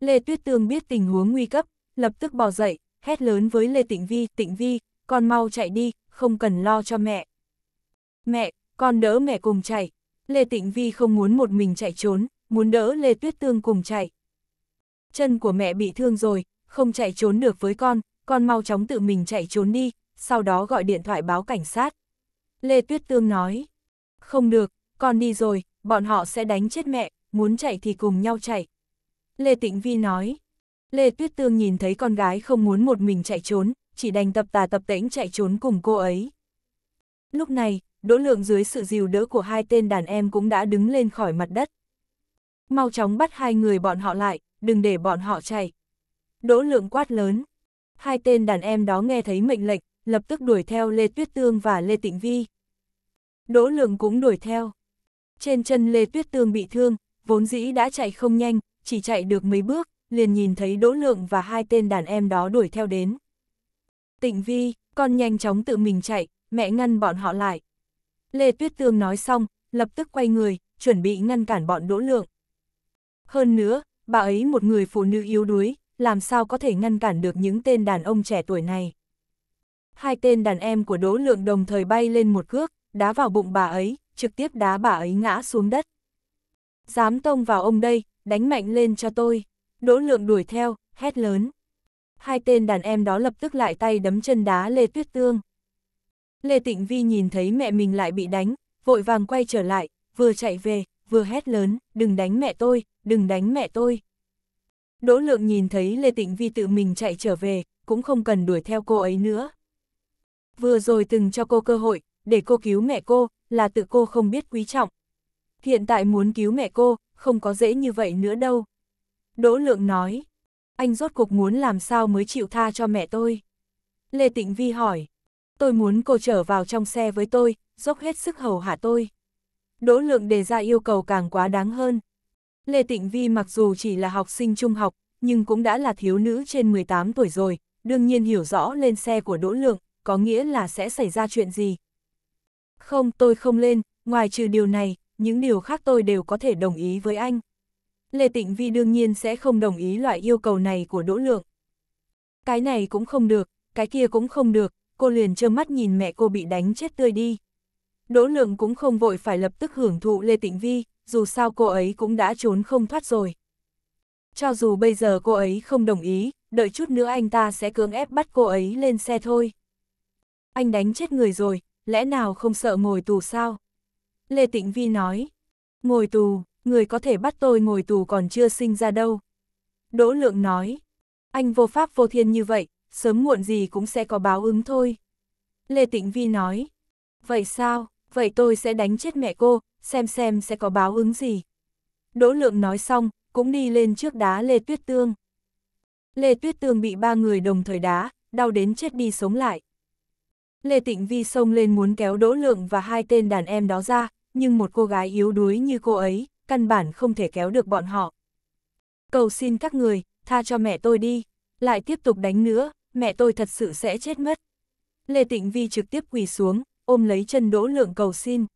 Lê Tuyết Tương biết tình huống nguy cấp, lập tức bò dậy, hét lớn với Lê Tịnh Vi, Tịnh Vi, con mau chạy đi, không cần lo cho mẹ. Mẹ, con đỡ mẹ cùng chạy. Lê Tịnh Vi không muốn một mình chạy trốn, muốn đỡ Lê Tuyết Tương cùng chạy. Chân của mẹ bị thương rồi, không chạy trốn được với con, con mau chóng tự mình chạy trốn đi, sau đó gọi điện thoại báo cảnh sát. Lê Tuyết Tương nói, không được, con đi rồi, bọn họ sẽ đánh chết mẹ, muốn chạy thì cùng nhau chạy. Lê Tịnh Vi nói, Lê Tuyết Tương nhìn thấy con gái không muốn một mình chạy trốn, chỉ đành tập tà tập tễnh chạy trốn cùng cô ấy. Lúc này, đỗ lượng dưới sự dìu đỡ của hai tên đàn em cũng đã đứng lên khỏi mặt đất. Mau chóng bắt hai người bọn họ lại, đừng để bọn họ chạy. Đỗ lượng quát lớn. Hai tên đàn em đó nghe thấy mệnh lệnh, lập tức đuổi theo Lê Tuyết Tương và Lê Tịnh Vi. Đỗ lượng cũng đuổi theo. Trên chân Lê Tuyết Tương bị thương, vốn dĩ đã chạy không nhanh, chỉ chạy được mấy bước, liền nhìn thấy Đỗ Lượng và hai tên đàn em đó đuổi theo đến. Tịnh Vi, con nhanh chóng tự mình chạy, mẹ ngăn bọn họ lại. Lê Tuyết Tương nói xong, lập tức quay người, chuẩn bị ngăn cản bọn đỗ lượng. Hơn nữa, bà ấy một người phụ nữ yếu đuối, làm sao có thể ngăn cản được những tên đàn ông trẻ tuổi này. Hai tên đàn em của đỗ lượng đồng thời bay lên một cước, đá vào bụng bà ấy, trực tiếp đá bà ấy ngã xuống đất. Dám tông vào ông đây, đánh mạnh lên cho tôi. Đỗ lượng đuổi theo, hét lớn hai tên đàn em đó lập tức lại tay đấm chân đá Lê Tuyết Tương. Lê Tịnh Vi nhìn thấy mẹ mình lại bị đánh, vội vàng quay trở lại, vừa chạy về, vừa hét lớn, đừng đánh mẹ tôi, đừng đánh mẹ tôi. Đỗ Lượng nhìn thấy Lê Tịnh Vi tự mình chạy trở về, cũng không cần đuổi theo cô ấy nữa. Vừa rồi từng cho cô cơ hội, để cô cứu mẹ cô, là tự cô không biết quý trọng. Hiện tại muốn cứu mẹ cô, không có dễ như vậy nữa đâu. Đỗ Lượng nói, anh rốt cuộc muốn làm sao mới chịu tha cho mẹ tôi? Lê Tịnh Vi hỏi, tôi muốn cô trở vào trong xe với tôi, dốc hết sức hầu hạ tôi. Đỗ lượng đề ra yêu cầu càng quá đáng hơn. Lê Tịnh Vi mặc dù chỉ là học sinh trung học, nhưng cũng đã là thiếu nữ trên 18 tuổi rồi, đương nhiên hiểu rõ lên xe của Đỗ Lượng, có nghĩa là sẽ xảy ra chuyện gì. Không, tôi không lên, ngoài trừ điều này, những điều khác tôi đều có thể đồng ý với anh. Lê Tịnh Vi đương nhiên sẽ không đồng ý loại yêu cầu này của Đỗ Lượng. Cái này cũng không được, cái kia cũng không được, cô liền trơ mắt nhìn mẹ cô bị đánh chết tươi đi. Đỗ Lượng cũng không vội phải lập tức hưởng thụ Lê Tịnh Vi, dù sao cô ấy cũng đã trốn không thoát rồi. Cho dù bây giờ cô ấy không đồng ý, đợi chút nữa anh ta sẽ cưỡng ép bắt cô ấy lên xe thôi. Anh đánh chết người rồi, lẽ nào không sợ ngồi tù sao? Lê Tịnh Vi nói, ngồi tù, người có thể bắt tôi ngồi tù còn chưa sinh ra đâu. Đỗ lượng nói, anh vô pháp vô thiên như vậy, sớm muộn gì cũng sẽ có báo ứng thôi. Lê Tịnh Vi nói, vậy sao, vậy tôi sẽ đánh chết mẹ cô, xem xem sẽ có báo ứng gì. Đỗ lượng nói xong, cũng đi lên trước đá Lê Tuyết Tương. Lê Tuyết Tương bị ba người đồng thời đá, đau đến chết đi sống lại. Lê Tịnh Vi xông lên muốn kéo Đỗ Lượng và hai tên đàn em đó ra, nhưng một cô gái yếu đuối như cô ấy, căn bản không thể kéo được bọn họ. Cầu xin các người, tha cho mẹ tôi đi, lại tiếp tục đánh nữa, mẹ tôi thật sự sẽ chết mất. Lê Tịnh Vi trực tiếp quỳ xuống, ôm lấy chân Đỗ Lượng cầu xin.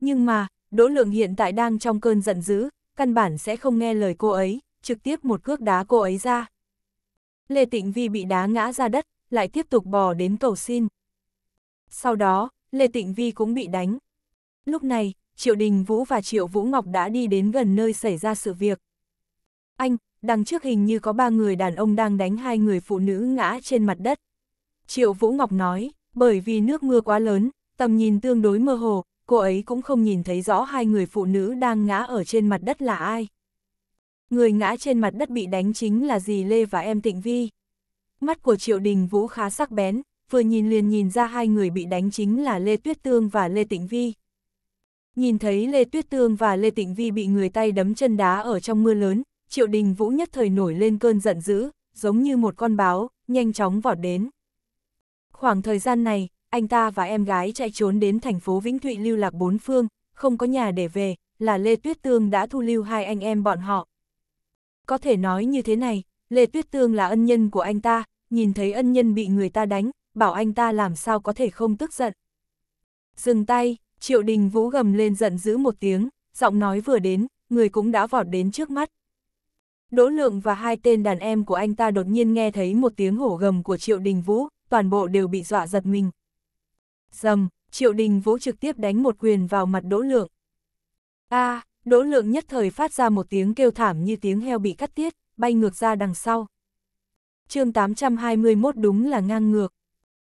Nhưng mà, Đỗ Lượng hiện tại đang trong cơn giận dữ, căn bản sẽ không nghe lời cô ấy, trực tiếp một cước đá cô ấy ra. Lê Tịnh Vi bị đá ngã ra đất, lại tiếp tục bò đến cầu xin. Sau đó, Lê Tịnh Vi cũng bị đánh. Lúc này, Triệu Đình Vũ và Triệu Vũ Ngọc đã đi đến gần nơi xảy ra sự việc. Anh, đằng trước hình như có ba người đàn ông đang đánh hai người phụ nữ ngã trên mặt đất. Triệu Vũ Ngọc nói, bởi vì nước mưa quá lớn, tầm nhìn tương đối mơ hồ, cô ấy cũng không nhìn thấy rõ hai người phụ nữ đang ngã ở trên mặt đất là ai. Người ngã trên mặt đất bị đánh chính là dì Lê và em Tịnh Vi. Mắt của Triệu Đình Vũ khá sắc bén, vừa nhìn liền nhìn ra hai người bị đánh chính là Lê Tuyết Tương và Lê Tịnh Vi. Nhìn thấy Lê Tuyết Tương và Lê Tịnh Vi bị người tay đấm chân đá ở trong mưa lớn, Triệu Đình Vũ nhất thời nổi lên cơn giận dữ, giống như một con báo, nhanh chóng vọt đến. Khoảng thời gian này, anh ta và em gái chạy trốn đến thành phố Vĩnh Thụy lưu lạc bốn phương, không có nhà để về, là Lê Tuyết Tương đã thu lưu hai anh em bọn họ. Có thể nói như thế này, Lê Tuyết Tương là ân nhân của anh ta, nhìn thấy ân nhân bị người ta đánh, bảo anh ta làm sao có thể không tức giận. Dừng tay, Triệu đình vũ gầm lên giận dữ một tiếng, giọng nói vừa đến, người cũng đã vọt đến trước mắt. Đỗ lượng và hai tên đàn em của anh ta đột nhiên nghe thấy một tiếng hổ gầm của triệu đình vũ, toàn bộ đều bị dọa giật mình. Dầm, triệu đình vũ trực tiếp đánh một quyền vào mặt đỗ lượng. a à, đỗ lượng nhất thời phát ra một tiếng kêu thảm như tiếng heo bị cắt tiết, bay ngược ra đằng sau. chương 821 đúng là ngang ngược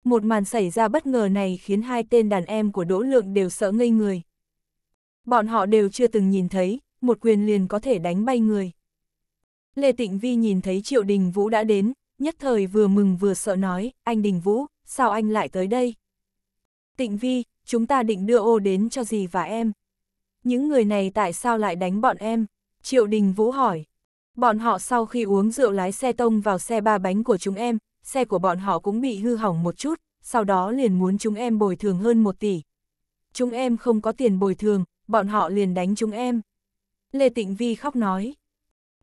một màn xảy ra bất ngờ này khiến hai tên đàn em của Đỗ Lượng đều sợ ngây người. Bọn họ đều chưa từng nhìn thấy, một quyền liền có thể đánh bay người. Lê Tịnh Vi nhìn thấy Triệu Đình Vũ đã đến, nhất thời vừa mừng vừa sợ nói, anh Đình Vũ, sao anh lại tới đây? Tịnh Vi, chúng ta định đưa ô đến cho gì và em. Những người này tại sao lại đánh bọn em? Triệu Đình Vũ hỏi. Bọn họ sau khi uống rượu lái xe tông vào xe ba bánh của chúng em, xe của bọn họ cũng bị hư hỏng một chút, sau đó liền muốn chúng em bồi thường hơn một tỷ. Chúng em không có tiền bồi thường, bọn họ liền đánh chúng em. Lê Tịnh Vi khóc nói.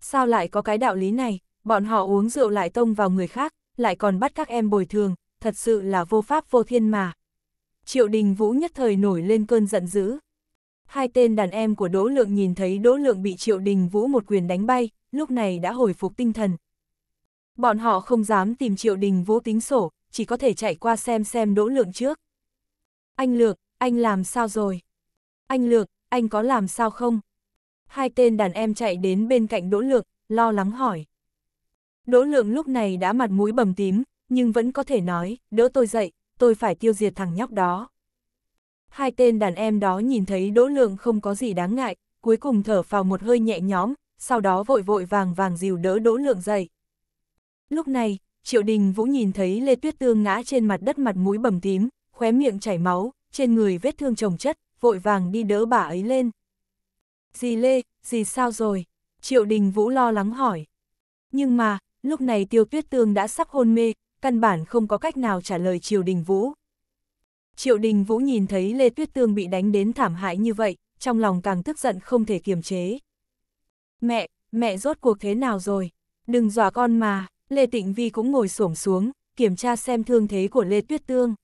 Sao lại có cái đạo lý này, bọn họ uống rượu lại tông vào người khác, lại còn bắt các em bồi thường, thật sự là vô pháp vô thiên mà. Triệu đình vũ nhất thời nổi lên cơn giận dữ. Hai tên đàn em của Đỗ Lượng nhìn thấy Đỗ Lượng bị Triệu đình vũ một quyền đánh bay, lúc này đã hồi phục tinh thần, Bọn họ không dám tìm triệu đình vô tính sổ, chỉ có thể chạy qua xem xem đỗ lượng trước. Anh Lược, anh làm sao rồi? Anh Lược, anh có làm sao không? Hai tên đàn em chạy đến bên cạnh đỗ lượng, lo lắng hỏi. Đỗ lượng lúc này đã mặt mũi bầm tím, nhưng vẫn có thể nói, đỡ tôi dậy, tôi phải tiêu diệt thằng nhóc đó. Hai tên đàn em đó nhìn thấy đỗ lượng không có gì đáng ngại, cuối cùng thở vào một hơi nhẹ nhõm, sau đó vội vội vàng vàng dìu đỡ đỗ lượng dậy. Lúc này, Triệu Đình Vũ nhìn thấy Lê Tuyết Tương ngã trên mặt đất mặt mũi bầm tím, khóe miệng chảy máu, trên người vết thương chồng chất, vội vàng đi đỡ bà ấy lên. Dì Lê, dì sao rồi? Triệu Đình Vũ lo lắng hỏi. Nhưng mà, lúc này Tiêu Tuyết Tương đã sắp hôn mê, căn bản không có cách nào trả lời Triệu Đình Vũ. Triệu Đình Vũ nhìn thấy Lê Tuyết Tương bị đánh đến thảm hại như vậy, trong lòng càng tức giận không thể kiềm chế. Mẹ, mẹ rốt cuộc thế nào rồi? Đừng dọa con mà. Lê Tịnh Vi cũng ngồi xổm xuống, kiểm tra xem thương thế của Lê Tuyết Tương.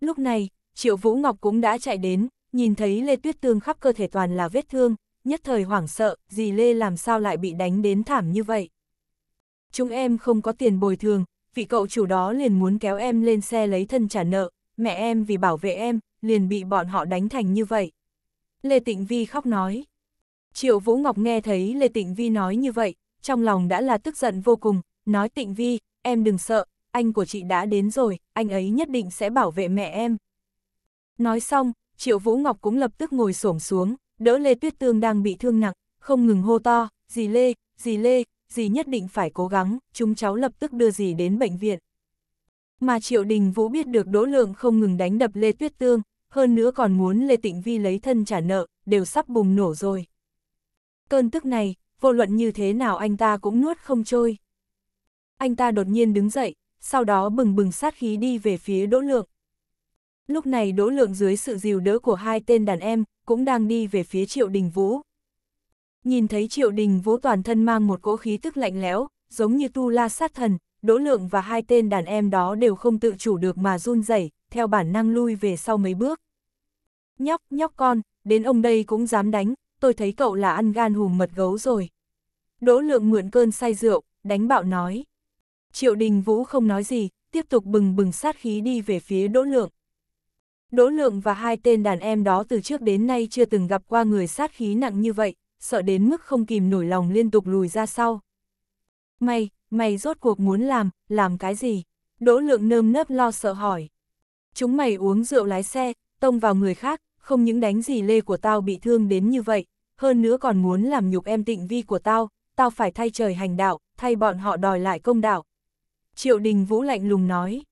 Lúc này, Triệu Vũ Ngọc cũng đã chạy đến, nhìn thấy Lê Tuyết Tương khắp cơ thể toàn là vết thương, nhất thời hoảng sợ, dì Lê làm sao lại bị đánh đến thảm như vậy. Chúng em không có tiền bồi thường, vị cậu chủ đó liền muốn kéo em lên xe lấy thân trả nợ, mẹ em vì bảo vệ em, liền bị bọn họ đánh thành như vậy. Lê Tịnh Vi khóc nói. Triệu Vũ Ngọc nghe thấy Lê Tịnh Vi nói như vậy, trong lòng đã là tức giận vô cùng, nói tịnh vi, em đừng sợ, anh của chị đã đến rồi, anh ấy nhất định sẽ bảo vệ mẹ em. Nói xong, Triệu Vũ Ngọc cũng lập tức ngồi xổm xuống, đỡ Lê Tuyết Tương đang bị thương nặng, không ngừng hô to, dì Lê, dì Lê, dì nhất định phải cố gắng, chúng cháu lập tức đưa dì đến bệnh viện. Mà Triệu Đình Vũ biết được Đỗ Lượng không ngừng đánh đập Lê Tuyết Tương, hơn nữa còn muốn Lê Tịnh Vi lấy thân trả nợ, đều sắp bùng nổ rồi. Cơn tức này, vô luận như thế nào anh ta cũng nuốt không trôi anh ta đột nhiên đứng dậy, sau đó bừng bừng sát khí đi về phía Đỗ Lượng. Lúc này Đỗ Lượng dưới sự dìu đỡ của hai tên đàn em, cũng đang đi về phía Triệu Đình Vũ. Nhìn thấy Triệu Đình Vũ toàn thân mang một cỗ khí tức lạnh lẽo, giống như tu la sát thần, Đỗ Lượng và hai tên đàn em đó đều không tự chủ được mà run rẩy, theo bản năng lui về sau mấy bước. Nhóc, nhóc con, đến ông đây cũng dám đánh, tôi thấy cậu là ăn gan hùm mật gấu rồi. Đỗ Lượng mượn cơn say rượu, đánh bạo nói. Triệu Đình Vũ không nói gì, tiếp tục bừng bừng sát khí đi về phía Đỗ Lượng. Đỗ Lượng và hai tên đàn em đó từ trước đến nay chưa từng gặp qua người sát khí nặng như vậy, sợ đến mức không kìm nổi lòng liên tục lùi ra sau. Mày, mày rốt cuộc muốn làm, làm cái gì? Đỗ Lượng nơm nớp lo sợ hỏi. Chúng mày uống rượu lái xe, tông vào người khác, không những đánh gì lê của tao bị thương đến như vậy, hơn nữa còn muốn làm nhục em tịnh vi của tao, tao phải thay trời hành đạo, thay bọn họ đòi lại công đạo. Triệu Đình Vũ lạnh lùng nói.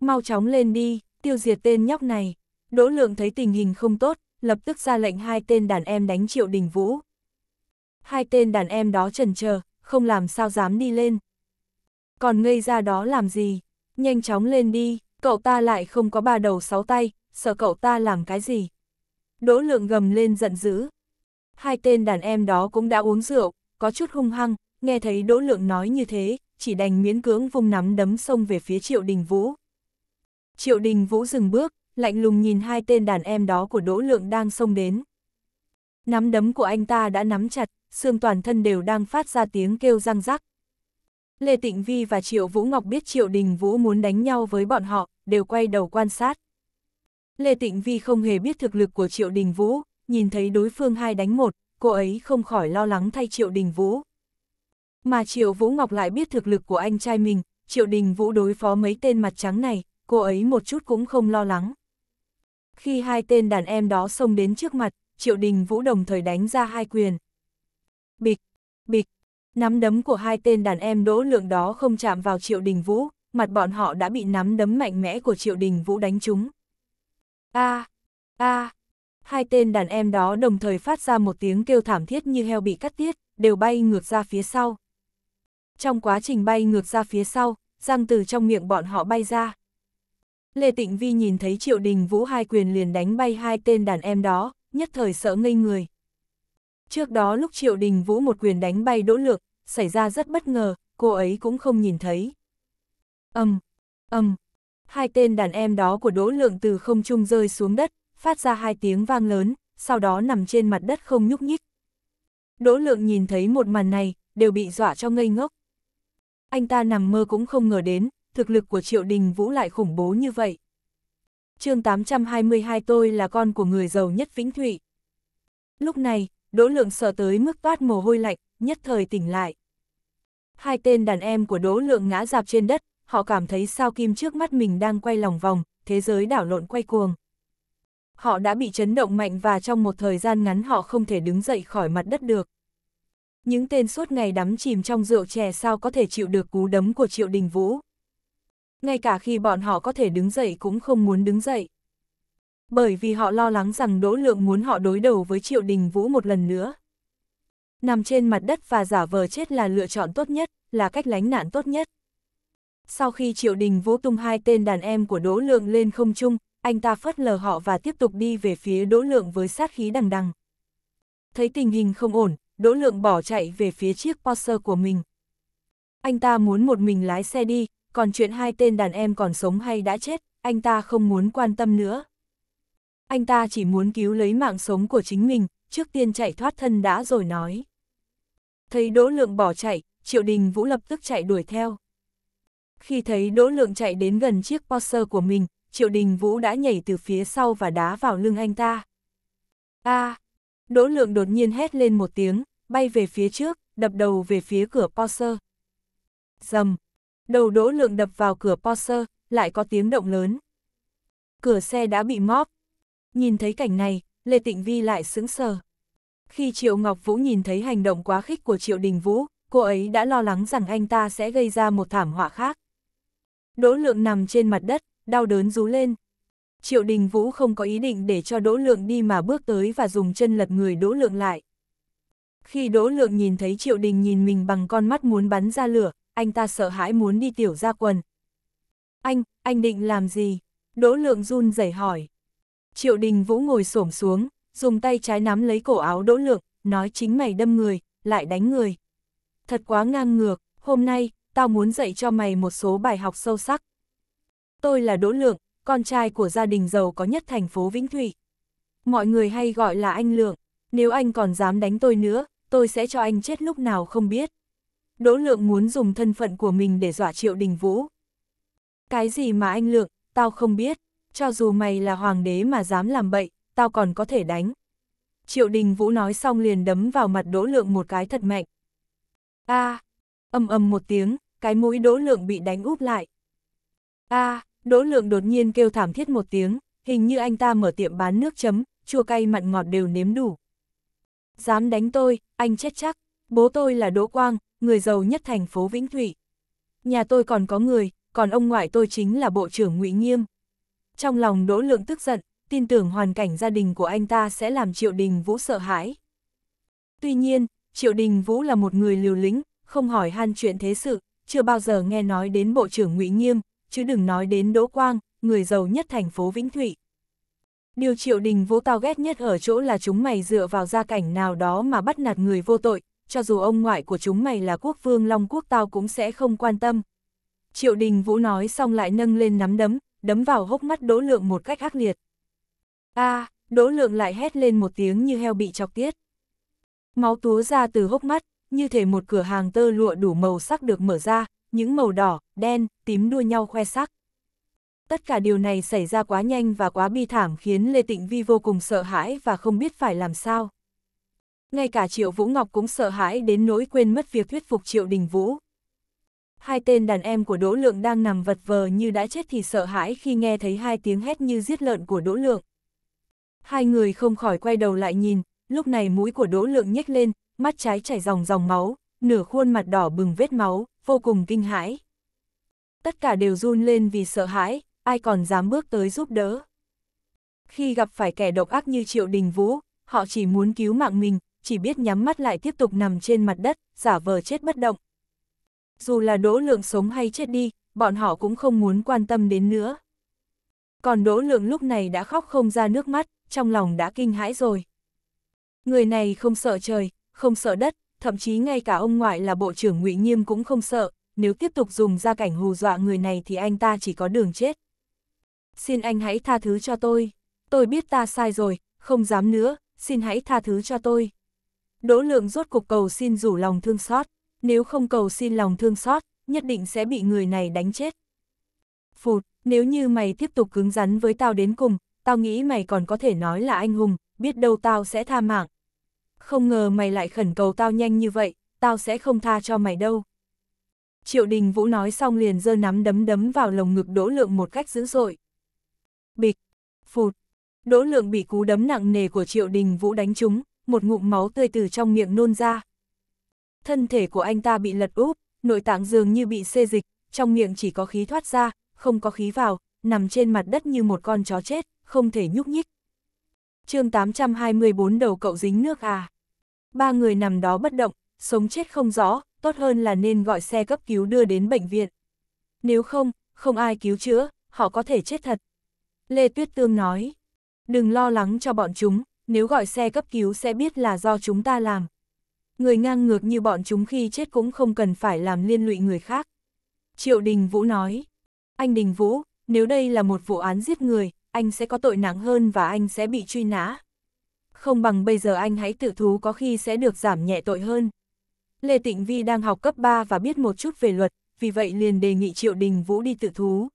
Mau chóng lên đi, tiêu diệt tên nhóc này. Đỗ lượng thấy tình hình không tốt, lập tức ra lệnh hai tên đàn em đánh Triệu Đình Vũ. Hai tên đàn em đó trần chờ, không làm sao dám đi lên. Còn ngây ra đó làm gì? Nhanh chóng lên đi, cậu ta lại không có ba đầu sáu tay, sợ cậu ta làm cái gì? Đỗ lượng gầm lên giận dữ. Hai tên đàn em đó cũng đã uống rượu, có chút hung hăng, nghe thấy đỗ lượng nói như thế, chỉ đành miễn cưỡng vung nắm đấm sông về phía Triệu Đình Vũ. Triệu Đình Vũ dừng bước, lạnh lùng nhìn hai tên đàn em đó của Đỗ Lượng đang xông đến. Nắm đấm của anh ta đã nắm chặt, xương toàn thân đều đang phát ra tiếng kêu răng rắc. Lê Tịnh Vi và Triệu Vũ Ngọc biết Triệu Đình Vũ muốn đánh nhau với bọn họ, đều quay đầu quan sát. Lê Tịnh Vi không hề biết thực lực của Triệu Đình Vũ, nhìn thấy đối phương hai đánh một, cô ấy không khỏi lo lắng thay Triệu Đình Vũ. Mà Triệu Vũ Ngọc lại biết thực lực của anh trai mình, Triệu Đình Vũ đối phó mấy tên mặt trắng này, cô ấy một chút cũng không lo lắng. Khi hai tên đàn em đó xông đến trước mặt, Triệu Đình Vũ đồng thời đánh ra hai quyền. Bịch, bịch, nắm đấm của hai tên đàn em đỗ lượng đó không chạm vào Triệu Đình Vũ, mặt bọn họ đã bị nắm đấm mạnh mẽ của Triệu Đình Vũ đánh trúng. A, a, hai tên đàn em đó đồng thời phát ra một tiếng kêu thảm thiết như heo bị cắt tiết, đều bay ngược ra phía sau trong quá trình bay ngược ra phía sau, răng từ trong miệng bọn họ bay ra. Lê Tịnh Vi nhìn thấy Triệu Đình Vũ hai quyền liền đánh bay hai tên đàn em đó, nhất thời sợ ngây người. Trước đó lúc Triệu Đình Vũ một quyền đánh bay đỗ lược, xảy ra rất bất ngờ, cô ấy cũng không nhìn thấy. Âm, âm, hai tên đàn em đó của đỗ lượng từ không trung rơi xuống đất, phát ra hai tiếng vang lớn, sau đó nằm trên mặt đất không nhúc nhích. Đỗ lượng nhìn thấy một màn này, đều bị dọa cho ngây ngốc anh ta nằm mơ cũng không ngờ đến, thực lực của Triệu Đình Vũ lại khủng bố như vậy. chương 822 tôi là con của người giàu nhất Vĩnh Thụy. Lúc này, Đỗ Lượng sợ tới mức toát mồ hôi lạnh, nhất thời tỉnh lại. Hai tên đàn em của Đỗ Lượng ngã dạp trên đất, họ cảm thấy sao kim trước mắt mình đang quay lòng vòng, thế giới đảo lộn quay cuồng. Họ đã bị chấn động mạnh và trong một thời gian ngắn họ không thể đứng dậy khỏi mặt đất được những tên suốt ngày đắm chìm trong rượu chè sao có thể chịu được cú đấm của Triệu Đình Vũ. Ngay cả khi bọn họ có thể đứng dậy cũng không muốn đứng dậy. Bởi vì họ lo lắng rằng Đỗ Lượng muốn họ đối đầu với Triệu Đình Vũ một lần nữa. Nằm trên mặt đất và giả vờ chết là lựa chọn tốt nhất, là cách lánh nạn tốt nhất. Sau khi Triệu Đình Vũ tung hai tên đàn em của Đỗ Lượng lên không trung, anh ta phất lờ họ và tiếp tục đi về phía Đỗ Lượng với sát khí đằng đằng. Thấy tình hình không ổn, Đỗ Lượng bỏ chạy về phía chiếc Porsche của mình. Anh ta muốn một mình lái xe đi, còn chuyện hai tên đàn em còn sống hay đã chết, anh ta không muốn quan tâm nữa. Anh ta chỉ muốn cứu lấy mạng sống của chính mình, trước tiên chạy thoát thân đã rồi nói. Thấy Đỗ Lượng bỏ chạy, Triệu Đình Vũ lập tức chạy đuổi theo. Khi thấy Đỗ Lượng chạy đến gần chiếc Porsche của mình, Triệu Đình Vũ đã nhảy từ phía sau và đá vào lưng anh ta. A, à, Đỗ lượng đột nhiên hét lên một tiếng, bay về phía trước, đập đầu về phía cửa Porsche. Dầm, đầu đỗ lượng đập vào cửa Porsche, lại có tiếng động lớn. Cửa xe đã bị móp. Nhìn thấy cảnh này, Lê Tịnh Vi lại sững sờ. Khi Triệu Ngọc Vũ nhìn thấy hành động quá khích của Triệu Đình Vũ, cô ấy đã lo lắng rằng anh ta sẽ gây ra một thảm họa khác. Đỗ lượng nằm trên mặt đất, đau đớn rú lên. Triệu Đình Vũ không có ý định để cho Đỗ Lượng đi mà bước tới và dùng chân lật người Đỗ Lượng lại. Khi Đỗ Lượng nhìn thấy Triệu Đình nhìn mình bằng con mắt muốn bắn ra lửa, anh ta sợ hãi muốn đi tiểu ra quần. Anh, anh định làm gì? Đỗ Lượng run rẩy hỏi. Triệu Đình Vũ ngồi xổm xuống, dùng tay trái nắm lấy cổ áo Đỗ Lượng, nói chính mày đâm người, lại đánh người. Thật quá ngang ngược, hôm nay, tao muốn dạy cho mày một số bài học sâu sắc. Tôi là Đỗ Lượng, con trai của gia đình giàu có nhất thành phố Vĩnh Thủy. Mọi người hay gọi là anh Lượng, nếu anh còn dám đánh tôi nữa, tôi sẽ cho anh chết lúc nào không biết. Đỗ Lượng muốn dùng thân phận của mình để dọa Triệu Đình Vũ. Cái gì mà anh Lượng, tao không biết, cho dù mày là hoàng đế mà dám làm bậy, tao còn có thể đánh. Triệu Đình Vũ nói xong liền đấm vào mặt Đỗ Lượng một cái thật mạnh. A, à, ầm ầm một tiếng, cái mũi Đỗ Lượng bị đánh úp lại. A, à, Đỗ lượng đột nhiên kêu thảm thiết một tiếng, hình như anh ta mở tiệm bán nước chấm, chua cay mặn ngọt đều nếm đủ. Dám đánh tôi, anh chết chắc, bố tôi là Đỗ Quang, người giàu nhất thành phố Vĩnh Thủy. Nhà tôi còn có người, còn ông ngoại tôi chính là Bộ trưởng ngụy Nghiêm. Trong lòng Đỗ Lượng tức giận, tin tưởng hoàn cảnh gia đình của anh ta sẽ làm Triệu Đình Vũ sợ hãi. Tuy nhiên, Triệu Đình Vũ là một người liều lĩnh, không hỏi han chuyện thế sự, chưa bao giờ nghe nói đến Bộ trưởng ngụy Nghiêm, chứ đừng nói đến Đỗ Quang, người giàu nhất thành phố Vĩnh Thụy. Điều triệu đình vũ tao ghét nhất ở chỗ là chúng mày dựa vào gia cảnh nào đó mà bắt nạt người vô tội, cho dù ông ngoại của chúng mày là quốc vương Long Quốc tao cũng sẽ không quan tâm. Triệu đình vũ nói xong lại nâng lên nắm đấm, đấm vào hốc mắt đỗ lượng một cách ác liệt. a à, đỗ lượng lại hét lên một tiếng như heo bị chọc tiết. Máu túa ra từ hốc mắt, như thể một cửa hàng tơ lụa đủ màu sắc được mở ra, những màu đỏ, đen, tím đua nhau khoe sắc. Tất cả điều này xảy ra quá nhanh và quá bi thảm khiến Lê Tịnh Vi vô cùng sợ hãi và không biết phải làm sao. Ngay cả Triệu Vũ Ngọc cũng sợ hãi đến nỗi quên mất việc thuyết phục Triệu Đình Vũ. Hai tên đàn em của Đỗ Lượng đang nằm vật vờ như đã chết thì sợ hãi khi nghe thấy hai tiếng hét như giết lợn của Đỗ Lượng. Hai người không khỏi quay đầu lại nhìn, lúc này mũi của Đỗ Lượng nhếch lên, mắt trái chảy dòng dòng máu, nửa khuôn mặt đỏ bừng vết máu, vô cùng kinh hãi. Tất cả đều run lên vì sợ hãi, ai còn dám bước tới giúp đỡ. Khi gặp phải kẻ độc ác như Triệu Đình Vũ, họ chỉ muốn cứu mạng mình, chỉ biết nhắm mắt lại tiếp tục nằm trên mặt đất, giả vờ chết bất động. Dù là đỗ lượng sống hay chết đi, bọn họ cũng không muốn quan tâm đến nữa. Còn đỗ lượng lúc này đã khóc không ra nước mắt, trong lòng đã kinh hãi rồi. Người này không sợ trời, không sợ đất, thậm chí ngay cả ông ngoại là bộ trưởng ngụy Nghiêm cũng không sợ, nếu tiếp tục dùng ra cảnh hù dọa người này thì anh ta chỉ có đường chết. Xin anh hãy tha thứ cho tôi, tôi biết ta sai rồi, không dám nữa, xin hãy tha thứ cho tôi. Đỗ lượng rốt cục cầu xin rủ lòng thương xót, nếu không cầu xin lòng thương xót, nhất định sẽ bị người này đánh chết. Phụt, nếu như mày tiếp tục cứng rắn với tao đến cùng, tao nghĩ mày còn có thể nói là anh hùng, biết đâu tao sẽ tha mạng không ngờ mày lại khẩn cầu tao nhanh như vậy, tao sẽ không tha cho mày đâu. Triệu Đình Vũ nói xong liền giơ nắm đấm đấm vào lồng ngực Đỗ Lượng một cách dữ dội. Bịch, phụt, Đỗ Lượng bị cú đấm nặng nề của Triệu Đình Vũ đánh trúng, một ngụm máu tươi từ trong miệng nôn ra. Thân thể của anh ta bị lật úp, nội tạng dường như bị xê dịch, trong miệng chỉ có khí thoát ra, không có khí vào, nằm trên mặt đất như một con chó chết, không thể nhúc nhích. chương 824 đầu cậu dính nước à ba người nằm đó bất động, sống chết không rõ, tốt hơn là nên gọi xe cấp cứu đưa đến bệnh viện. Nếu không, không ai cứu chữa, họ có thể chết thật. Lê Tuyết Tương nói, đừng lo lắng cho bọn chúng, nếu gọi xe cấp cứu sẽ biết là do chúng ta làm. Người ngang ngược như bọn chúng khi chết cũng không cần phải làm liên lụy người khác. Triệu Đình Vũ nói, anh Đình Vũ, nếu đây là một vụ án giết người, anh sẽ có tội nặng hơn và anh sẽ bị truy nã không bằng bây giờ anh hãy tự thú có khi sẽ được giảm nhẹ tội hơn. Lê Tịnh Vi đang học cấp 3 và biết một chút về luật, vì vậy liền đề nghị Triệu Đình Vũ đi tự thú.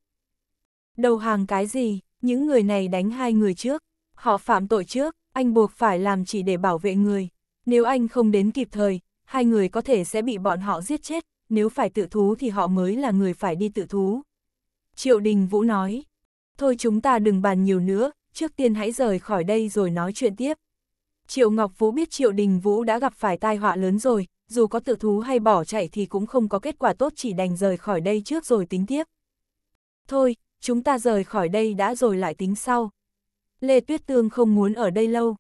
Đầu hàng cái gì, những người này đánh hai người trước, họ phạm tội trước, anh buộc phải làm chỉ để bảo vệ người. Nếu anh không đến kịp thời, hai người có thể sẽ bị bọn họ giết chết, nếu phải tự thú thì họ mới là người phải đi tự thú. Triệu Đình Vũ nói, thôi chúng ta đừng bàn nhiều nữa, trước tiên hãy rời khỏi đây rồi nói chuyện tiếp. Triệu Ngọc Vũ biết Triệu Đình Vũ đã gặp phải tai họa lớn rồi, dù có tự thú hay bỏ chạy thì cũng không có kết quả tốt chỉ đành rời khỏi đây trước rồi tính tiếp. Thôi, chúng ta rời khỏi đây đã rồi lại tính sau. Lê Tuyết Tương không muốn ở đây lâu.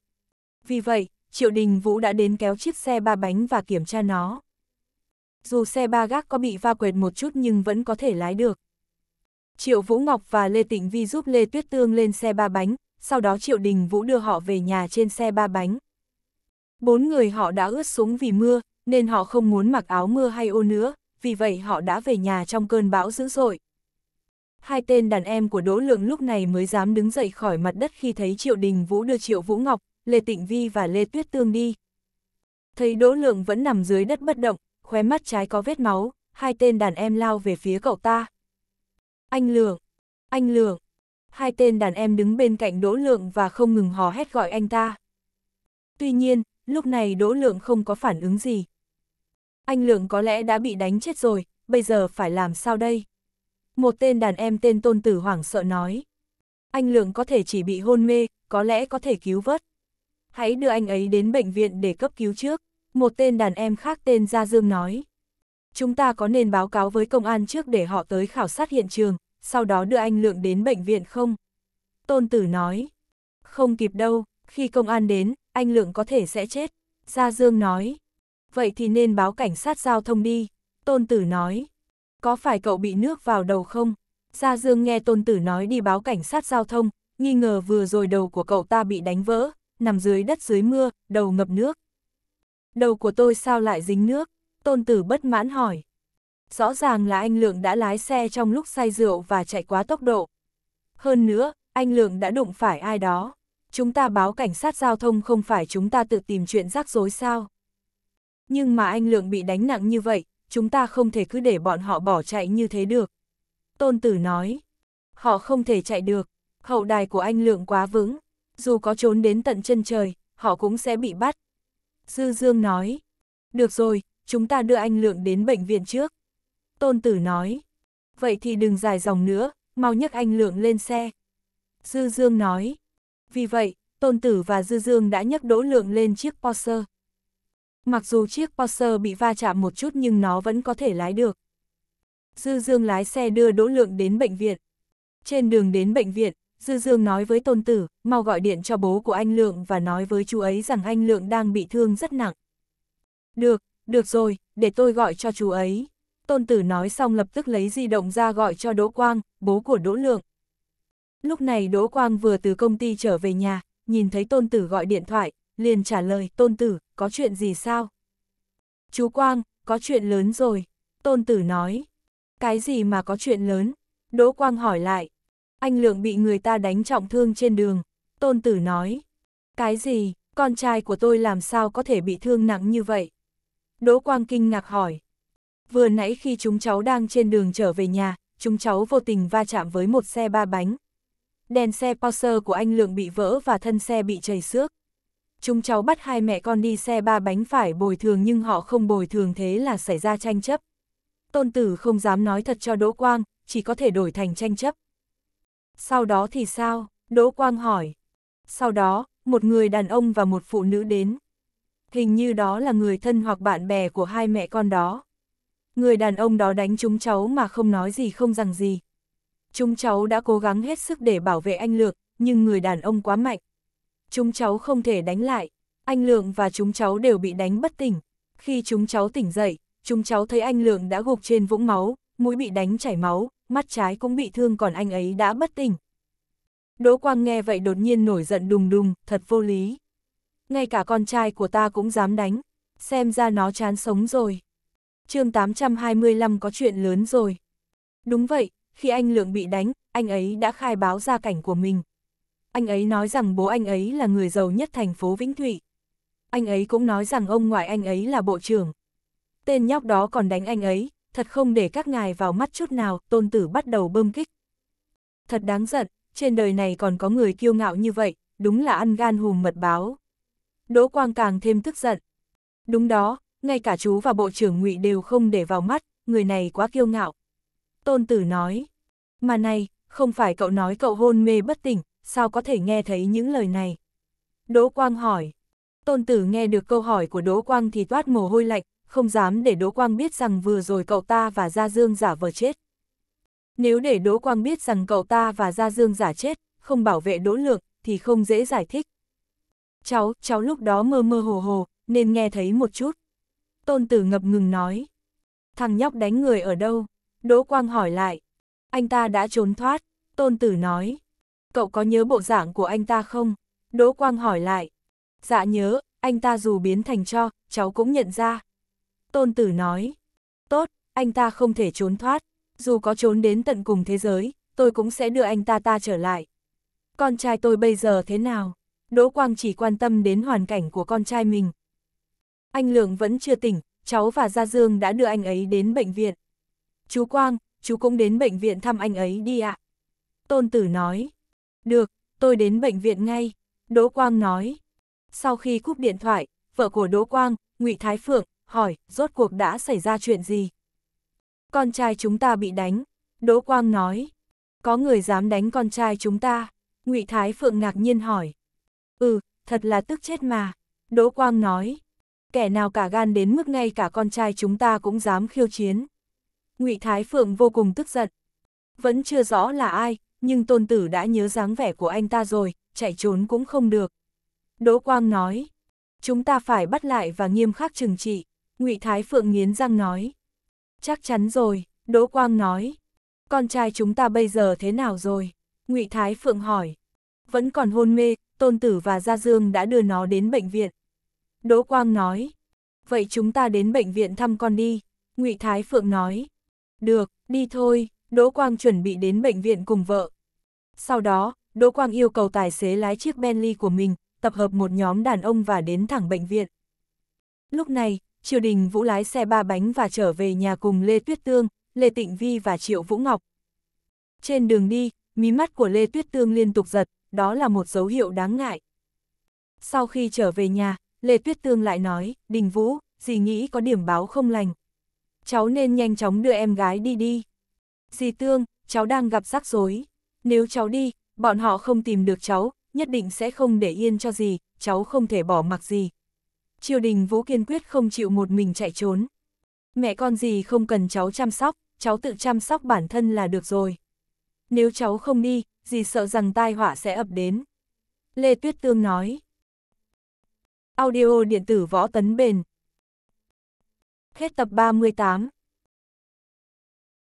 Vì vậy, Triệu Đình Vũ đã đến kéo chiếc xe ba bánh và kiểm tra nó. Dù xe ba gác có bị va quệt một chút nhưng vẫn có thể lái được. Triệu Vũ Ngọc và Lê Tịnh Vi giúp Lê Tuyết Tương lên xe ba bánh, sau đó Triệu Đình Vũ đưa họ về nhà trên xe ba bánh. Bốn người họ đã ướt súng vì mưa, nên họ không muốn mặc áo mưa hay ô nữa, vì vậy họ đã về nhà trong cơn bão dữ dội. Hai tên đàn em của Đỗ Lượng lúc này mới dám đứng dậy khỏi mặt đất khi thấy Triệu Đình Vũ đưa Triệu Vũ Ngọc, Lê Tịnh Vi và Lê Tuyết Tương đi. Thấy Đỗ Lượng vẫn nằm dưới đất bất động, khóe mắt trái có vết máu, hai tên đàn em lao về phía cậu ta. Anh Lượng! Anh Lượng! hai tên đàn em đứng bên cạnh Đỗ Lượng và không ngừng hò hét gọi anh ta. Tuy nhiên, lúc này Đỗ Lượng không có phản ứng gì. Anh Lượng có lẽ đã bị đánh chết rồi, bây giờ phải làm sao đây? Một tên đàn em tên Tôn Tử hoảng sợ nói. Anh Lượng có thể chỉ bị hôn mê, có lẽ có thể cứu vớt. Hãy đưa anh ấy đến bệnh viện để cấp cứu trước, một tên đàn em khác tên Gia Dương nói. Chúng ta có nên báo cáo với công an trước để họ tới khảo sát hiện trường, sau đó đưa anh Lượng đến bệnh viện không? Tôn tử nói, không kịp đâu, khi công an đến, anh Lượng có thể sẽ chết. Gia Dương nói, vậy thì nên báo cảnh sát giao thông đi. Tôn tử nói, có phải cậu bị nước vào đầu không? Gia Dương nghe tôn tử nói đi báo cảnh sát giao thông, nghi ngờ vừa rồi đầu của cậu ta bị đánh vỡ, nằm dưới đất dưới mưa, đầu ngập nước. Đầu của tôi sao lại dính nước? Tôn tử bất mãn hỏi rõ ràng là anh Lượng đã lái xe trong lúc say rượu và chạy quá tốc độ. Hơn nữa, anh Lượng đã đụng phải ai đó. Chúng ta báo cảnh sát giao thông không phải chúng ta tự tìm chuyện rắc rối sao. Nhưng mà anh Lượng bị đánh nặng như vậy, chúng ta không thể cứ để bọn họ bỏ chạy như thế được. Tôn Tử nói, họ không thể chạy được, hậu đài của anh Lượng quá vững, dù có trốn đến tận chân trời, họ cũng sẽ bị bắt. Dư Dương nói, được rồi, chúng ta đưa anh Lượng đến bệnh viện trước. Tôn Tử nói, vậy thì đừng dài dòng nữa, mau nhấc anh Lượng lên xe. Dư Dương nói, vì vậy, Tôn Tử và Dư Dương đã nhấc Đỗ Lượng lên chiếc Porsche. Mặc dù chiếc Porsche bị va chạm một chút nhưng nó vẫn có thể lái được. Dư Dương lái xe đưa Đỗ Lượng đến bệnh viện. Trên đường đến bệnh viện, Dư Dương nói với Tôn Tử, mau gọi điện cho bố của anh Lượng và nói với chú ấy rằng anh Lượng đang bị thương rất nặng. Được, được rồi, để tôi gọi cho chú ấy tôn tử nói xong lập tức lấy di động ra gọi cho Đỗ Quang, bố của Đỗ Lượng. Lúc này Đỗ Quang vừa từ công ty trở về nhà, nhìn thấy tôn tử gọi điện thoại, liền trả lời, tôn tử, có chuyện gì sao? Chú Quang, có chuyện lớn rồi, tôn tử nói. Cái gì mà có chuyện lớn? Đỗ Quang hỏi lại. Anh Lượng bị người ta đánh trọng thương trên đường, tôn tử nói. Cái gì, con trai của tôi làm sao có thể bị thương nặng như vậy? Đỗ Quang kinh ngạc hỏi vừa nãy khi chúng cháu đang trên đường trở về nhà, chúng cháu vô tình va chạm với một xe ba bánh. Đèn xe Porsche của anh Lượng bị vỡ và thân xe bị chảy xước. Chúng cháu bắt hai mẹ con đi xe ba bánh phải bồi thường nhưng họ không bồi thường thế là xảy ra tranh chấp. Tôn tử không dám nói thật cho Đỗ Quang, chỉ có thể đổi thành tranh chấp. Sau đó thì sao? Đỗ Quang hỏi. Sau đó, một người đàn ông và một phụ nữ đến. Hình như đó là người thân hoặc bạn bè của hai mẹ con đó. Người đàn ông đó đánh chúng cháu mà không nói gì không rằng gì. Chúng cháu đã cố gắng hết sức để bảo vệ anh Lượng, nhưng người đàn ông quá mạnh. Chúng cháu không thể đánh lại. Anh Lượng và chúng cháu đều bị đánh bất tỉnh. Khi chúng cháu tỉnh dậy, chúng cháu thấy anh Lượng đã gục trên vũng máu, mũi bị đánh chảy máu, mắt trái cũng bị thương còn anh ấy đã bất tỉnh. Đỗ Quang nghe vậy đột nhiên nổi giận đùng đùng, thật vô lý. Ngay cả con trai của ta cũng dám đánh, xem ra nó chán sống rồi chương 825 có chuyện lớn rồi. Đúng vậy, khi anh Lượng bị đánh, anh ấy đã khai báo gia cảnh của mình. Anh ấy nói rằng bố anh ấy là người giàu nhất thành phố Vĩnh Thụy. Anh ấy cũng nói rằng ông ngoại anh ấy là bộ trưởng. Tên nhóc đó còn đánh anh ấy, thật không để các ngài vào mắt chút nào, tôn tử bắt đầu bơm kích. Thật đáng giận, trên đời này còn có người kiêu ngạo như vậy, đúng là ăn gan hùm mật báo. Đỗ Quang càng thêm tức giận. Đúng đó, ngay cả chú và bộ trưởng ngụy đều không để vào mắt, người này quá kiêu ngạo. Tôn tử nói, mà này, không phải cậu nói cậu hôn mê bất tỉnh, sao có thể nghe thấy những lời này? Đỗ Quang hỏi, tôn tử nghe được câu hỏi của Đỗ Quang thì toát mồ hôi lạnh, không dám để Đỗ Quang biết rằng vừa rồi cậu ta và Gia Dương giả vờ chết. Nếu để Đỗ Quang biết rằng cậu ta và Gia Dương giả chết, không bảo vệ Đỗ Lượng, thì không dễ giải thích. Cháu, cháu lúc đó mơ mơ hồ hồ, nên nghe thấy một chút tôn tử ngập ngừng nói. Thằng nhóc đánh người ở đâu? Đỗ Quang hỏi lại. Anh ta đã trốn thoát, tôn tử nói. Cậu có nhớ bộ dạng của anh ta không? Đỗ Quang hỏi lại. Dạ nhớ, anh ta dù biến thành cho, cháu cũng nhận ra. Tôn tử nói. Tốt, anh ta không thể trốn thoát. Dù có trốn đến tận cùng thế giới, tôi cũng sẽ đưa anh ta ta trở lại. Con trai tôi bây giờ thế nào? Đỗ Quang chỉ quan tâm đến hoàn cảnh của con trai mình, anh Lượng vẫn chưa tỉnh, cháu và Gia Dương đã đưa anh ấy đến bệnh viện. Chú Quang, chú cũng đến bệnh viện thăm anh ấy đi ạ. Tôn Tử nói. Được, tôi đến bệnh viện ngay. Đỗ Quang nói. Sau khi cúp điện thoại, vợ của Đỗ Quang, Ngụy Thái Phượng, hỏi, rốt cuộc đã xảy ra chuyện gì? Con trai chúng ta bị đánh. Đỗ Quang nói. Có người dám đánh con trai chúng ta. Ngụy Thái Phượng ngạc nhiên hỏi. Ừ, thật là tức chết mà. Đỗ Quang nói kẻ nào cả gan đến mức ngay cả con trai chúng ta cũng dám khiêu chiến. ngụy Thái Phượng vô cùng tức giận. Vẫn chưa rõ là ai, nhưng tôn tử đã nhớ dáng vẻ của anh ta rồi, chạy trốn cũng không được. Đỗ Quang nói, chúng ta phải bắt lại và nghiêm khắc trừng trị. ngụy Thái Phượng nghiến răng nói. Chắc chắn rồi, Đỗ Quang nói. Con trai chúng ta bây giờ thế nào rồi? ngụy Thái Phượng hỏi. Vẫn còn hôn mê, tôn tử và Gia Dương đã đưa nó đến bệnh viện. Đỗ Quang nói, vậy chúng ta đến bệnh viện thăm con đi, Ngụy Thái Phượng nói, được, đi thôi, Đỗ Quang chuẩn bị đến bệnh viện cùng vợ. Sau đó, Đỗ Quang yêu cầu tài xế lái chiếc Bentley của mình, tập hợp một nhóm đàn ông và đến thẳng bệnh viện. Lúc này, Triều Đình Vũ lái xe ba bánh và trở về nhà cùng Lê Tuyết Tương, Lê Tịnh Vi và Triệu Vũ Ngọc. Trên đường đi, mí mắt của Lê Tuyết Tương liên tục giật, đó là một dấu hiệu đáng ngại. Sau khi trở về nhà, Lê Tuyết Tương lại nói, Đình Vũ, dì nghĩ có điểm báo không lành. Cháu nên nhanh chóng đưa em gái đi đi. Dì Tương, cháu đang gặp rắc rối. Nếu cháu đi, bọn họ không tìm được cháu, nhất định sẽ không để yên cho dì, cháu không thể bỏ mặc gì. Triều đình Vũ kiên quyết không chịu một mình chạy trốn. Mẹ con dì không cần cháu chăm sóc, cháu tự chăm sóc bản thân là được rồi. Nếu cháu không đi, dì sợ rằng tai họa sẽ ập đến. Lê Tuyết Tương nói. Audio điện tử võ tấn bền. Hết tập 38